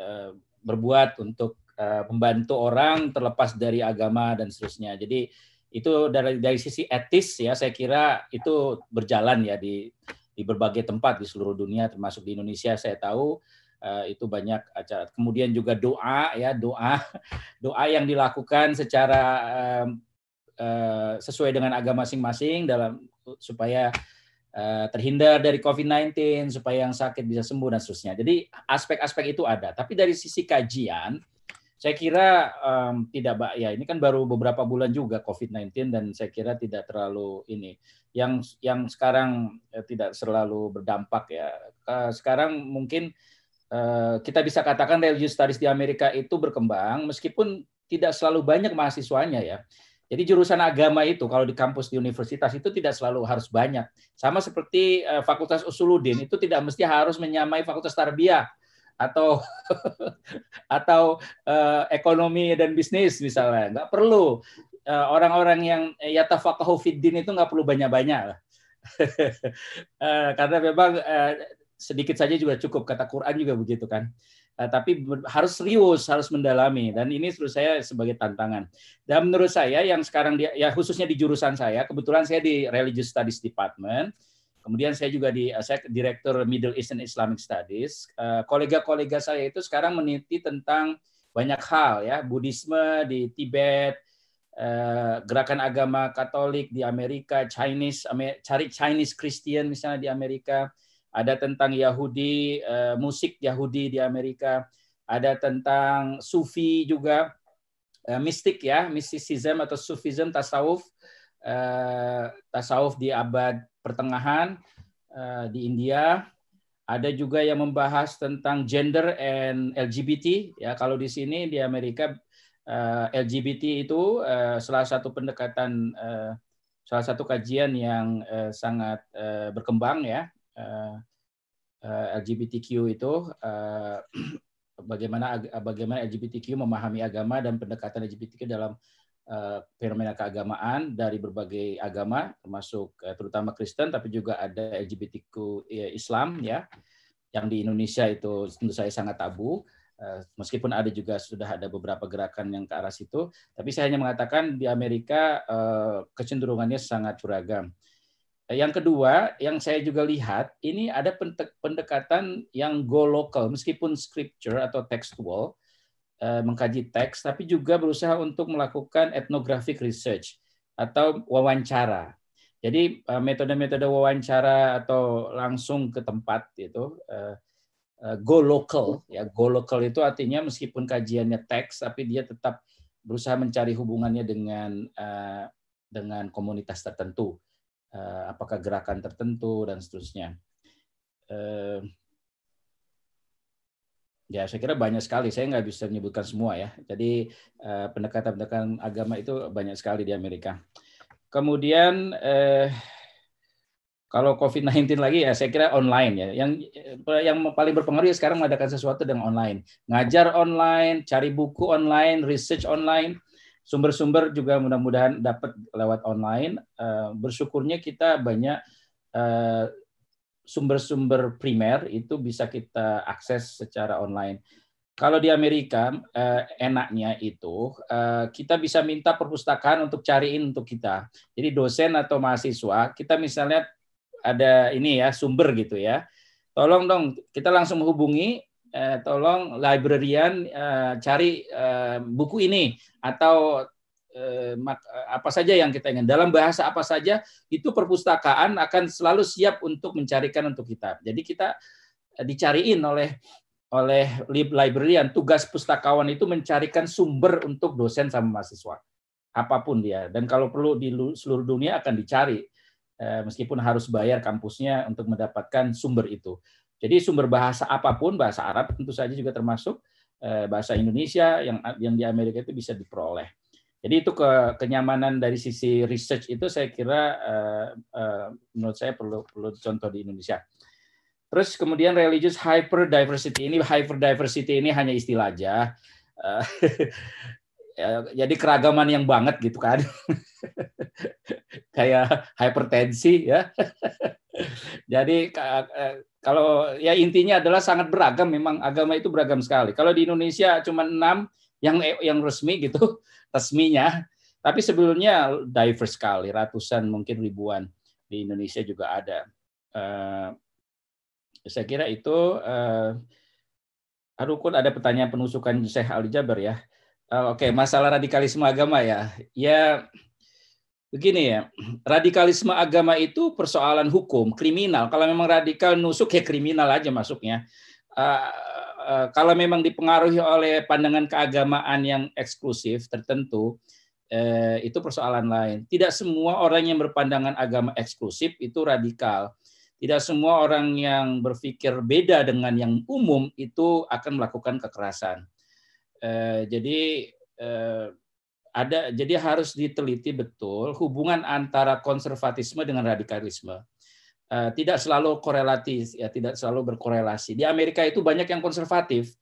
eh, berbuat untuk eh, membantu orang terlepas dari agama dan seterusnya. Jadi itu dari dari sisi etis ya saya kira itu berjalan ya di di berbagai tempat di seluruh dunia termasuk di Indonesia saya tahu Eh, itu banyak acara. Kemudian juga doa ya doa doa yang dilakukan secara eh, sesuai dengan agama masing-masing dalam supaya eh, terhindar dari COVID-19 supaya yang sakit bisa sembuh dan seterusnya. Jadi aspek-aspek itu ada. Tapi dari sisi kajian, saya kira um, tidak pak ya ini kan baru beberapa bulan juga COVID-19 dan saya kira tidak terlalu ini yang yang sekarang ya, tidak selalu berdampak ya. sekarang mungkin Eh, kita bisa katakan religious studies di Amerika itu berkembang meskipun tidak selalu banyak mahasiswanya ya. Jadi jurusan agama itu kalau di kampus di universitas itu tidak selalu harus banyak. Sama seperti eh, Fakultas Usuludin itu tidak mesti harus menyamai Fakultas Tarbiyah atau atau uh, ekonomi dan bisnis misalnya. Nggak perlu uh, orang-orang yang yatafaqahu fiddin itu nggak perlu banyak-banyak. uh, karena memang uh, sedikit saja juga cukup kata Quran juga begitu kan uh, tapi harus serius harus mendalami dan ini menurut saya sebagai tantangan dan menurut saya yang sekarang dia ya khususnya di jurusan saya kebetulan saya di religious studies department Kemudian saya juga di eh, saya direktur Middle Eastern Islamic Studies. Eh, kolega-kolega saya itu sekarang meniti tentang banyak hal ya, Budisme di Tibet, gerakan agama Katolik di Amerika, Chinese cari Chinese Christian misalnya di Amerika ada tentang Yahudi, uh, musik Yahudi di Amerika, ada tentang Sufi juga, uh, mistik ya, mysticism atau Sufism, tasawuf, uh, tasawuf di abad pertengahan uh, di India. Ada juga yang membahas tentang gender and LGBT. Ya, kalau di sini di Amerika LGBT itu salah satu pendekatan, salah satu kajian yang sangat berkembang ya uh, eh, uh, eh, LGBTQ itu eh, bagaimana bagaimana LGBTQ memahami agama dan pendekatan LGBTQ dalam fenomena keagamaan dari berbagai agama termasuk terutama Kristen tapi juga ada LGBTQ ya, Islam ya yang di Indonesia itu tentu saya sangat tabu meskipun ada juga sudah ada beberapa gerakan yang ke arah situ tapi saya hanya mengatakan di Amerika kecenderungannya sangat beragam. Yang kedua, yang saya juga lihat, ini ada pendekatan yang go local, meskipun scripture atau textual, eh, mengkaji teks, tapi juga berusaha untuk melakukan ethnographic research atau wawancara. Jadi eh, metode-metode wawancara atau langsung ke tempat itu eh, go local ya go local itu artinya meskipun kajiannya teks tapi dia tetap berusaha mencari hubungannya dengan dengan komunitas tertentu Eh, apakah gerakan tertentu dan seterusnya. Eh, ya, saya kira banyak sekali. Saya nggak bisa menyebutkan semua ya. Jadi eh, pendekatan-pendekatan agama itu banyak sekali di Amerika. Kemudian kalau COVID-19 lagi ya saya kira online ya. Yang yang paling berpengaruh ya sekarang mengadakan sesuatu dengan online. Ngajar online, cari buku online, research online. Sumber-sumber juga mudah-mudahan dapat lewat online. Uh, bersyukurnya kita banyak sumber eh, sumber-sumber primer itu bisa kita akses secara online. Kalau di Amerika eh, enaknya itu eh, kita bisa minta perpustakaan untuk cariin untuk kita. Jadi dosen atau mahasiswa kita misalnya ada ini ya sumber gitu ya. Tolong dong kita langsung hubungi eh, tolong librarian eh, cari eh, buku ini atau eh, eh, apa saja yang kita ingin dalam bahasa apa saja itu perpustakaan akan selalu siap untuk mencarikan untuk kita. Jadi kita eh, dicariin oleh oleh librarian tugas pustakawan itu mencarikan sumber untuk dosen sama mahasiswa apapun dia dan kalau perlu di seluruh dunia akan dicari eh, meskipun harus bayar kampusnya untuk mendapatkan sumber itu jadi sumber bahasa apapun, bahasa Arab tentu saja juga termasuk eh, bahasa Indonesia yang yang di Amerika itu bisa diperoleh. Jadi itu ke, kenyamanan dari sisi research itu saya kira uh, uh, menurut saya perlu perlu contoh di Indonesia. Terus kemudian religious hyper diversity ini hyper diversity ini hanya istilah aja. Uh, jadi keragaman yang banget gitu kan. kayak hipertensi ya. Jadi eh, kalau ya intinya adalah sangat beragam memang agama itu beragam sekali. Kalau di Indonesia cuma enam yang eh, yang resmi gitu resminya, tapi sebelumnya diverse sekali, ratusan mungkin ribuan di Indonesia juga ada. Uh, saya kira itu uh, Arukun ada pertanyaan penusukan Syekh Ali Jaber ya. Oke, okay, masalah radikalisme agama ya. Ya begini ya, radikalisme agama itu persoalan hukum, kriminal. Kalau memang radikal nusuk ya kriminal aja masuknya. Uh, uh, kalau memang dipengaruhi oleh pandangan keagamaan yang eksklusif tertentu, uh, itu persoalan lain. Tidak semua orang yang berpandangan agama eksklusif itu radikal. Tidak semua orang yang berpikir beda dengan yang umum itu akan melakukan kekerasan. Uh, jadi uh, ada jadi harus diteliti betul hubungan antara konservatisme dengan radikalisme. Eh, tidak selalu korelatif, ya tidak selalu berkorelasi. Di Amerika itu banyak yang konservatif,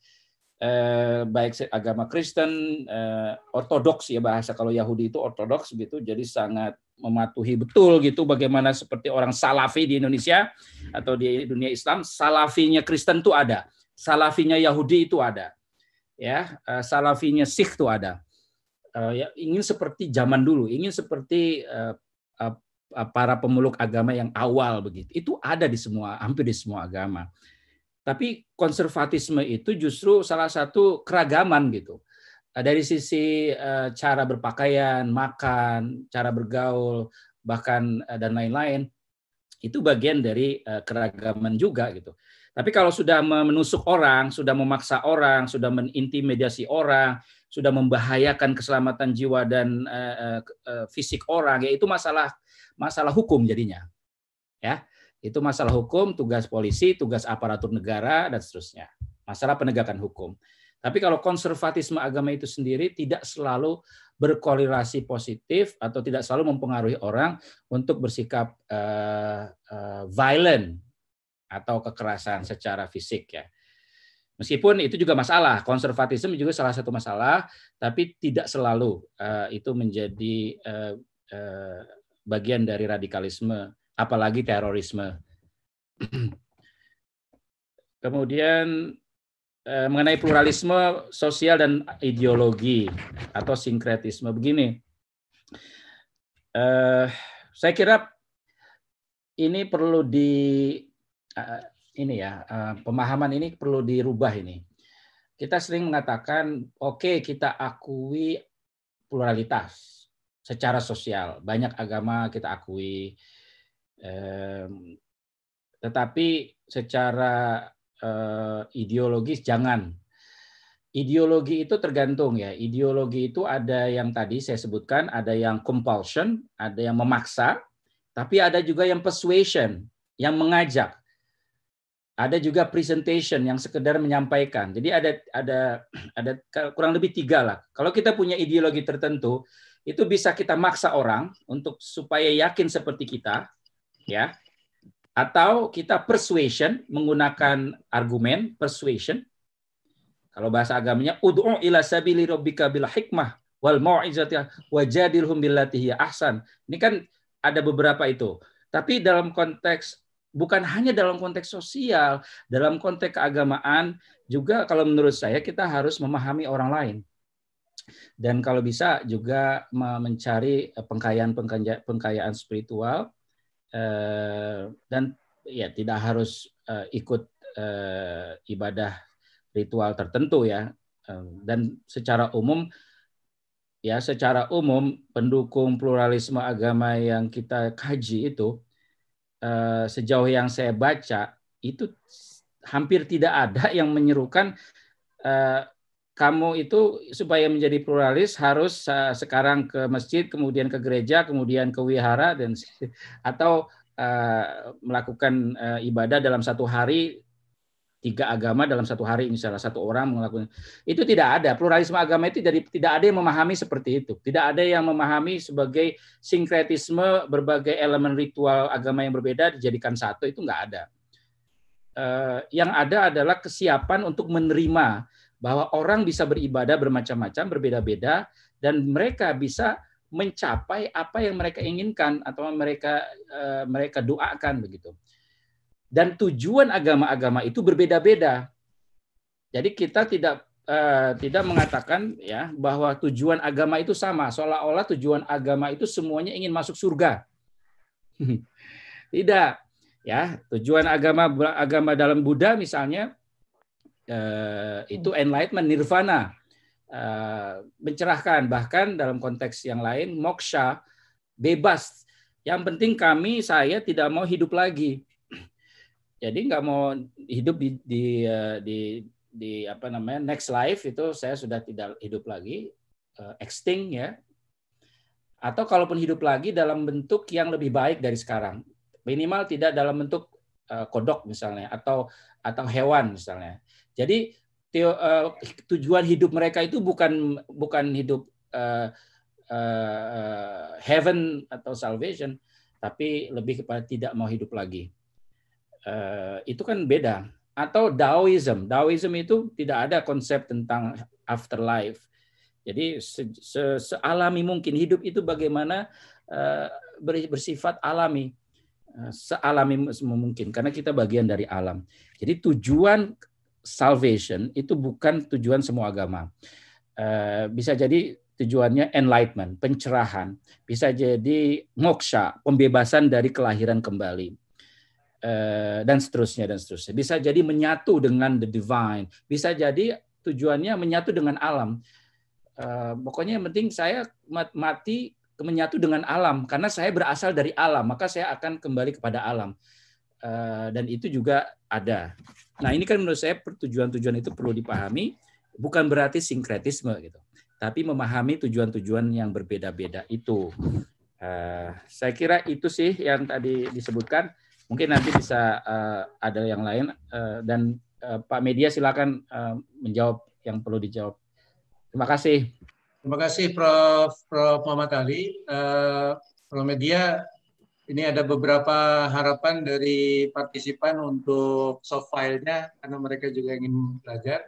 eh, baik agama Kristen, eh, ortodoks ya bahasa kalau Yahudi itu ortodoks gitu, jadi sangat mematuhi betul gitu bagaimana seperti orang Salafi di Indonesia atau di dunia Islam, Salafinya Kristen tuh ada, Salafinya Yahudi itu ada, ya Salafinya Sikh tuh ada Eh, ya, ingin seperti zaman dulu, ingin seperti eh, eh, para pemeluk agama yang awal begitu. Itu ada di semua hampir di semua agama. Tapi konservatisme itu justru salah satu keragaman gitu. Dari sisi cara berpakaian, makan, cara bergaul, bahkan dan lain-lain itu bagian dari keragaman juga gitu. Tapi kalau sudah menusuk orang, sudah memaksa orang, sudah mengintimidasi orang, sudah membahayakan keselamatan jiwa dan uh, uh, fisik orang yaitu masalah masalah hukum jadinya ya itu masalah hukum tugas polisi tugas aparatur negara dan seterusnya masalah penegakan hukum tapi kalau konservatisme agama itu sendiri tidak selalu berkorelasi positif atau tidak selalu mempengaruhi orang untuk bersikap uh, uh, violent atau kekerasan secara fisik ya Meskipun itu juga masalah, konservatisme juga salah satu masalah, tapi tidak selalu uh, itu menjadi uh, uh, bagian dari radikalisme, apalagi terorisme. Kemudian uh, mengenai pluralisme sosial dan ideologi atau sinkretisme begini, uh, saya kira ini perlu di ini ya eh, pemahaman ini perlu dirubah ini. Kita sering mengatakan oke okay, kita akui pluralitas secara sosial banyak agama kita akui, tetapi secara eh, ideologis jangan. Ideologi itu tergantung ya. Ideologi itu ada yang tadi saya sebutkan, ada yang compulsion, ada yang memaksa, tapi ada juga yang persuasion, yang mengajak. Ada juga presentation yang sekedar menyampaikan. Jadi ada ada ada kurang lebih tiga lah. Kalau kita punya ideologi tertentu, itu bisa kita maksa orang untuk supaya yakin seperti kita, ya. Atau kita persuasion menggunakan argumen persuasion. Kalau bahasa agamanya ud'u ila sabili rabbika bil hikmah wal mau'izati wajadilhum billati hiya ahsan. Ini kan ada beberapa itu. Tapi dalam konteks bukan hanya dalam konteks sosial, dalam konteks keagamaan juga kalau menurut saya kita harus memahami orang lain. Dan kalau bisa juga mencari pengkayaan-pengkayaan eh, spiritual eh, dan ya tidak harus eh, ikut ibadah ritual tertentu ya. Dan secara umum ya secara umum pendukung pluralisme agama yang kita kaji itu Eh, sejauh yang saya baca itu hampir tidak ada yang menyerukan eh, kamu itu supaya menjadi pluralis harus eh, sekarang ke masjid, kemudian ke gereja, kemudian ke wihara dan atau melakukan ibadah dalam satu hari tiga agama dalam satu hari misalnya satu orang melakukan itu tidak ada pluralisme agama itu jadi tidak ada yang memahami seperti itu tidak ada yang memahami sebagai sinkretisme berbagai elemen ritual agama yang berbeda dijadikan satu itu nggak ada eh, yang ada adalah kesiapan untuk menerima bahwa orang bisa beribadah bermacam-macam berbeda-beda dan mereka bisa mencapai apa yang mereka inginkan atau mereka eh, mereka doakan begitu dan tujuan agama-agama itu berbeda-beda. Jadi kita tidak uh, tidak mengatakan ya bahwa tujuan agama itu sama, seolah-olah tujuan agama itu semuanya ingin masuk surga. tidak. Ya, tujuan agama agama dalam Buddha misalnya uh, itu enlightenment nirvana. Uh, mencerahkan bahkan dalam konteks yang lain moksha bebas. Yang penting kami saya tidak mau hidup lagi jadi nggak mau hidup di, di eh, di di apa namanya next life itu saya sudah tidak hidup lagi uh, extinct ya atau kalaupun hidup lagi dalam bentuk yang lebih baik dari sekarang minimal tidak dalam bentuk uh, kodok misalnya atau atau hewan misalnya jadi teo, uh, tujuan hidup mereka itu bukan bukan hidup uh, uh, heaven atau salvation tapi lebih kepada tidak mau hidup lagi Eh, itu kan beda. Atau Taoism. Taoism itu tidak ada konsep tentang afterlife. Jadi se -se sealami mungkin hidup itu bagaimana uh, bersifat alami eh, sealami mungkin karena kita bagian dari alam. Jadi tujuan salvation itu bukan tujuan semua agama. Bisa jadi tujuannya enlightenment, pencerahan. Bisa jadi moksha, pembebasan dari kelahiran kembali. Eh, dan seterusnya dan seterusnya. Bisa jadi menyatu dengan the divine, bisa jadi tujuannya menyatu dengan alam. Eh, pokoknya yang penting saya mati menyatu dengan alam karena saya berasal dari alam, maka saya akan kembali kepada alam. Eh, dan itu juga ada. Nah ini kan menurut saya tujuan-tujuan itu perlu dipahami. Bukan berarti sinkretisme gitu, tapi memahami tujuan-tujuan yang berbeda-beda itu. saya kira itu sih yang tadi disebutkan. Mungkin nanti bisa uh, ada yang lain uh, dan uh, Pak Media silakan uh, menjawab yang perlu dijawab. Terima kasih. Terima kasih Prof. Prof. Muhammad Ali. Uh, Prof. Media, ini ada beberapa harapan dari partisipan untuk soft filenya karena mereka juga ingin belajar.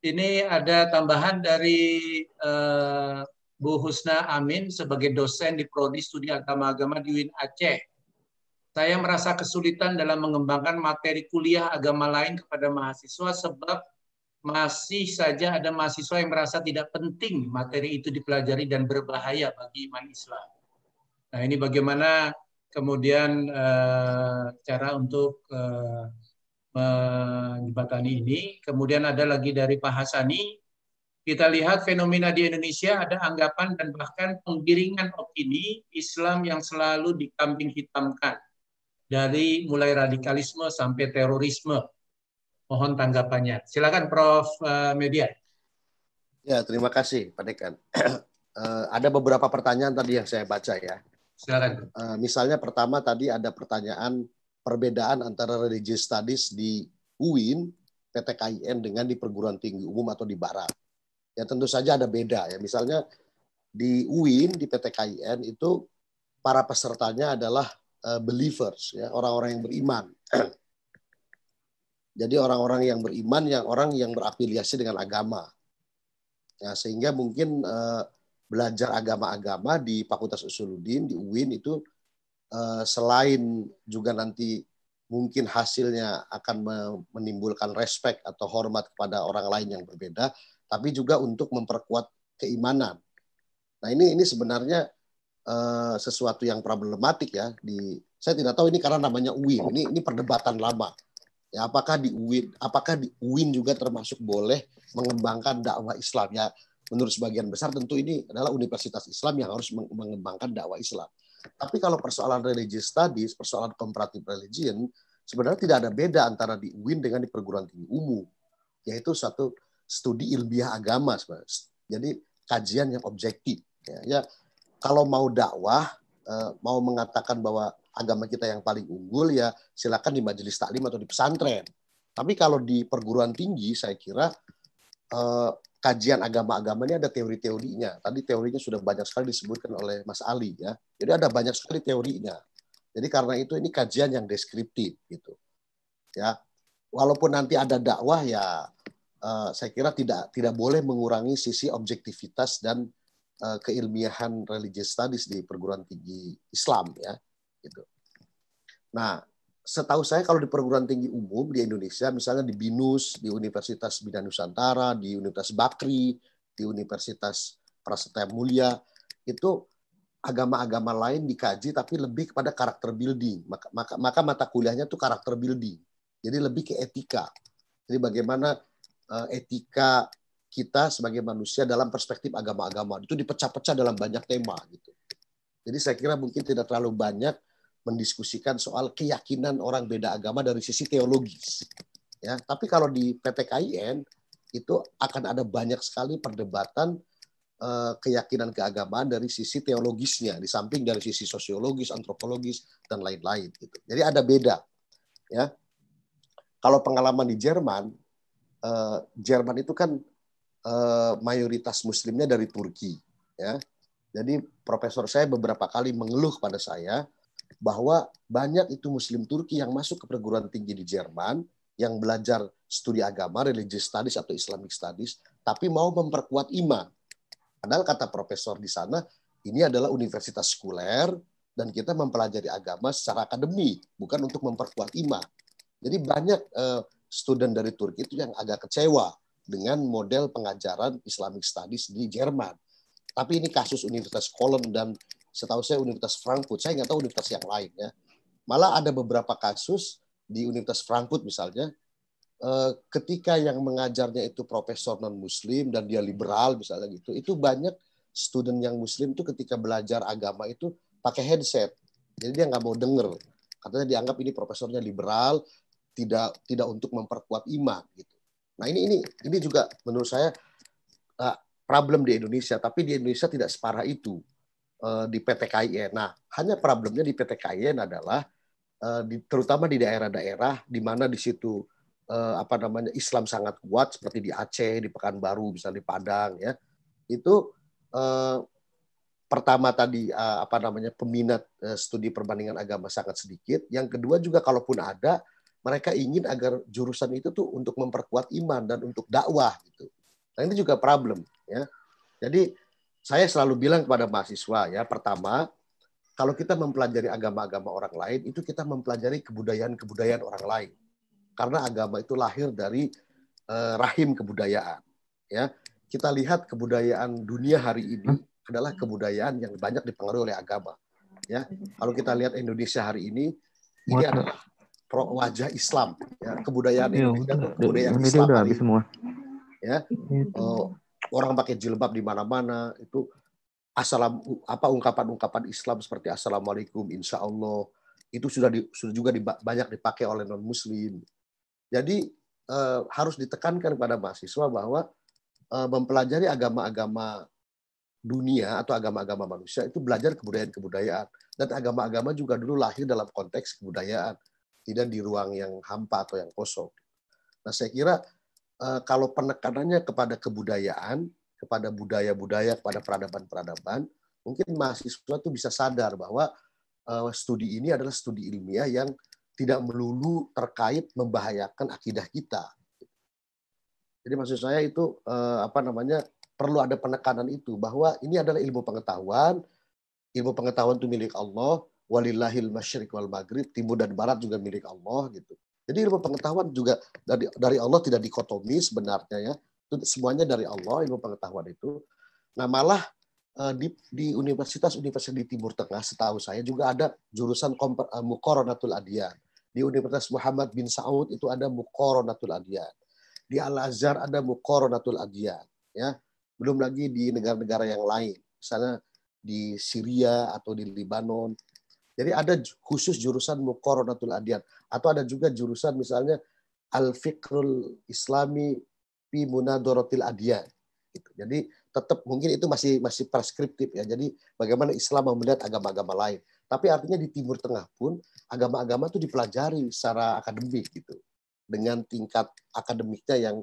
Ini ada tambahan dari uh, Bu Husna Amin sebagai dosen di Prodi Studi Agama-Agama di UIN Aceh. Saya merasa kesulitan dalam mengembangkan materi kuliah agama lain kepada mahasiswa sebab masih saja ada mahasiswa yang merasa tidak penting materi itu dipelajari dan berbahaya bagi iman Islam. Nah, ini bagaimana kemudian eh, cara untuk eh, menjembatani ini. Kemudian ada lagi dari Pak Hasani, kita lihat fenomena di Indonesia ada anggapan dan bahkan penggiringan opini Islam yang selalu dikambing hitamkan dari mulai radikalisme sampai terorisme. Mohon tanggapannya. Silakan Prof. Eh, Media. Ya, terima kasih Pak Dekan. Eh, ada beberapa pertanyaan tadi yang saya baca ya. Silakan. Eh, misalnya pertama tadi ada pertanyaan perbedaan antara religious studies di UIN, PTKIN dengan di perguruan tinggi umum atau di barat. Ya tentu saja ada beda ya. Misalnya di UIN, di PTKIN itu para pesertanya adalah Eh, believers ya orang-orang yang beriman jadi orang-orang yang beriman yang orang yang berafiliasi dengan agama ya, sehingga mungkin uh, belajar agama-agama di Fakultas Usuluddin di UIN itu uh, selain juga nanti mungkin hasilnya akan menimbulkan respek atau hormat kepada orang lain yang berbeda tapi juga untuk memperkuat keimanan nah ini ini sebenarnya Eh, sesuatu yang problematik ya di saya tidak tahu ini karena namanya UIN ini ini perdebatan lama ya apakah di UIN apakah di UIN juga termasuk boleh mengembangkan dakwah Islam ya menurut sebagian besar tentu ini adalah universitas Islam yang harus mengembangkan dakwah Islam tapi kalau persoalan religious studies persoalan comparative religion sebenarnya tidak ada beda antara di UIN dengan di perguruan tinggi umum yaitu satu studi ilmiah agama sebenarnya. jadi kajian yang objektif ya, ya kalau mau dakwah, eh, mau mengatakan bahwa agama kita yang paling unggul ya silakan di majelis taklim atau di pesantren. Tapi kalau di perguruan tinggi saya kira eh, kajian agama-agama ini ada teori-teorinya. Tadi teorinya sudah banyak sekali disebutkan oleh Mas Ali ya. Jadi ada banyak sekali teorinya. Jadi karena itu ini kajian yang deskriptif gitu. Ya. Walaupun nanti ada dakwah ya eh, saya kira tidak tidak boleh mengurangi sisi objektivitas dan Eh, keilmiahan religious studies di perguruan tinggi Islam ya gitu. Nah, setahu saya kalau di perguruan tinggi umum di Indonesia misalnya di BINUS, di Universitas Bina Nusantara, di Universitas Bakri, di Universitas Prasetya Mulia itu agama-agama lain dikaji tapi lebih kepada karakter building. Maka, maka, maka mata kuliahnya tuh karakter building. Jadi lebih ke etika. Jadi bagaimana eh, etika kita sebagai manusia dalam perspektif agama-agama itu dipecah-pecah dalam banyak tema gitu. Jadi saya kira mungkin tidak terlalu banyak mendiskusikan soal keyakinan orang beda agama dari sisi teologis. Ya, tapi kalau di PPKIN itu akan ada banyak sekali perdebatan eh, keyakinan keagamaan dari sisi teologisnya di samping dari sisi sosiologis, antropologis dan lain-lain gitu. Jadi ada beda. Ya. Kalau pengalaman di Jerman, eh, Jerman itu kan Eh, mayoritas muslimnya dari Turki ya. Jadi profesor saya beberapa kali mengeluh pada saya bahwa banyak itu muslim Turki yang masuk ke perguruan tinggi di Jerman yang belajar studi agama, religious studies atau Islamic studies, tapi mau memperkuat iman. Padahal kata profesor di sana, ini adalah universitas sekuler dan kita mempelajari agama secara akademik, bukan untuk memperkuat iman. Jadi banyak uh, student dari Turki itu yang agak kecewa dengan model pengajaran Islamic Studies di Jerman. Tapi ini kasus Universitas Kolom dan setahu saya Universitas Frankfurt. Saya nggak tahu universitas yang lain ya. Malah ada beberapa kasus di Universitas Frankfurt misalnya, eh, ketika yang mengajarnya itu profesor non Muslim dan dia liberal misalnya gitu, itu banyak student yang Muslim itu ketika belajar agama itu pakai headset. Jadi dia nggak mau dengar, Katanya dianggap ini profesornya liberal, tidak tidak untuk memperkuat iman gitu. Nah ini ini ini juga menurut saya eh, problem di Indonesia, tapi di Indonesia tidak separah itu eh, di PT KIN. Nah hanya problemnya di PT KIN adalah eh, terutama di daerah-daerah di mana di situ apa namanya Islam sangat kuat seperti di Aceh, di Pekanbaru, misalnya di Padang ya itu pertama tadi apa namanya peminat studi perbandingan agama sangat sedikit. Yang kedua juga kalaupun ada mereka ingin agar jurusan itu tuh untuk memperkuat iman dan untuk dakwah gitu. Nah, itu juga problem ya. Jadi saya selalu bilang kepada mahasiswa ya, pertama kalau kita mempelajari agama-agama orang lain itu kita mempelajari kebudayaan-kebudayaan orang lain. Karena agama itu lahir dari eh, rahim kebudayaan ya. Kita lihat kebudayaan dunia hari ini adalah kebudayaan yang banyak dipengaruhi oleh agama ya. Kalau kita lihat Indonesia hari ini ini adalah pro wajah Islam ya kebudayaan ya, Indonesia kebudayaan udah, Islam udah semua ya uh, orang pakai jilbab di mana-mana itu asalam apa ungkapan-ungkapan Islam seperti assalamualaikum insya Allah itu sudah di, sudah juga di, banyak dipakai oleh non Muslim jadi eh, harus ditekankan kepada mahasiswa bahwa eh, mempelajari agama-agama dunia atau agama-agama manusia itu belajar kebudayaan-kebudayaan dan agama-agama juga dulu lahir dalam konteks kebudayaan tidak di ruang yang hampa atau yang kosong. Nah, saya kira eh, kalau penekanannya kepada kebudayaan, kepada budaya-budaya, kepada peradaban-peradaban, mungkin mahasiswa itu bisa sadar bahwa eh, studi ini adalah studi ilmiah yang tidak melulu terkait membahayakan akidah kita. Jadi maksud saya itu eh, apa namanya perlu ada penekanan itu bahwa ini adalah ilmu pengetahuan, ilmu pengetahuan itu milik Allah, walillahil masyriq wal maghrib, timur dan barat juga milik Allah gitu. Jadi ilmu pengetahuan juga dari dari Allah tidak dikotomi sebenarnya ya. semuanya dari Allah ilmu pengetahuan itu. Nah, malah eh, di di universitas-universitas di Timur Tengah setahu saya juga ada jurusan eh, mukoronatul adian. Di Universitas Muhammad bin Saud itu ada mukoronatul adian. Di Al-Azhar ada mukoronatul adian, ya. Belum lagi di negara-negara yang lain. Misalnya di Syria atau di Lebanon jadi ada khusus jurusan Muqaranatul adiyat atau ada juga jurusan misalnya Al-Fikrul Islami pi Munadorotil Adiyat. Gitu. Jadi tetap mungkin itu masih masih preskriptif ya. Jadi bagaimana Islam mau melihat agama-agama lain. Tapi artinya di Timur Tengah pun agama-agama itu dipelajari secara akademik gitu. Dengan tingkat akademiknya yang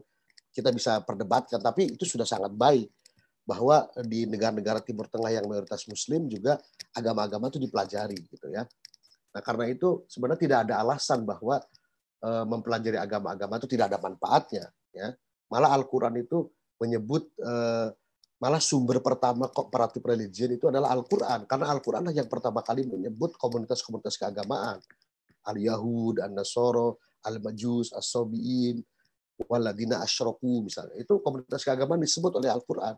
kita bisa perdebatkan tapi itu sudah sangat baik bahwa di negara-negara Timur Tengah yang mayoritas Muslim juga agama-agama itu dipelajari gitu ya. Nah karena itu sebenarnya tidak ada alasan bahwa eh, mempelajari agama-agama itu tidak ada manfaatnya ya. Malah Al-Quran itu menyebut eh, malah sumber pertama komparatif religion itu adalah Al-Quran karena Al-Quran yang pertama kali menyebut komunitas-komunitas keagamaan al-Yahud, an-Nasoro, al-Majus, as-Sobiin, waladina Ashroku misalnya itu komunitas keagamaan disebut oleh Al-Quran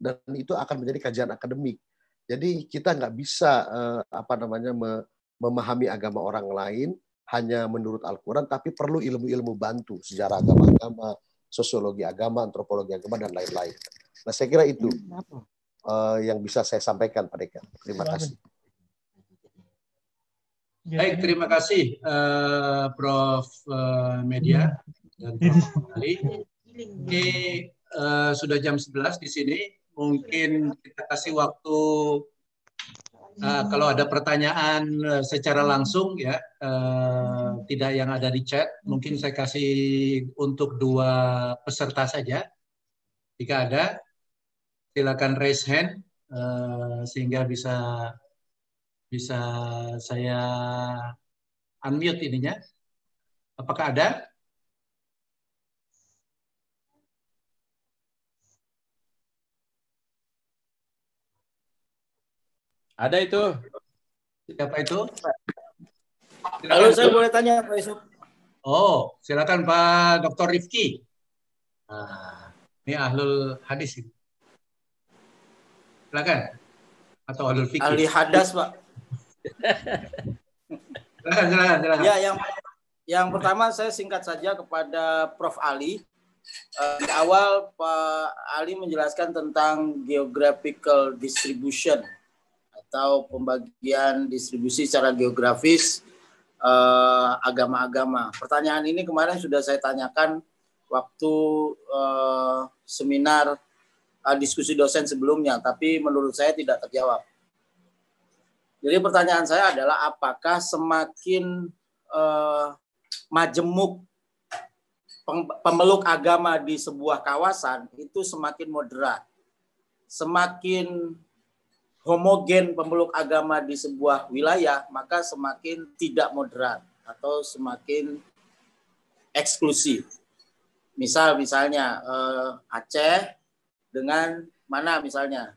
dan itu akan menjadi kajian akademik. Jadi kita nggak bisa uh, apa namanya me, memahami agama orang lain hanya menurut Al-Quran, tapi perlu ilmu-ilmu bantu sejarah agama-agama, sosiologi agama, antropologi agama dan lain-lain. Nah saya kira itu uh, yang bisa saya sampaikan Pak Dekan. Terima kasih. Baik, terima kasih uh, Prof. Uh, Media hmm. dan Prof. Ali. Oke, uh, sudah jam 11 di sini mungkin kita kasih waktu uh, kalau ada pertanyaan eh, secara langsung ya uh, tidak yang ada di chat mungkin saya kasih untuk dua peserta saja jika ada silakan raise hand uh, sehingga bisa bisa saya unmute ininya apakah ada Ada itu. Siapa itu? Silakan. Halo, saya boleh tanya Pak Yusuf. Oh, silakan Pak Dr. Rifki. Ah, ini ahlul hadis ini. Silakan. Atau ahlul fikih. Ahli hadas, Pak. silakan, silakan, silakan. Ya, yang yang pertama saya singkat saja kepada Prof Ali. Eh, di awal Pak Ali menjelaskan tentang geographical distribution atau pembagian distribusi secara geografis eh, agama-agama. Uh, Pertanyaan ini kemarin sudah saya tanyakan waktu uh, seminar uh, diskusi dosen sebelumnya, tapi menurut saya tidak terjawab. Jadi pertanyaan saya adalah apakah semakin uh, majemuk pemeluk agama di sebuah kawasan itu semakin moderat, semakin homogen pemeluk agama di sebuah wilayah, maka semakin tidak moderat atau semakin eksklusif. Misal misalnya eh, Aceh dengan mana misalnya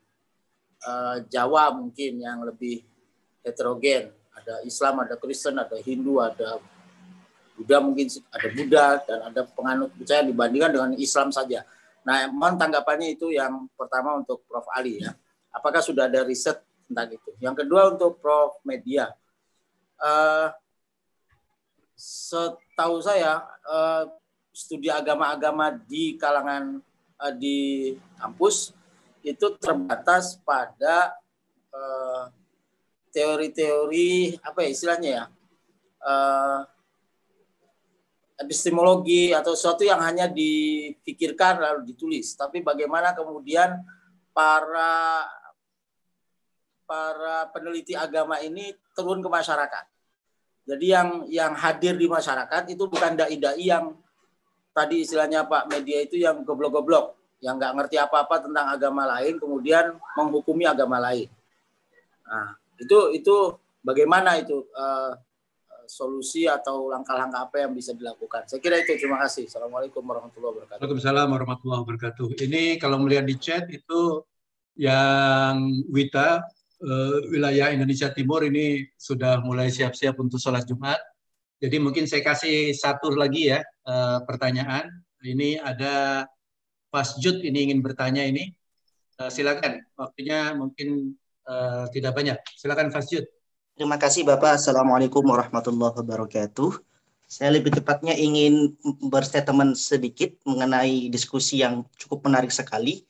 eh, Jawa mungkin yang lebih heterogen, ada Islam, ada Kristen, ada Hindu, ada Buddha mungkin ada Buddha dan ada penganut percaya dibandingkan dengan Islam saja. Nah, mohon tanggapannya itu yang pertama untuk Prof Ali ya. Apakah sudah ada riset tentang itu? Yang kedua untuk Prof. Media. Uh, setahu saya uh, studi agama-agama di kalangan uh, di kampus itu terbatas pada teori teori-teori apa ya istilahnya ya uh, epistemologi atau sesuatu yang hanya dipikirkan lalu ditulis tapi bagaimana kemudian para para peneliti agama ini turun ke masyarakat. Jadi yang yang hadir di masyarakat itu bukan dai-dai yang tadi istilahnya Pak media itu yang goblok-goblok, yang nggak ngerti apa-apa tentang agama lain kemudian menghukumi agama lain. Nah, itu itu bagaimana itu uh, solusi atau langkah-langkah apa yang bisa dilakukan. Saya kira itu. Terima kasih. Assalamualaikum warahmatullahi wabarakatuh. Waalaikumsalam warahmatullahi wabarakatuh. Ini kalau melihat di chat itu yang Wita uh, wilayah Indonesia Timur ini sudah mulai siap-siap untuk sholat Jumat. Jadi mungkin saya kasih satu lagi ya uh, pertanyaan. Ini ada Fasjud ini ingin bertanya ini. Uh, silakan, waktunya mungkin uh, tidak banyak. Silakan Fasjud. Terima kasih Bapak. Assalamualaikum warahmatullahi wabarakatuh. Saya lebih tepatnya ingin berstatement sedikit mengenai diskusi yang cukup menarik sekali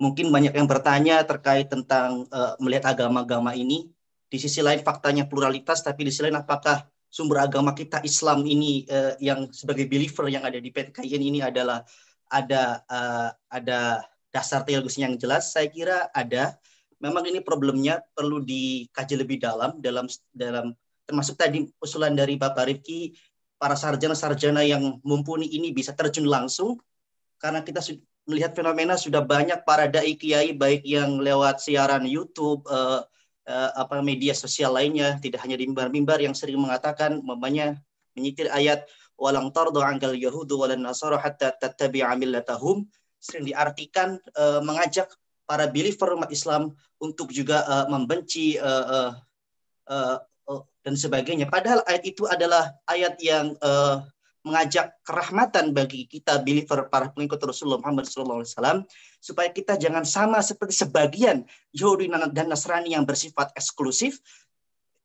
mungkin banyak yang bertanya terkait tentang uh, melihat agama-agama ini. Di sisi lain faktanya pluralitas, tapi di sisi lain apakah sumber agama kita Islam ini uh, yang sebagai believer yang ada di PTKIN ini adalah ada uh, ada dasar teologisnya yang jelas? Saya kira ada. Memang ini problemnya perlu dikaji lebih dalam dalam dalam termasuk tadi usulan dari Bapak Rifki para sarjana-sarjana yang mumpuni ini bisa terjun langsung karena kita melihat fenomena sudah banyak para dai kiai baik yang lewat siaran YouTube uh, uh, apa media sosial lainnya tidak hanya di mimbar-mimbar yang sering mengatakan membanya menyitir ayat walang tardo angkal yahudu walan nasara hatta tattabi amillatahum sering diartikan uh, mengajak para believer umat Islam untuk juga uh, membenci uh, uh, uh, dan sebagainya padahal ayat itu adalah ayat yang uh, mengajak kerahmatan bagi kita believer para pengikut Rasulullah Muhammad SAW supaya kita jangan sama seperti sebagian Yahudi dan Nasrani yang bersifat eksklusif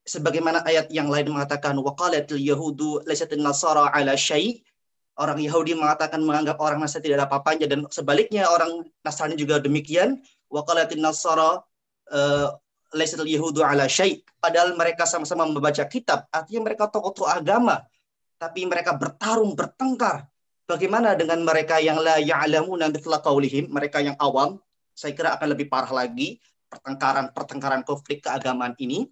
sebagaimana ayat yang lain mengatakan waqalatil yahudu laisatil nasara ala syai orang Yahudi mengatakan menganggap orang Nasrani tidak ada apa-apanya dan sebaliknya orang Nasrani juga demikian waqalatil nasara uh, eh, laisatil yahudu ala syai padahal mereka sama-sama membaca kitab artinya mereka tokoh-tokoh agama tapi mereka bertarung, bertengkar. Bagaimana dengan mereka yang la ya'lamuna mithla qaulihim, mereka yang awam? Saya kira akan lebih parah lagi pertengkaran-pertengkaran konflik keagamaan ini.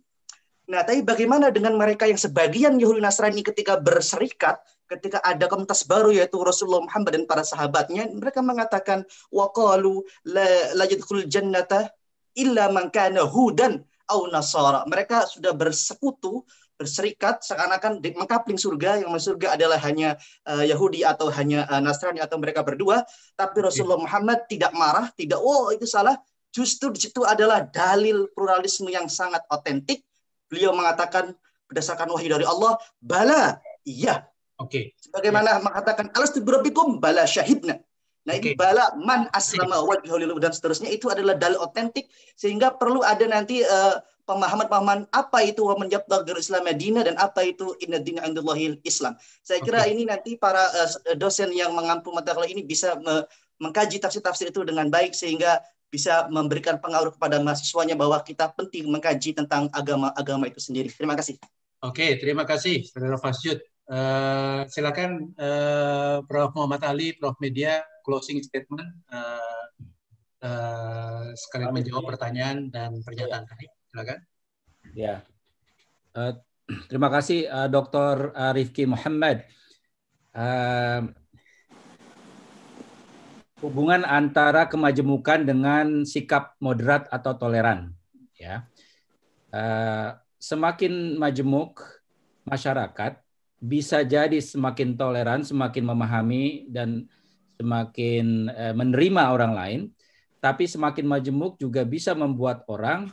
Nah, tapi bagaimana dengan mereka yang sebagian Yahudi Nasrani ketika berserikat, ketika ada komunitas baru yaitu Rasulullah Muhammad dan para sahabatnya, mereka mengatakan waqalu la, la yadkhul jannata illa man kana hudan au nasara. Mereka sudah bersekutu berserikat seakan-akan mengkapling surga yang surga adalah hanya uh, Yahudi atau hanya uh, Nasrani atau mereka berdua tapi iya. Rasulullah Muhammad tidak marah tidak oh itu salah justru di situ adalah dalil pluralisme yang sangat otentik beliau mengatakan berdasarkan wahyu dari Allah bala iya oke okay. sebagaimana yes. Iya. mengatakan alastu berbikum bala syahidna Nah, okay. ini bala man aslama wajhahu dan seterusnya itu adalah dalil otentik sehingga perlu ada nanti uh, pemahaman-pemahaman apa itu wa man Islam Madinah dan apa itu inna dina indallahi Islam. Saya kira ini nanti para uh, dosen yang mengampu mata kuliah ini bisa me mengkaji tafsir-tafsir itu dengan baik sehingga bisa memberikan pengaruh kepada mahasiswanya bahwa kita penting mengkaji tentang agama-agama itu sendiri. Terima kasih. Oke, okay, terima kasih Saudara Fasyud. Uh, eh, silakan uh, Prof Muhammad Ali, Prof Media closing statement uh, uh, sekalian menjawab pertanyaan dan pernyataan iya. tadi. Silakan. Ya. Uh, terima kasih uh, eh, Dr. Eh, Rifki Muhammad. Uh, hubungan antara kemajemukan dengan sikap moderat atau toleran. Ya, uh, semakin majemuk masyarakat bisa jadi semakin toleran, semakin memahami dan semakin menerima orang lain. Tapi semakin majemuk juga bisa membuat orang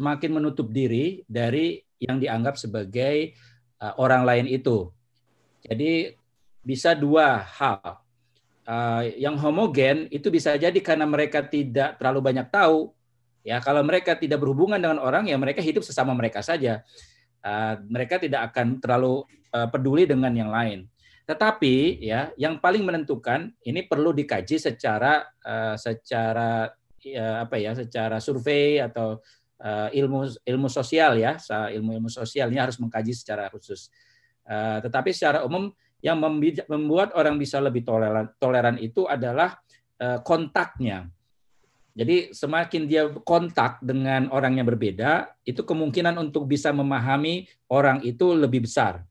semakin menutup diri dari yang dianggap sebagai uh, orang lain itu. Jadi bisa dua hal. Uh, yang homogen itu bisa jadi karena mereka tidak terlalu banyak tahu. Ya, kalau mereka tidak berhubungan dengan orang ya mereka hidup sesama mereka saja. Uh, mereka tidak akan terlalu uh, peduli dengan yang lain. Tetapi ya, yang paling menentukan ini perlu dikaji secara uh, secara ya, apa ya, secara survei atau Eh, ilmu ilmu sosial ya ilmu ilmu sosial ini harus mengkaji secara khusus eh, tetapi secara umum yang membuat orang bisa lebih toleran toleran itu adalah eh, kontaknya jadi semakin dia kontak dengan orang yang berbeda itu kemungkinan untuk bisa memahami orang itu lebih besar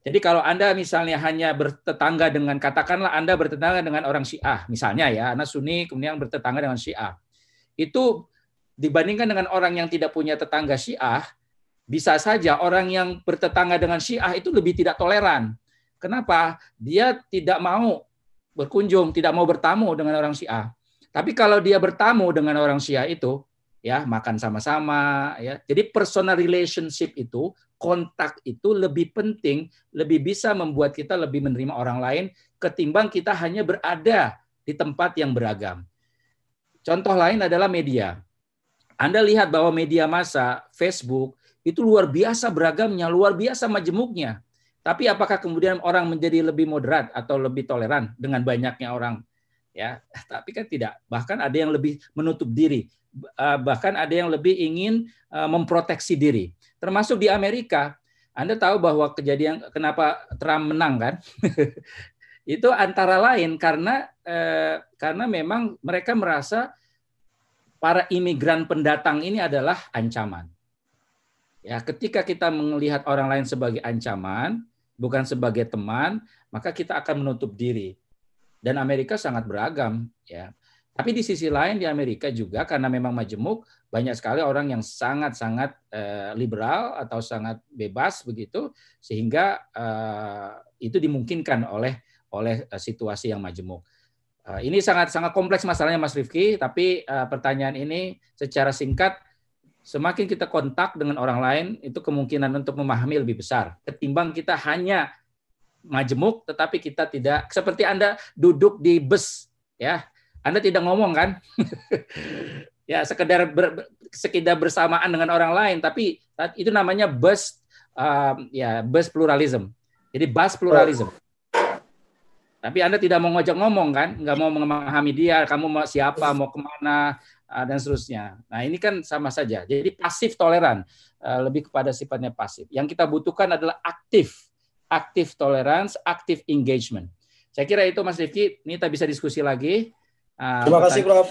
jadi kalau anda misalnya hanya bertetangga dengan katakanlah anda bertetangga dengan orang Syiah misalnya ya, anak Sunni kemudian bertetangga dengan Syiah itu dibandingkan dengan orang yang tidak punya tetangga Syiah, bisa saja orang yang bertetangga dengan Syiah itu lebih tidak toleran. Kenapa? Dia tidak mau berkunjung, tidak mau bertamu dengan orang Syiah. Tapi kalau dia bertamu dengan orang Syiah itu, ya makan sama-sama, ya. Jadi personal relationship itu, kontak itu lebih penting, lebih bisa membuat kita lebih menerima orang lain ketimbang kita hanya berada di tempat yang beragam. Contoh lain adalah media. Anda lihat bahwa media massa, Facebook, itu luar biasa beragamnya, luar biasa majemuknya. Tapi apakah kemudian orang menjadi lebih moderat atau lebih toleran dengan banyaknya orang? Ya, tapi kan tidak. Bahkan ada yang lebih menutup diri, eh, bahkan ada yang lebih ingin eh, memproteksi diri. Termasuk di Amerika, Anda tahu bahwa kejadian kenapa Trump menang kan? itu antara lain karena eh, karena memang mereka merasa para imigran pendatang ini adalah ancaman. Ya, ketika kita melihat orang lain sebagai ancaman, bukan sebagai teman, maka kita akan menutup diri. Dan Amerika sangat beragam, ya. Tapi di sisi lain di Amerika juga karena memang majemuk banyak sekali orang yang sangat-sangat eh, liberal atau sangat bebas begitu sehingga eh, itu dimungkinkan oleh oleh eh, situasi yang majemuk. Eh, ini sangat-sangat kompleks masalahnya Mas Rifki, tapi eh, pertanyaan ini secara singkat, semakin kita kontak dengan orang lain, itu kemungkinan untuk memahami lebih besar. Ketimbang kita hanya majemuk, tetapi kita tidak, seperti Anda duduk di bus, ya Anda tidak ngomong kan? ya sekedar ber, sekedar bersamaan dengan orang lain, tapi itu namanya bus, um, ya bus pluralism. Jadi bus pluralism. Tapi Anda tidak mau ngajak ngomong kan, nggak mau memahami dia, kamu mau siapa, mau kemana, ah, dan seterusnya. Nah ini kan sama saja. Jadi pasif toleran, eh, lebih kepada sifatnya pasif. Yang kita butuhkan adalah aktif, aktif tolerance, aktif engagement. Saya kira itu Mas Rifki, ini kita bisa diskusi lagi. Ah, Terima kasih Prof.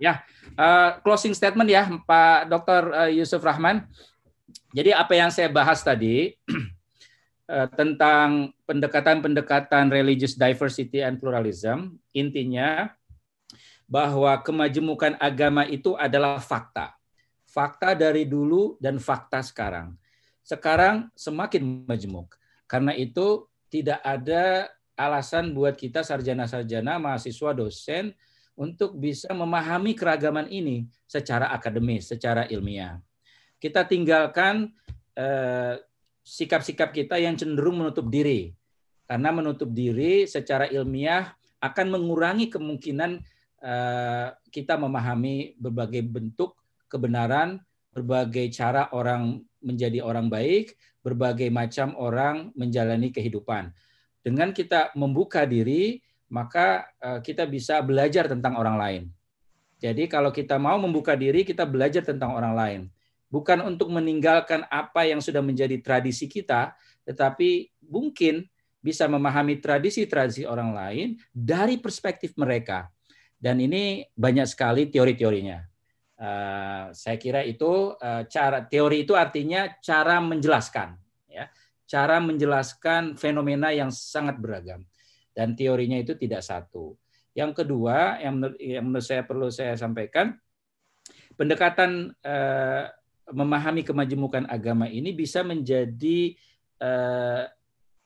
Ya, uh, closing statement ya Pak Dr. Eh, Yusuf Rahman. Jadi apa yang saya bahas tadi Eh, tentang pendekatan-pendekatan religious diversity and pluralism, intinya bahwa kemajemukan agama itu adalah fakta. Fakta dari dulu dan fakta sekarang. Sekarang semakin majemuk. Karena itu tidak ada alasan buat kita sarjana-sarjana, mahasiswa, dosen untuk bisa memahami keragaman ini secara akademis, secara ilmiah. Kita tinggalkan eh, sikap-sikap kita yang cenderung menutup diri. Karena menutup diri secara ilmiah akan mengurangi kemungkinan eh, kita memahami berbagai bentuk kebenaran, berbagai cara orang menjadi orang baik, berbagai macam orang menjalani kehidupan. Dengan kita membuka diri, maka eh, kita bisa belajar tentang orang lain. Jadi kalau kita mau membuka diri, kita belajar tentang orang lain bukan untuk meninggalkan apa yang sudah menjadi tradisi kita, tetapi mungkin bisa memahami tradisi-tradisi orang lain dari perspektif mereka. Dan ini banyak sekali teori-teorinya. Uh, saya kira itu uh, cara teori itu artinya cara menjelaskan, ya, cara menjelaskan fenomena yang sangat beragam. Dan teorinya itu tidak satu. Yang kedua yang menurut, yang menurut saya perlu saya sampaikan pendekatan eh, memahami kemajemukan agama ini bisa menjadi uh,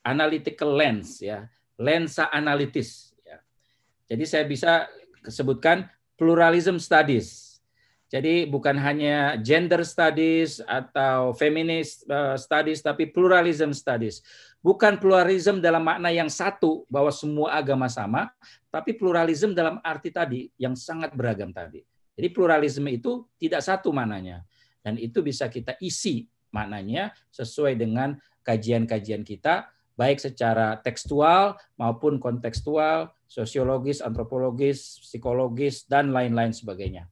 analytical lens ya, lensa analitis ya. Jadi saya bisa sebutkan pluralism studies. Jadi bukan hanya gender studies atau feminist eh, studies tapi pluralism studies. Bukan pluralism dalam makna yang satu bahwa semua agama sama, tapi pluralism dalam arti tadi yang sangat beragam tadi. Jadi pluralisme itu tidak satu mananya. Dan itu bisa kita isi maknanya sesuai dengan kajian-kajian kita baik secara tekstual maupun kontekstual, sosiologis, antropologis, psikologis dan lain-lain sebagainya.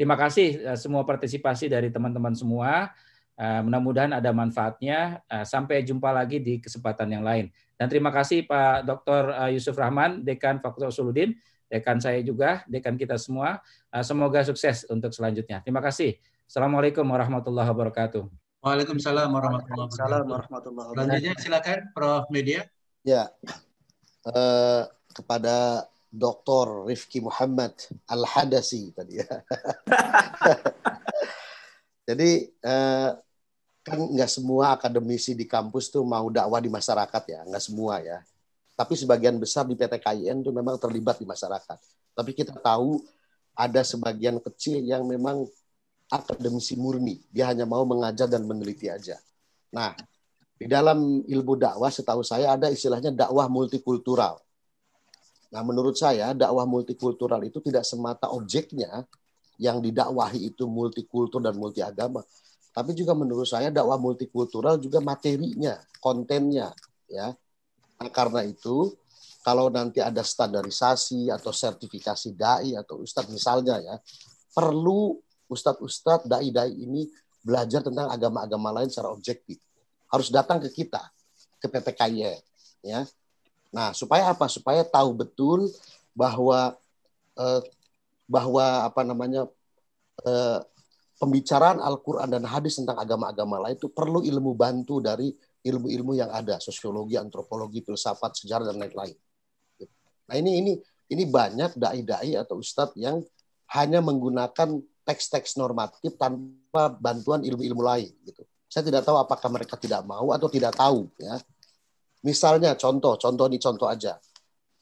Terima kasih eh, semua partisipasi dari teman-teman semua. Eh, mudah-mudahan ada manfaatnya. Eh, sampai jumpa lagi di kesempatan yang lain. Dan terima kasih Pak Dr. Yusuf Rahman, Dekan Fakultas Usuluddin, Dekan saya juga, Dekan kita semua. Semoga sukses untuk selanjutnya. Terima kasih. Assalamualaikum warahmatullahi wabarakatuh. Waalaikumsalam warahmatullahi wabarakatuh. Selanjutnya silakan Prof. Media. Ya. Uh, kepada Dr. Rifki Muhammad Al-Hadasi tadi ya. Jadi uh, kan nggak semua akademisi di kampus tuh mau dakwah di masyarakat ya, nggak semua ya. Tapi sebagian besar di PT KIN itu memang terlibat di masyarakat. Tapi kita tahu ada sebagian kecil yang memang akademisi murni. Dia hanya mau mengajar dan meneliti aja. Nah, di dalam ilmu dakwah setahu saya ada istilahnya dakwah multikultural. Nah, menurut saya dakwah multikultural itu tidak semata objeknya yang didakwahi itu multikultur dan multiagama, tapi juga menurut saya dakwah multikultural juga materinya, kontennya, ya. Nah, karena itu kalau nanti ada standarisasi atau sertifikasi dai atau ustadz misalnya ya, perlu ustadz-ustadz, dai-dai ini belajar tentang agama-agama lain secara objektif. Harus datang ke kita, ke PPKY. Ya. Nah, supaya apa? Supaya tahu betul bahwa eh, bahwa apa namanya eh, pembicaraan Al-Quran dan hadis tentang agama-agama lain itu perlu ilmu bantu dari ilmu-ilmu yang ada, sosiologi, antropologi, filsafat, sejarah dan lain-lain. Nah ini ini ini banyak dai-dai atau ustadz yang hanya menggunakan teks-teks normatif tanpa bantuan ilmu-ilmu lain gitu. Saya tidak tahu apakah mereka tidak mau atau tidak tahu ya. Misalnya contoh, contoh ini contoh aja.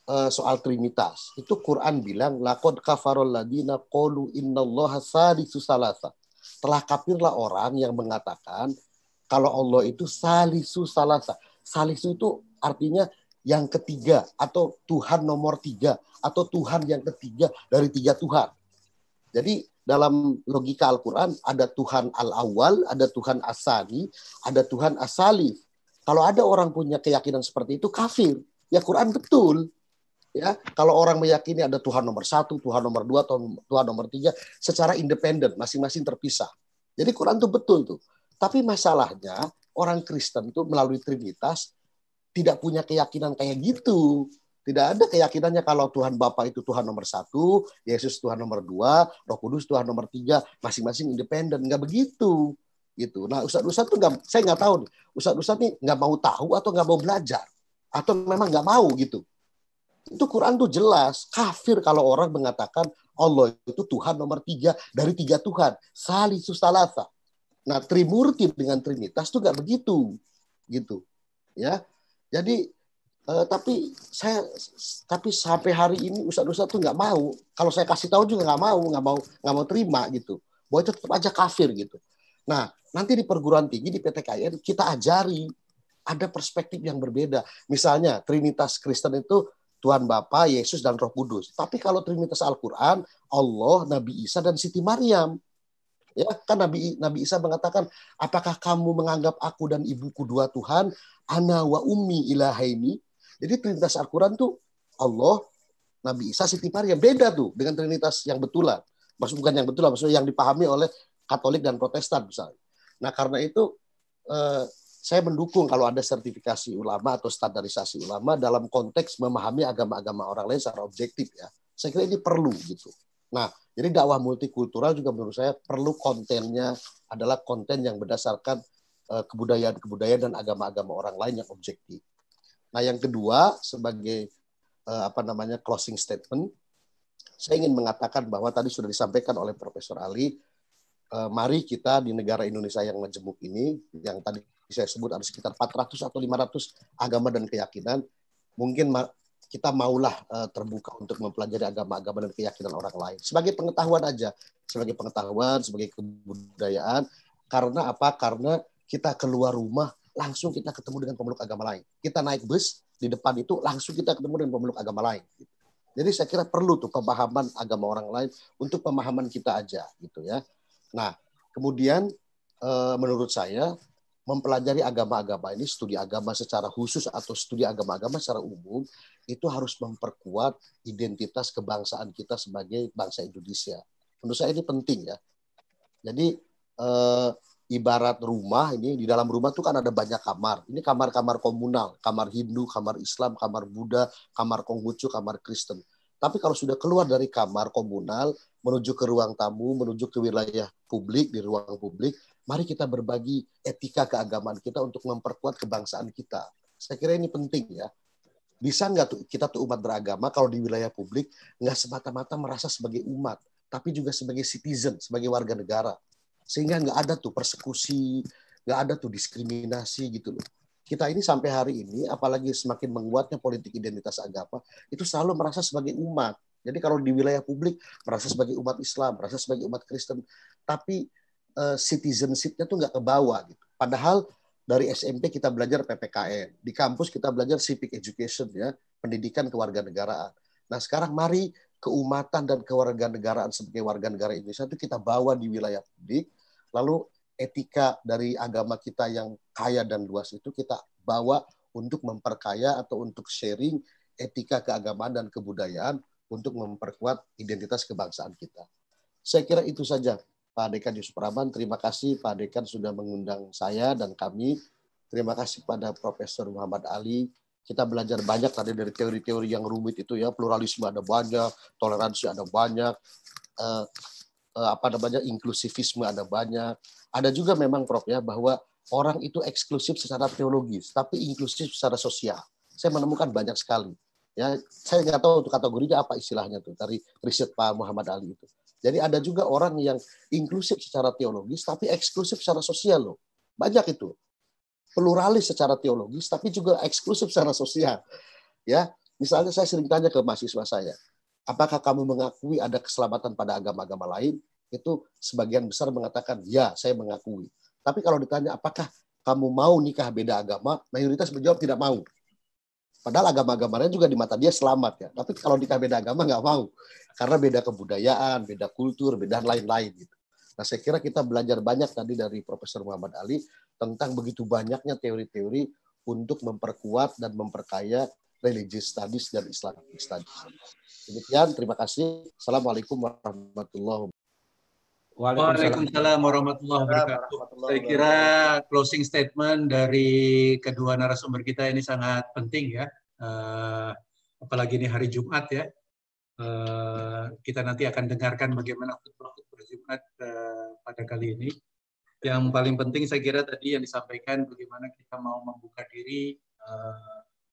Eh, soal trinitas. Itu Quran bilang laqad kafarul ladina qalu innallaha salisu salasa. Telah kafirlah orang yang mengatakan kalau Allah itu salisu salasa. Salisu itu artinya yang ketiga atau Tuhan nomor tiga atau Tuhan yang ketiga dari tiga Tuhan. Jadi dalam logika Al-Quran ada Tuhan Al-Awwal, ada Tuhan Asani, ada Tuhan Asali. Kalau ada orang punya keyakinan seperti itu kafir. Ya Quran betul. Ya, kalau orang meyakini ada Tuhan nomor satu, Tuhan nomor dua, Tuhan nomor tiga, secara independen, masing-masing terpisah. Jadi Quran itu betul tuh. Tapi masalahnya orang Kristen tuh melalui Trinitas tidak punya keyakinan kayak gitu. Tidak ada keyakinannya kalau Tuhan Bapa itu Tuhan nomor satu, Yesus Tuhan nomor dua, Roh Kudus Tuhan nomor tiga, masing-masing independen. Nggak begitu gitu. Nah ustadz-ustadz tuh nggak, saya nggak tahu nih. Ustadz-ustadz nih nggak mau tahu atau nggak mau belajar atau memang nggak mau gitu. Itu Quran tuh jelas kafir kalau orang mengatakan Allah itu Tuhan nomor tiga dari tiga Tuhan. Salisus salasa. Nah Trimurti dengan Trinitas tuh nggak begitu gitu. Ya, jadi Uh, tapi saya tapi sampai hari ini ustadz-ustadz tuh nggak mau kalau saya kasih tahu juga nggak mau nggak mau nggak mau terima gitu bahwa itu tetap aja kafir gitu nah nanti di perguruan tinggi di PTKN kita ajari ada perspektif yang berbeda misalnya Trinitas Kristen itu Tuhan Bapa Yesus dan Roh Kudus tapi kalau Trinitas Al-Quran Allah Nabi Isa dan Siti Maryam ya kan Nabi Nabi Isa mengatakan apakah kamu menganggap aku dan ibuku dua Tuhan ana wa ummi ilahaini jadi Trinitas Al-Quran tuh Allah, Nabi Isa, Siti Maria. Beda tuh dengan Trinitas yang betulan. Maksud bukan yang betulan, maksudnya yang dipahami oleh Katolik dan Protestan misalnya. Nah karena itu eh, saya mendukung kalau ada sertifikasi ulama atau standarisasi ulama dalam konteks memahami agama-agama orang lain secara objektif ya. Saya kira ini perlu gitu. Nah, jadi dakwah multikultural juga menurut saya perlu kontennya adalah konten yang berdasarkan eh, kebudayaan-kebudayaan dan agama-agama orang lain yang objektif. Nah, yang kedua sebagai uh, apa namanya closing statement, saya ingin mengatakan bahwa tadi sudah disampaikan oleh Profesor Ali, uh, mari kita di negara Indonesia yang majemuk ini, yang tadi saya sebut ada sekitar 400 atau 500 agama dan keyakinan, mungkin ma kita maulah uh, terbuka untuk mempelajari agama-agama dan keyakinan orang lain. Sebagai pengetahuan aja, sebagai pengetahuan, sebagai kebudayaan, karena apa? Karena kita keluar rumah langsung kita ketemu dengan pemeluk agama lain. Kita naik bus di depan itu langsung kita ketemu dengan pemeluk agama lain. Gitu. Jadi saya kira perlu tuh pemahaman agama orang lain untuk pemahaman kita aja gitu ya. Nah, kemudian eh, menurut saya mempelajari agama-agama ini studi agama secara khusus atau studi agama-agama secara umum itu harus memperkuat identitas kebangsaan kita sebagai bangsa Indonesia. Menurut saya ini penting ya. Jadi eh, ibarat rumah ini di dalam rumah tuh kan ada banyak kamar. Ini kamar-kamar komunal, kamar Hindu, kamar Islam, kamar Buddha, kamar Konghucu, kamar Kristen. Tapi kalau sudah keluar dari kamar komunal menuju ke ruang tamu, menuju ke wilayah publik di ruang publik, mari kita berbagi etika keagamaan kita untuk memperkuat kebangsaan kita. Saya kira ini penting ya. Bisa nggak tuh kita tuh umat beragama kalau di wilayah publik nggak semata-mata merasa sebagai umat, tapi juga sebagai citizen, sebagai warga negara sehingga nggak ada tuh persekusi nggak ada tuh diskriminasi gitu loh kita ini sampai hari ini apalagi semakin menguatnya politik identitas agama itu selalu merasa sebagai umat jadi kalau di wilayah publik merasa sebagai umat Islam merasa sebagai umat Kristen tapi uh, citizenship-nya tuh nggak kebawa gitu padahal dari SMP kita belajar PPKN di kampus kita belajar civic education ya pendidikan kewarganegaraan nah sekarang mari keumatan dan kewarganegaraan sebagai warga negara Indonesia itu kita bawa di wilayah publik Lalu etika dari agama kita yang kaya dan luas itu kita bawa untuk memperkaya atau untuk sharing etika keagamaan dan kebudayaan untuk memperkuat identitas kebangsaan kita. Saya kira itu saja Pak Dekan Yusuf Rahman. Terima kasih Pak Dekan sudah mengundang saya dan kami. Terima kasih pada Profesor Muhammad Ali kita belajar banyak tadi dari teori-teori yang rumit itu ya pluralisme ada banyak toleransi ada banyak eh, Eh, apa namanya inklusivisme ada banyak. Ada juga memang Prof ya bahwa orang itu eksklusif secara teologis, tapi inklusif secara sosial. Saya menemukan banyak sekali. Ya, saya nggak tahu untuk kategorinya apa istilahnya tuh dari riset Pak Muhammad Ali itu. Jadi ada juga orang yang inklusif secara teologis, tapi eksklusif secara sosial loh. Banyak itu. Pluralis secara teologis, tapi juga eksklusif secara sosial. Ya, misalnya saya sering tanya ke mahasiswa saya, apakah kamu mengakui ada keselamatan pada agama-agama lain? itu sebagian besar mengatakan ya saya mengakui. Tapi kalau ditanya apakah kamu mau nikah beda agama, mayoritas menjawab tidak mau. Padahal agama agamanya juga di mata dia selamat ya. Tapi kalau nikah beda agama nggak mau karena beda kebudayaan, beda kultur, beda lain-lain gitu. Nah saya kira kita belajar banyak tadi dari Profesor Muhammad Ali tentang begitu banyaknya teori-teori untuk memperkuat dan memperkaya religious studies dan Islamic studies. Demikian, terima kasih. Assalamualaikum warahmatullahi wabarakatuh. Waalaikumsalam warahmatullahi wabarakatuh. Saya kira closing statement dari kedua narasumber kita ini sangat penting ya. Eh, apalagi ini hari Jumat ya. Eh, kita nanti akan dengarkan bagaimana khutbah-khutbah Jumat eh, pada kali ini. Yang paling penting saya kira tadi yang disampaikan bagaimana kita mau membuka diri,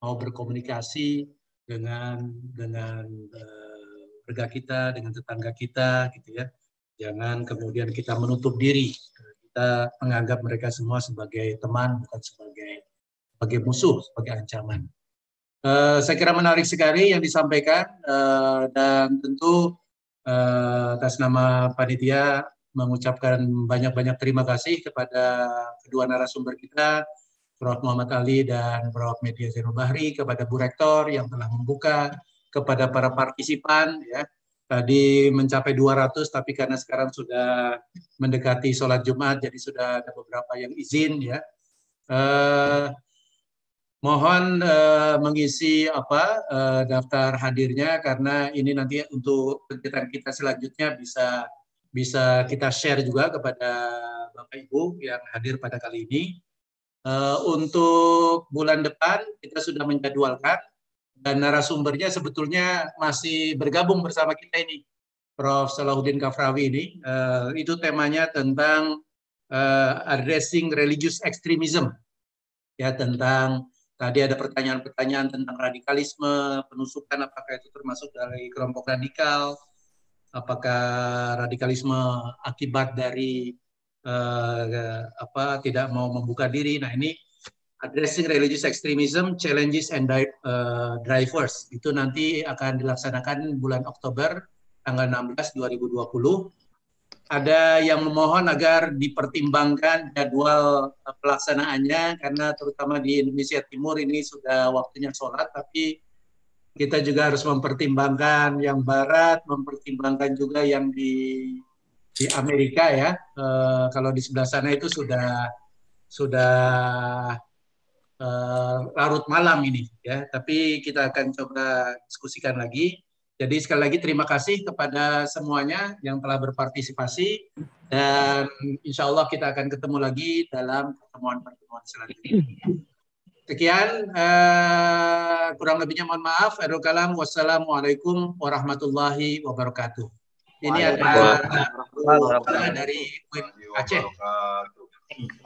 mau berkomunikasi dengan dengan uh, kita, dengan tetangga kita gitu ya Jangan kemudian kita menutup diri. Kita menganggap mereka semua sebagai teman, bukan sebagai sebagai musuh, sebagai ancaman. Uh, saya kira menarik sekali yang disampaikan uh, dan tentu uh, atas nama panitia mengucapkan banyak-banyak terima kasih kepada kedua narasumber kita, Prof. Muhammad Ali dan Prof. Media Zainul Bahri, kepada Bu Rektor yang telah membuka, kepada para partisipan ya tadi mencapai 200 tapi karena sekarang sudah mendekati sholat Jumat jadi sudah ada beberapa yang izin ya eh, mohon eh, mengisi apa eh, daftar hadirnya karena ini nanti untuk kegiatan kita selanjutnya bisa bisa kita share juga kepada bapak ibu yang hadir pada kali ini eh, untuk bulan depan kita sudah menjadwalkan dan narasumbernya sebetulnya masih bergabung bersama kita ini, Prof. Salahuddin Kafrawi ini. Uh, itu temanya tentang uh, addressing religious extremism, ya tentang tadi ada pertanyaan-pertanyaan tentang radikalisme, penusukan apakah itu termasuk dari kelompok radikal, apakah radikalisme akibat dari uh, apa tidak mau membuka diri. Nah ini Addressing Religious Extremism, Challenges and uh, Drivers. Itu nanti akan dilaksanakan bulan Oktober tanggal 16 2020. Ada yang memohon agar dipertimbangkan jadwal uh, pelaksanaannya karena terutama di Indonesia Timur ini sudah waktunya sholat, tapi kita juga harus mempertimbangkan yang Barat, mempertimbangkan juga yang di di Amerika ya. E, kalau di sebelah sana itu sudah sudah Eh, larut malam ini ya tapi kita akan coba diskusikan lagi jadi sekali lagi terima kasih kepada semuanya yang telah berpartisipasi dan insya Allah kita akan ketemu lagi dalam pertemuan-pertemuan selanjutnya. Sekian, uh, kurang lebihnya mohon maaf. Adul kalam, wassalamualaikum warahmatullahi wabarakatuh. Ini ada dari Aceh.